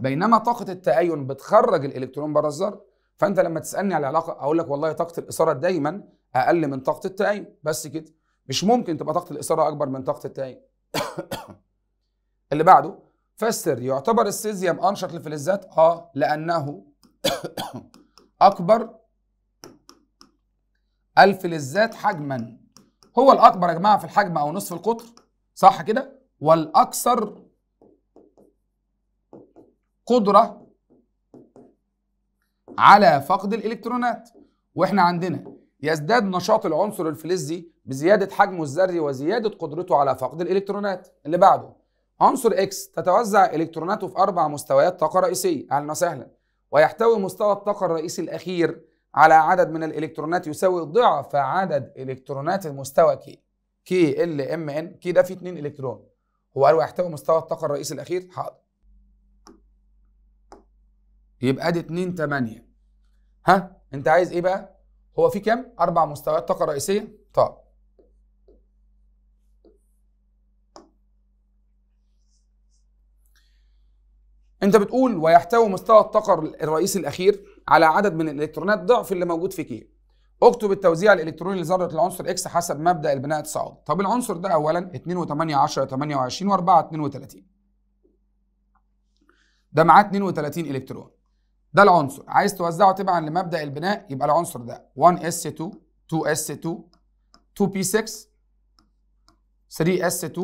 بينما طاقه التاين بتخرج الالكترون بره الذره فانت لما تسالني على العلاقه اقول لك والله طاقه الاثاره دايما اقل من طاقه التاين بس كده مش ممكن تبقى طاقه الاثاره اكبر من طاقه التاين اللي بعده فسر يعتبر السيزيوم انشط للفلزات اه لانه اكبر الفلزات حجما هو الأكبر يا جماعة في الحجم أو نصف القطر صح كده والأكثر قدرة على فقد الإلكترونات وإحنا عندنا يزداد نشاط العنصر الفلزي بزيادة حجمه الذري وزيادة قدرته على فقد الإلكترونات اللي بعده عنصر اكس تتوزع إلكتروناته في أربع مستويات طاقة رئيسية أهلا وسهلا ويحتوي مستوى الطاقة الرئيسي الأخير على عدد من الالكترونات يساوي ضعف عدد الكترونات المستوى كي كي ال ام ان كي ده فيه 2 الكترون هو قال يحتوي مستوى الطاقه الرئيسي الاخير حاضر يبقى دي 2 8 ها انت عايز ايه بقى هو في كام اربع مستويات طاقه رئيسيه طب انت بتقول ويحتوي مستوى الطاقه الرئيسي الاخير على عدد من الالكترونات ضعف اللي موجود في كي اكتب التوزيع الالكتروني لذره العنصر اكس حسب مبدا البناء التصاعدي طب العنصر ده اولا 2 و8 10 28 و4 32 ده معاه 32 الكترون ده العنصر عايز توزعه تبعا لمبدا البناء يبقى العنصر ده 1s2 2s2 2p6 3s2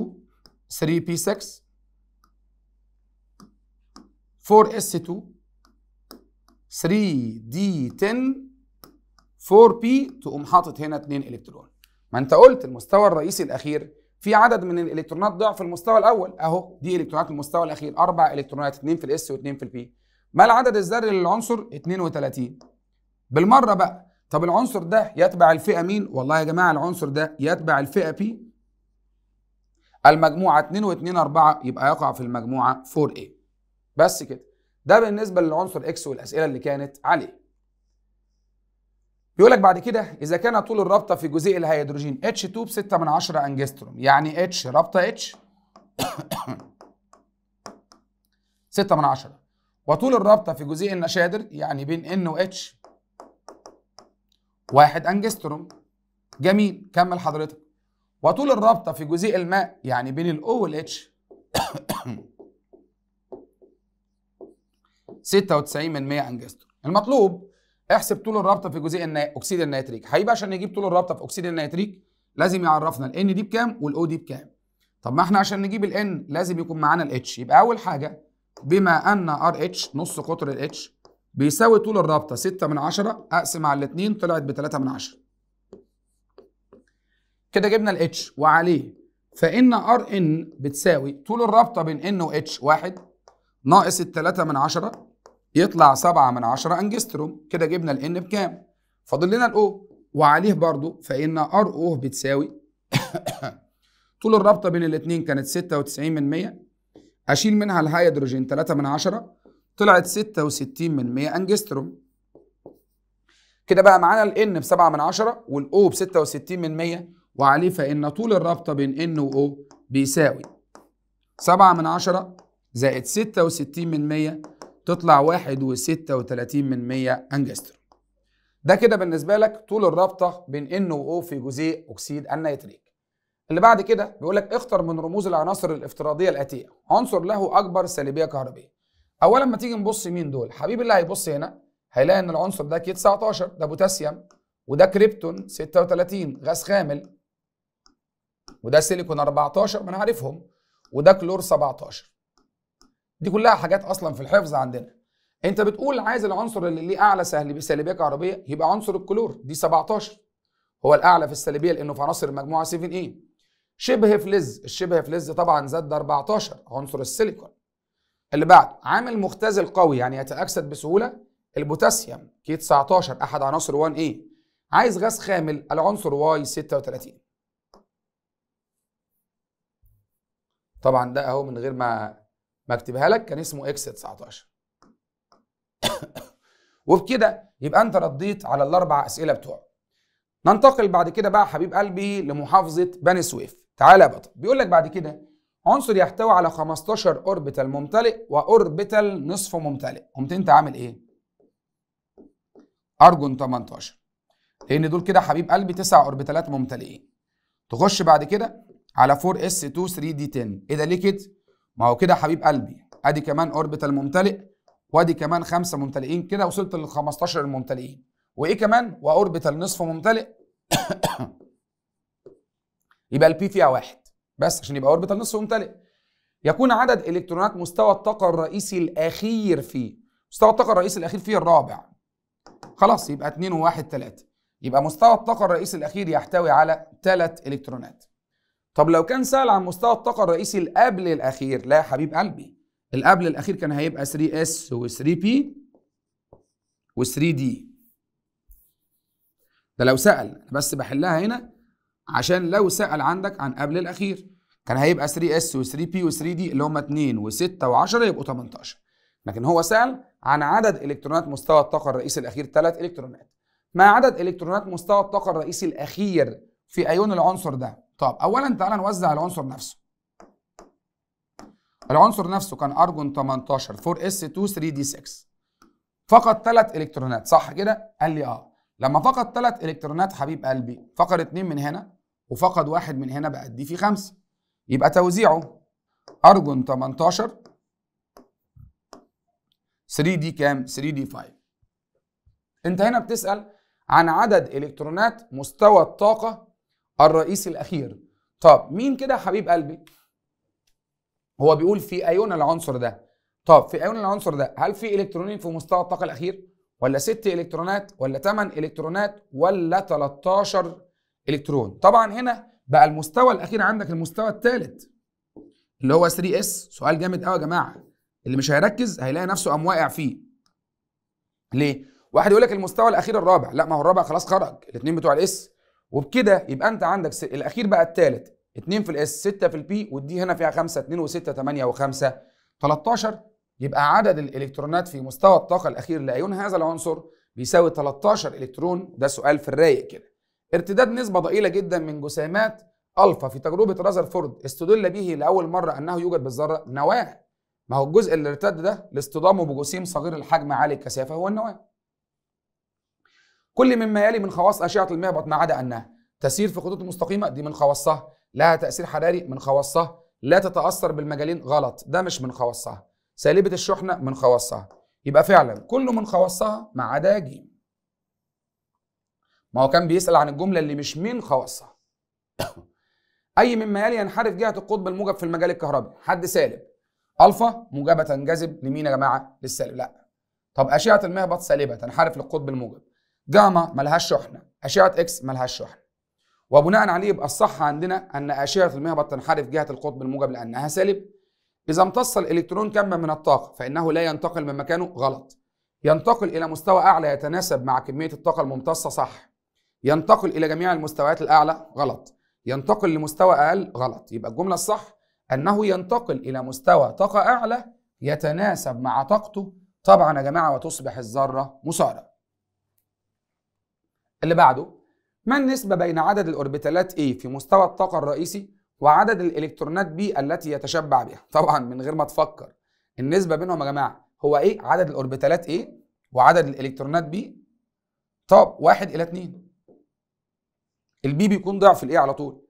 3p6 4s2 3D10 4P تقوم حاطط هنا 2 الكترون ما انت قلت المستوى الرئيسي الاخير في عدد من الالكترونات ضعف المستوى الاول اهو دي الكترونات المستوى الاخير اربع الكترونات 2 في الاس و2 في البي ما العدد الذري للعنصر 32 بالمره بقى طب العنصر ده يتبع الفئه مين والله يا جماعه العنصر ده يتبع الفئه بي المجموعه 2 و2 4 يبقى يقع في المجموعه 4A إيه. بس كده ده بالنسبه للعنصر اكس والاسئله اللي كانت عليه بيقول لك بعد كده اذا كان طول الرابطه في جزيء الهيدروجين H2 ب 6 من 10 انجستروم يعني H رابطه H 6 من 10 وطول الرابطه في جزيء النشادر يعني بين N و H 1 انجستروم جميل كمل حضرتك وطول الرابطه في جزيء الماء يعني بين الاو O وال H 96% انجزته المطلوب احسب طول الرابطه في جزيء النا... اكسيد النيتريك هيبقى عشان نجيب طول الرابطه في اكسيد النيتريك لازم يعرفنا الان دي بكام والاو دي بكام طب ما احنا عشان نجيب الان لازم يكون معانا الاتش يبقى اول حاجه بما ان ار اتش نص قطر الاتش بيساوي طول الرابطه 6 من 10 اقسم على الاثنين طلعت ب 3 من 10 كده جبنا الاتش وعليه فان ار ان بتساوي طول الرابطه بين ان واتش 1 ناقص ال 3 من 10 يطلع 7 من 10 انجستروم كده جبنا N بكام فاضل لنا O وعليه برضو فان R O بتساوي طول الرابطه بين الاتنين كانت 96 من 100 اشيل منها الهيدروجين 3 من 10 طلعت 66 من 100 انجستروم كده بقى معانا الـ ب 7 من 10 O ب 66 من 100 وعليه فان طول الرابطه بين ان واو بيساوي 7 من 10 زائد 66 من 100 تطلع واحد وستة وتلاتين من مية انجستر ده كده بالنسبة لك طول الرابطة بين N و O في جزيء أكسيد النيتريك اللي بعد كده بيقول لك اختر من رموز العناصر الافتراضية الآتية عنصر له أكبر سلبية كهربية أولا ما تيجي نبص مين دول حبيبي اللي هيبص هنا هيلاقي إن العنصر ده كي 19 ده بوتاسيوم وده كريبتون 36 غاز خامل وده سيليكون 14 ما أنا عارفهم وده كلور 17 دي كلها حاجات اصلا في الحفظ عندنا انت بتقول عايز العنصر اللي ليه اعلى سالبيه كهربيه يبقى عنصر الكلور دي 17 هو الاعلى في السلبيه لانه في عناصر المجموعه 7 a إيه. شبه فلز الشبه فلز طبعا زاد 14 عنصر السيليكون اللي بعد عامل مختزل قوي يعني يتاكسد بسهوله البوتاسيوم كي 19 احد عناصر 1 a إيه. عايز غاز خامل العنصر واي 36 طبعا ده اهو من غير ما ما اكتبها لك كان اسمه اكس 19 وبكده يبقى انت رديت على الاربع اسئله بتوعه ننتقل بعد كده بقى حبيب قلبي لمحافظه بني سويف تعالى يا بطل بيقول لك بعد كده عنصر يحتوي على 15 اوربيتال ممتلئ واوربيتال نصف ممتلئ قمت انت عامل ايه ارجون 18 لان دول كده حبيب قلبي تسع اوربيتالات ممتلئين تخش بعد كده على 4s 2 3 d 10 ايه ده ليه كده ما هو كده حبيب قلبي ادي كمان اوربيتال ممتلئ وادي كمان خمسه ممتلئين كده وصلت لل 15 الممتلئين وايه كمان واوربيتال نصف ممتلئ يبقى البي فيها واحد بس عشان يبقى اوربيتال نصف ممتلئ يكون عدد الكترونات مستوى الطاقه الرئيسي الاخير فيه مستوى الطاقه الرئيسي الاخير فيه الرابع خلاص يبقى 2 و1 3 يبقى مستوى الطاقه الرئيسي الاخير يحتوي على 3 الكترونات طب لو كان سأل عن مستوى الطاقة الرئيسي القبل الأخير لا يا حبيب قلبي القبل الأخير كان هيبقى 3S و 3P و 3D ده لو سأل بس بحلها هنا عشان لو سأل عندك عن قبل الأخير كان هيبقى 3S و 3P و 3D اللي هم 2 و6 و10 يبقوا 18 لكن هو سأل عن عدد إلكترونات مستوى الطاقة الرئيسي الأخير 3 إلكترونات ما عدد إلكترونات مستوى الطاقة الرئيسي الأخير في أيون العنصر ده طب اولا تعالى نوزع العنصر نفسه العنصر نفسه كان ارجون 18 4 s 2 3 d 6 فقد ثلاث الكترونات صح كده قال لي اه لما فقد ثلاث الكترونات حبيب قلبي فقد اثنين من هنا وفقد واحد من هنا بقى دي فيه خمسه يبقى توزيعه ارجون 18 3 d كام 3 d 5 انت هنا بتسال عن عدد الكترونات مستوى الطاقه الرئيس الاخير طب مين كده حبيب قلبي هو بيقول في ايون العنصر ده طب في ايون العنصر ده هل في الكترونين في مستوى الطاقه الاخير ولا 6 الكترونات ولا 8 الكترونات ولا 13 الكترون طبعا هنا بقى المستوى الاخير عندك المستوى الثالث اللي هو 3 اس سؤال جامد قوي يا جماعه اللي مش هيركز هيلاقي نفسه قام واقع فيه ليه واحد يقول لك المستوى الاخير الرابع لا ما هو الرابع خلاص خرج الاثنين بتوع الاس وبكده يبقى انت عندك الاخير بقى الثالث 2 في الاس 6 في البي والدي هنا فيها 5 2 و6 8 و5 13 يبقى عدد الالكترونات في مستوى الطاقه الاخير لايون هذا العنصر بيساوي 13 الكترون ده سؤال في الرايق كده ارتداد نسبه ضئيله جدا من جسيمات الفا في تجربه رازرفورد استدل به لاول مره انه يوجد بالذره نواه ما هو الجزء اللي ارتد ده لاصطدامه بجسيم صغير الحجم عالي الكثافه هو النواه كل مما يلي من خواص أشعة المهبط ما عدا أنها تسير في خطوط مستقيمة دي من خواصها لها تأثير حراري من خواصها لا تتأثر بالمجالين غلط ده مش من خواصها سالبة الشحنة من خواصها يبقى فعلا كله من خواصها ما عدا ج ما هو كان بيسأل عن الجملة اللي مش من خواصها أي مما يلي ينحرف جهة القطب الموجب في المجال الكهربي حد سالب ألفا موجبة تنجذب لمين يا جماعة؟ للسالب لا طب أشعة المهبط سالبة تنحرف للقطب الموجب جاما ملهاش شحنه اشعه اكس ملهاش شحنه وبناء عليه يبقى الصح عندنا ان اشعه المهبط تنحرف جهه القطب الموجب لانها سالب اذا امتص الالكترون كما من الطاقه فانه لا ينتقل من مكانه غلط ينتقل الى مستوى اعلى يتناسب مع كميه الطاقه الممتصه صح ينتقل الى جميع المستويات الاعلى غلط ينتقل لمستوى اقل غلط يبقى الجمله الصح انه ينتقل الى مستوى طاقه اعلى يتناسب مع طاقته طبعا يا جماعه وتصبح الذره مسارة اللي بعده ما النسبة بين عدد الأوربيتالات A في مستوى الطاقة الرئيسي وعدد الإلكترونات B التي يتشبع بها؟ طبعا من غير ما تفكر النسبة بينهم يا جماعة هو إيه؟ عدد الأوربيتالات A وعدد الإلكترونات B طب واحد إلى اتنين البي بيكون ضعف A على طول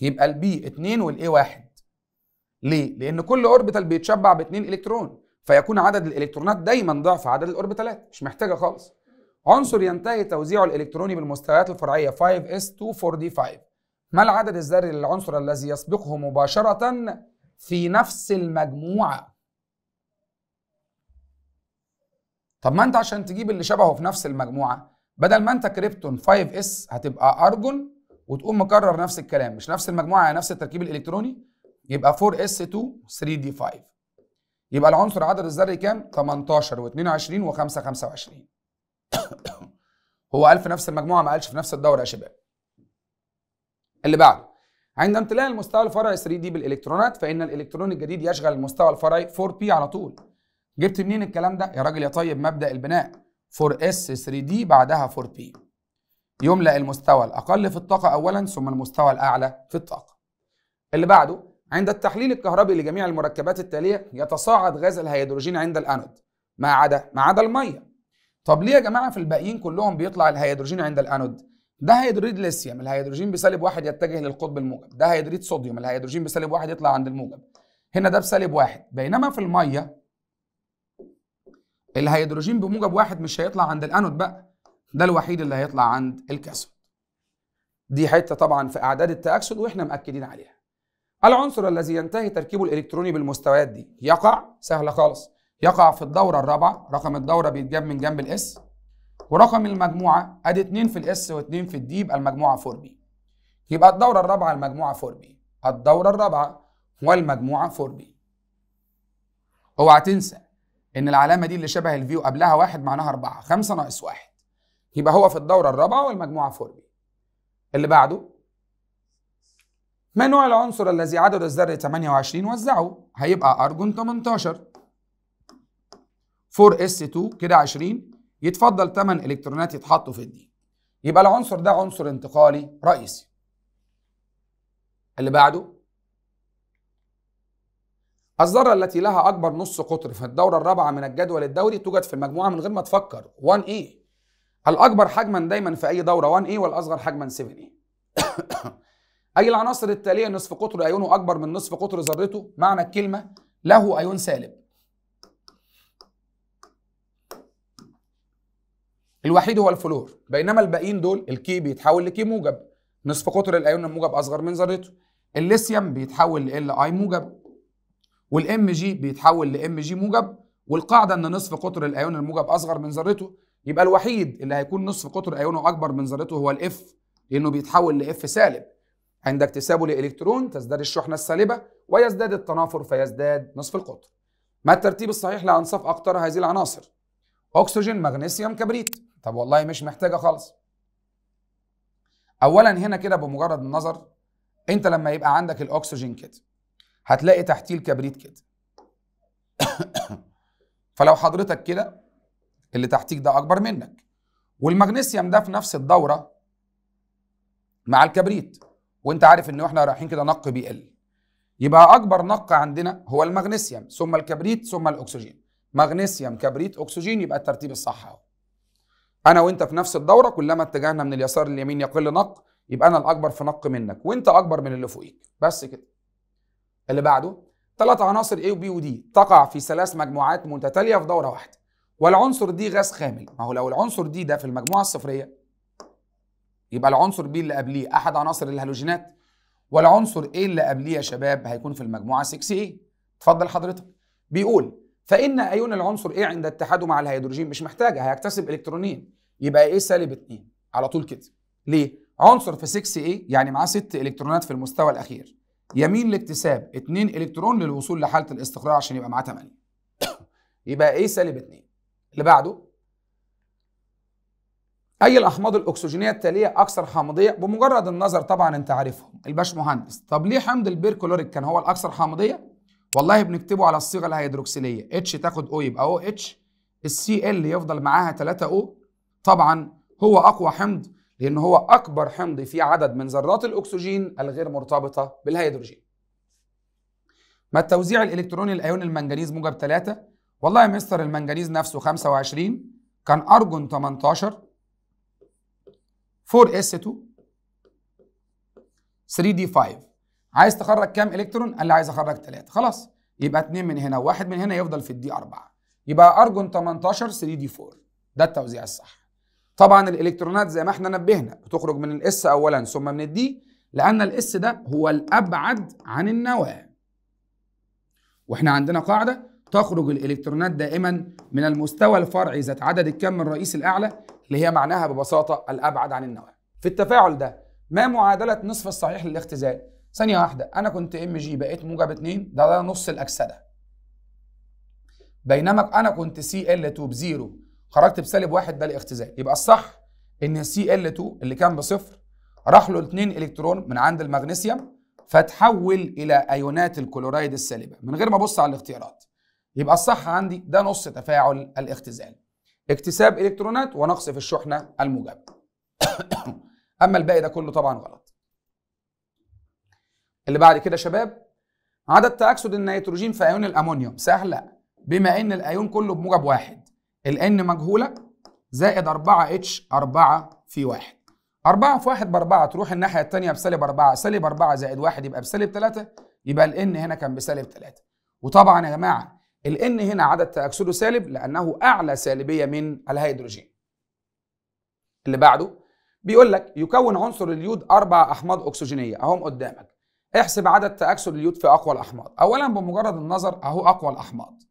يبقى البي 2 A 1 ليه؟ لان كل اوربيتال بيتشبع ب 2 الكترون فيكون عدد الالكترونات دايما ضعف عدد الاوربيتالات مش محتاجه خالص عنصر ينتهي توزيعه الإلكتروني بالمستويات الفرعية s 4d5 ما العدد الذري للعنصر الذي يسبقه مباشرة في نفس المجموعة طب ما انت عشان تجيب اللي شبهه في نفس المجموعة بدل ما انت كريبتون 5s هتبقى أرجون وتقوم مكرر نفس الكلام مش نفس المجموعة يعني نفس التركيب الإلكتروني يبقى 4s2 3d5 يبقى العنصر عدد الذري كام 18 و22 و5 25 هو قال في نفس المجموعه ما قالش في نفس الدوره يا شباب اللي بعده عند امتلاء المستوى الفرعي 3 دي بالالكترونات فان الالكترون الجديد يشغل المستوى الفرعي 4 بي على طول جبت منين الكلام ده يا راجل يا طيب مبدا البناء 4 اس 3 دي بعدها 4 بي يملا المستوى الاقل في الطاقه اولا ثم المستوى الاعلى في الطاقه اللي بعده عند التحليل الكهربي لجميع المركبات التاليه يتصاعد غاز الهيدروجين عند الانود ما عدا ما عدا الميه طب ليه يا جماعه في الباقيين كلهم بيطلع الهيدروجين عند الانود ده هيدريد ليثيوم الهيدروجين بسالب واحد يتجه للقطب الموجب ده هيدريد صوديوم الهيدروجين بسالب واحد يطلع عند الموجب هنا ده بسالب واحد بينما في الميه الهيدروجين بموجب واحد مش هيطلع عند الانود بقى ده الوحيد اللي هيطلع عند الكاثود دي حته طبعا في اعداد التاكسد واحنا مأكدين عليها العنصر الذي ينتهي تركيبه الالكتروني بالمستويات دي يقع سهله خالص يقع في الدورة الرابعة رقم الدورة بيتجاب من جنب الاس ورقم المجموعة ادي 2 في الاس و2 في الدي يبقى المجموعة 4 4B يبقى الدورة الرابعة المجموعة 4 4B الدورة الرابعة والمجموعة 4 4B اوعى تنسى ان العلامة دي اللي شبه الفيو قبلها واحد معناها 4 5 ناقص 1 يبقى هو في الدورة الرابعة والمجموعة 4 4B اللي بعده ما نوع العنصر الذي عدد الذرة 28 وزعه هيبقى أرجون 18 4s2 كده 20 يتفضل 8 الكترونات يتحطوا في الدي يبقى العنصر ده عنصر انتقالي رئيسي اللي بعده الذرة التي لها أكبر نص قطر في الدورة الرابعة من الجدول الدوري توجد في المجموعة من غير ما تفكر 1A إيه. الأكبر حجما دايما في أي دورة 1A إيه، والأصغر حجما 7A إيه. أي العناصر التالية نصف قطر أيونه أكبر من نصف قطر ذرته معنى الكلمة له أيون سالب الوحيد هو الفلور بينما الباقيين دول الكي بيتحول لكي موجب نصف قطر الايون الموجب اصغر من ذرته الليثيوم بيتحول ل اي موجب والام جي بيتحول لام جي موجب والقاعده ان نصف قطر الايون الموجب اصغر من ذرته يبقى الوحيد اللي هيكون نصف قطر ايونه اكبر من ذرته هو الاف لانه بيتحول لاف سالب عند اكتسابه لالكترون تزداد الشحنه السالبه ويزداد التنافر فيزداد نصف القطر ما الترتيب الصحيح لانصاف اقطار هذه العناصر اكسجين مغنيسيوم كبريت طب والله مش محتاجه خالص اولا هنا كده بمجرد النظر انت لما يبقى عندك الاكسجين كده هتلاقي تحتيه الكبريت كده فلو حضرتك كده اللي تحتيك ده اكبر منك والمغنيسيوم ده في نفس الدوره مع الكبريت وانت عارف ان احنا رايحين كده نق بيقل يبقى اكبر نق عندنا هو المغنيسيوم ثم الكبريت ثم الاكسجين مغنيسيوم كبريت اكسجين يبقى الترتيب الصح اهو انا وانت في نفس الدوره كلما اتجهنا من اليسار لليمين يقل نق يبقى انا الاكبر في نق منك وانت اكبر من اللي فوقيك بس كده اللي بعده ثلاث عناصر A وB وD تقع في ثلاث مجموعات متتاليه في دوره واحده والعنصر دي غاز خامل ما هو لو العنصر دي ده في المجموعه الصفريه يبقى العنصر B اللي قبليه احد عناصر الهالوجينات والعنصر A اللي قبليه يا شباب هيكون في المجموعه 6A اتفضل حضرتك بيقول فإن أيون العنصر A إيه عند اتحاده مع الهيدروجين مش محتاجة هيكتسب إلكترونين يبقى A سالب 2 على طول كده ليه؟ عنصر في 6A إيه؟ يعني معاه 6 إلكترونات في المستوى الأخير يميل لاكتساب 2 إلكترون للوصول لحالة الاستقرار عشان يبقى معاه 8 يبقى A سالب 2 اللي بعده أي الأحماض الأكسجينية التالية أكثر حامضية بمجرد النظر طبعا أنت عارفهم الباشمهندس طب ليه حمض البيركلوريك كان هو الأكثر حامضية؟ والله بنكتبه على الصيغه الهيدروكسيليه اتش تاخد او يبقى او اتش السي ال يفضل معاها 3 او طبعا هو اقوى حمض لان هو اكبر حمض في عدد من ذرات الاكسجين الغير مرتبطه بالهيدروجين ما التوزيع الالكتروني لايون المنجنيز موجب 3 والله يا مستر المنجنيز نفسه 25 كان ارجون 18 4s2 3d5 عايز تخرج كام الكترون قال لي عايز اخرج ثلاثه، خلاص يبقى اثنين من هنا وواحد من هنا يفضل في الدي اربعه. يبقى ارجون 18 3 دي 4 ده التوزيع الصح طبعا الالكترونات زي ما احنا نبهنا بتخرج من الاس اولا ثم من الدي لان الاس ده هو الابعد عن النواه واحنا عندنا قاعده تخرج الالكترونات دائما من المستوى الفرعي ذات عدد الكم الرئيسي الاعلى اللي هي معناها ببساطه الابعد عن النواه في التفاعل ده ما معادله نصف الصحيح للاختزال ثانيه واحده انا كنت ام جي بقيت موجب 2 ده ده نص الاكسده بينما انا كنت سي ال 2 بزيرو خرجت بسالب واحد ده الاختزال يبقى الصح ان سي ال 2 اللي كان بصفر راح له 2 الكترون من عند المغنيسيوم فتحول الى ايونات الكلورايد السالبه من غير ما ابص على الاختيارات يبقى الصح عندي ده نص تفاعل الاختزال اكتساب الكترونات ونقص في الشحنه الموجبه اما الباقي ده كله طبعا غلط اللي بعد كده شباب عدد تأكسد النيتروجين في أيون الأمونيوم سهلة بما إن الأيون كله بموجب واحد الان مجهولة زائد 4 اتش 4 في 1 4 في 1 ب 4 تروح الناحية التانية بسالب 4 سالب 4 زائد 1 يبقى بسالب 3 يبقى الان هنا كان بسالب 3 وطبعا يا جماعة الان هنا عدد تأكسده سالب لأنه أعلى سالبية من الهيدروجين اللي بعده بيقول لك يكون عنصر اليود أربع أحماض أكسجينية أهم قدامك احسب عدد تأكسد اليود في أقوى الأحماض أولا بمجرد النظر أهو أقوى الأحماض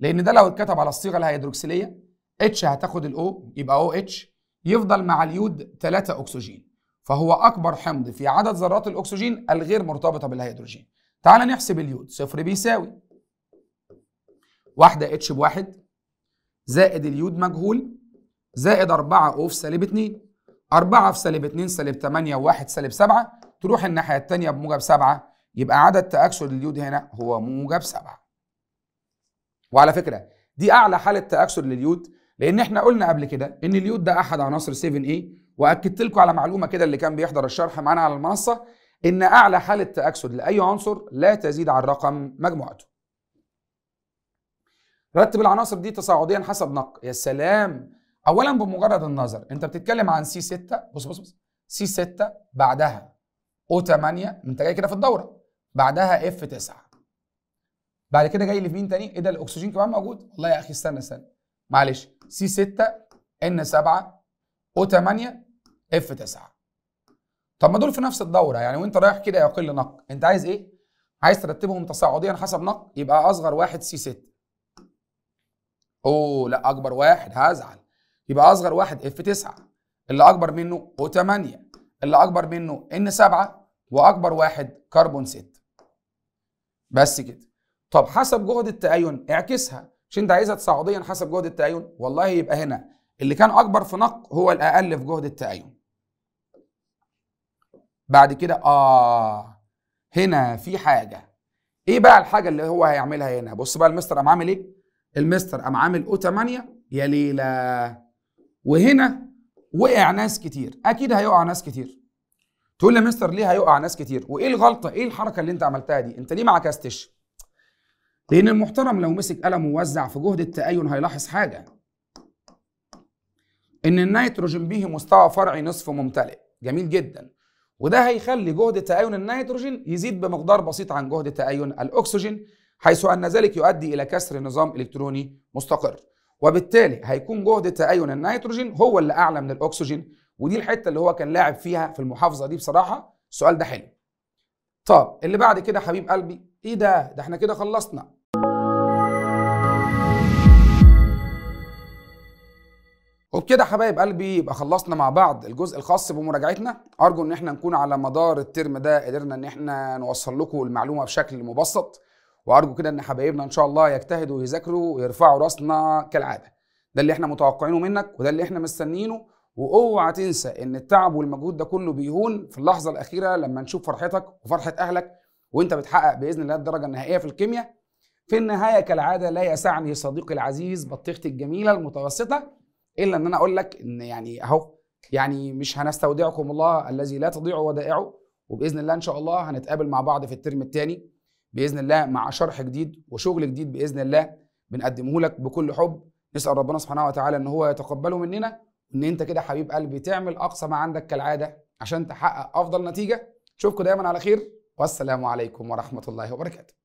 لأن ده لو اتكتب على الصيغة الهيدروكسيلية اتش هتاخد الأو يبقى أو اتش يفضل مع اليود 3 أكسجين فهو أكبر حمض في عدد ذرات الأكسجين الغير مرتبطة بالهيدروجين تعال نحسب اليود صفر بيساوي واحدة اتش بواحد زائد اليود مجهول زائد 4 او في سالب 2 4 في سالب 2 سالب 8 و1 سالب 7 تروح الناحية التانية بموجب سبعة يبقى عدد تأكسد اليود هنا هو موجب سبعة وعلى فكرة دي أعلى حالة تأكسد لليود لأن احنا قلنا قبل كده إن اليود ده أحد عناصر 7A وأكدت لكم على معلومة كده اللي كان بيحضر الشرح معانا على المنصة إن أعلى حالة تأكسد لأي عنصر لا تزيد عن رقم مجموعته رتب العناصر دي تصاعديا حسب نق يا سلام اولا بمجرد النظر انت بتتكلم عن سي 6 بص بص بص سي 6 بعدها او 8 انت جاي كده في الدوره بعدها اف 9 بعد كده جاي لي في مين تاني ايه ده الاكسجين كمان موجود والله يا اخي استنى استنى معلش سي 6 ان 7 او 8 اف 9 طب ما دول في نفس الدوره يعني وانت رايح كده يقل نق انت عايز ايه عايز ترتبهم تصاعديا حسب نق يبقى اصغر واحد سي 6 اوه لا اكبر واحد هزعل يبقى اصغر واحد اف 9 اللي اكبر منه او 8 اللي اكبر منه ان 7 واكبر واحد كربون 6 بس كده طب حسب جهد التأين اعكسها مش انت عايزها تصاعديا حسب جهد التأين والله يبقى هنا اللي كان اكبر في نق هو الاقل في جهد التأين بعد كده اه هنا في حاجه ايه بقى الحاجه اللي هو هيعملها هنا بص بقى المستر قام عامل ايه المستر قام عامل او 8 يا ليله وهنا وقع ناس كتير اكيد هيقع ناس كتير تقول لي مستر ليه هيقع ناس كتير وايه الغلطه ايه الحركه اللي انت عملتها دي انت ليه ما عكستش لان المحترم لو مسك قلم ووزع في جهد التأين هيلاحظ حاجه ان النيتروجين به مستوى فرعي نصف ممتلئ جميل جدا وده هيخلي جهد تأين النيتروجين يزيد بمقدار بسيط عن جهد تأين الأكسجين حيث أن ذلك يؤدي إلى كسر نظام إلكتروني مستقر وبالتالي هيكون جهد تأين النيتروجين هو اللي أعلى من الأكسجين ودي الحتة اللي هو كان لاعب فيها في المحافظة دي بصراحة السؤال ده حلو طب اللي بعد كده حبيب قلبي إيه ده ده احنا كده خلصنا وبكده حبايب قلبي يبقى خلصنا مع بعض الجزء الخاص بمراجعتنا ارجو ان احنا نكون على مدار الترم ده قدرنا ان احنا نوصل لكم المعلومه بشكل مبسط وارجو كده ان حبايبنا ان شاء الله يجتهدوا ويذاكروا ويرفعوا راسنا كالعاده ده اللي احنا متوقعينه منك وده اللي احنا مستنيينه واوعى تنسى ان التعب والمجهود ده كله بيهون في اللحظه الاخيره لما نشوف فرحتك وفرحه اهلك وانت بتحقق باذن الله الدرجه النهائيه في الكيمياء في النهايه كالعاده لا يسعني صديقي العزيز بطيختي الجميله المتوسطه الا ان انا اقول لك ان يعني اهو يعني مش هنستودعكم الله الذي لا تضيع ودائعه وباذن الله ان شاء الله هنتقابل مع بعض في الترم الثاني باذن الله مع شرح جديد وشغل جديد باذن الله بنقدمه لك بكل حب نسال ربنا سبحانه وتعالى ان هو يتقبله مننا ان انت كده حبيب قلبي تعمل اقصى ما عندك كالعاده عشان تحقق افضل نتيجه اشوفكم دايما على خير والسلام عليكم ورحمه الله وبركاته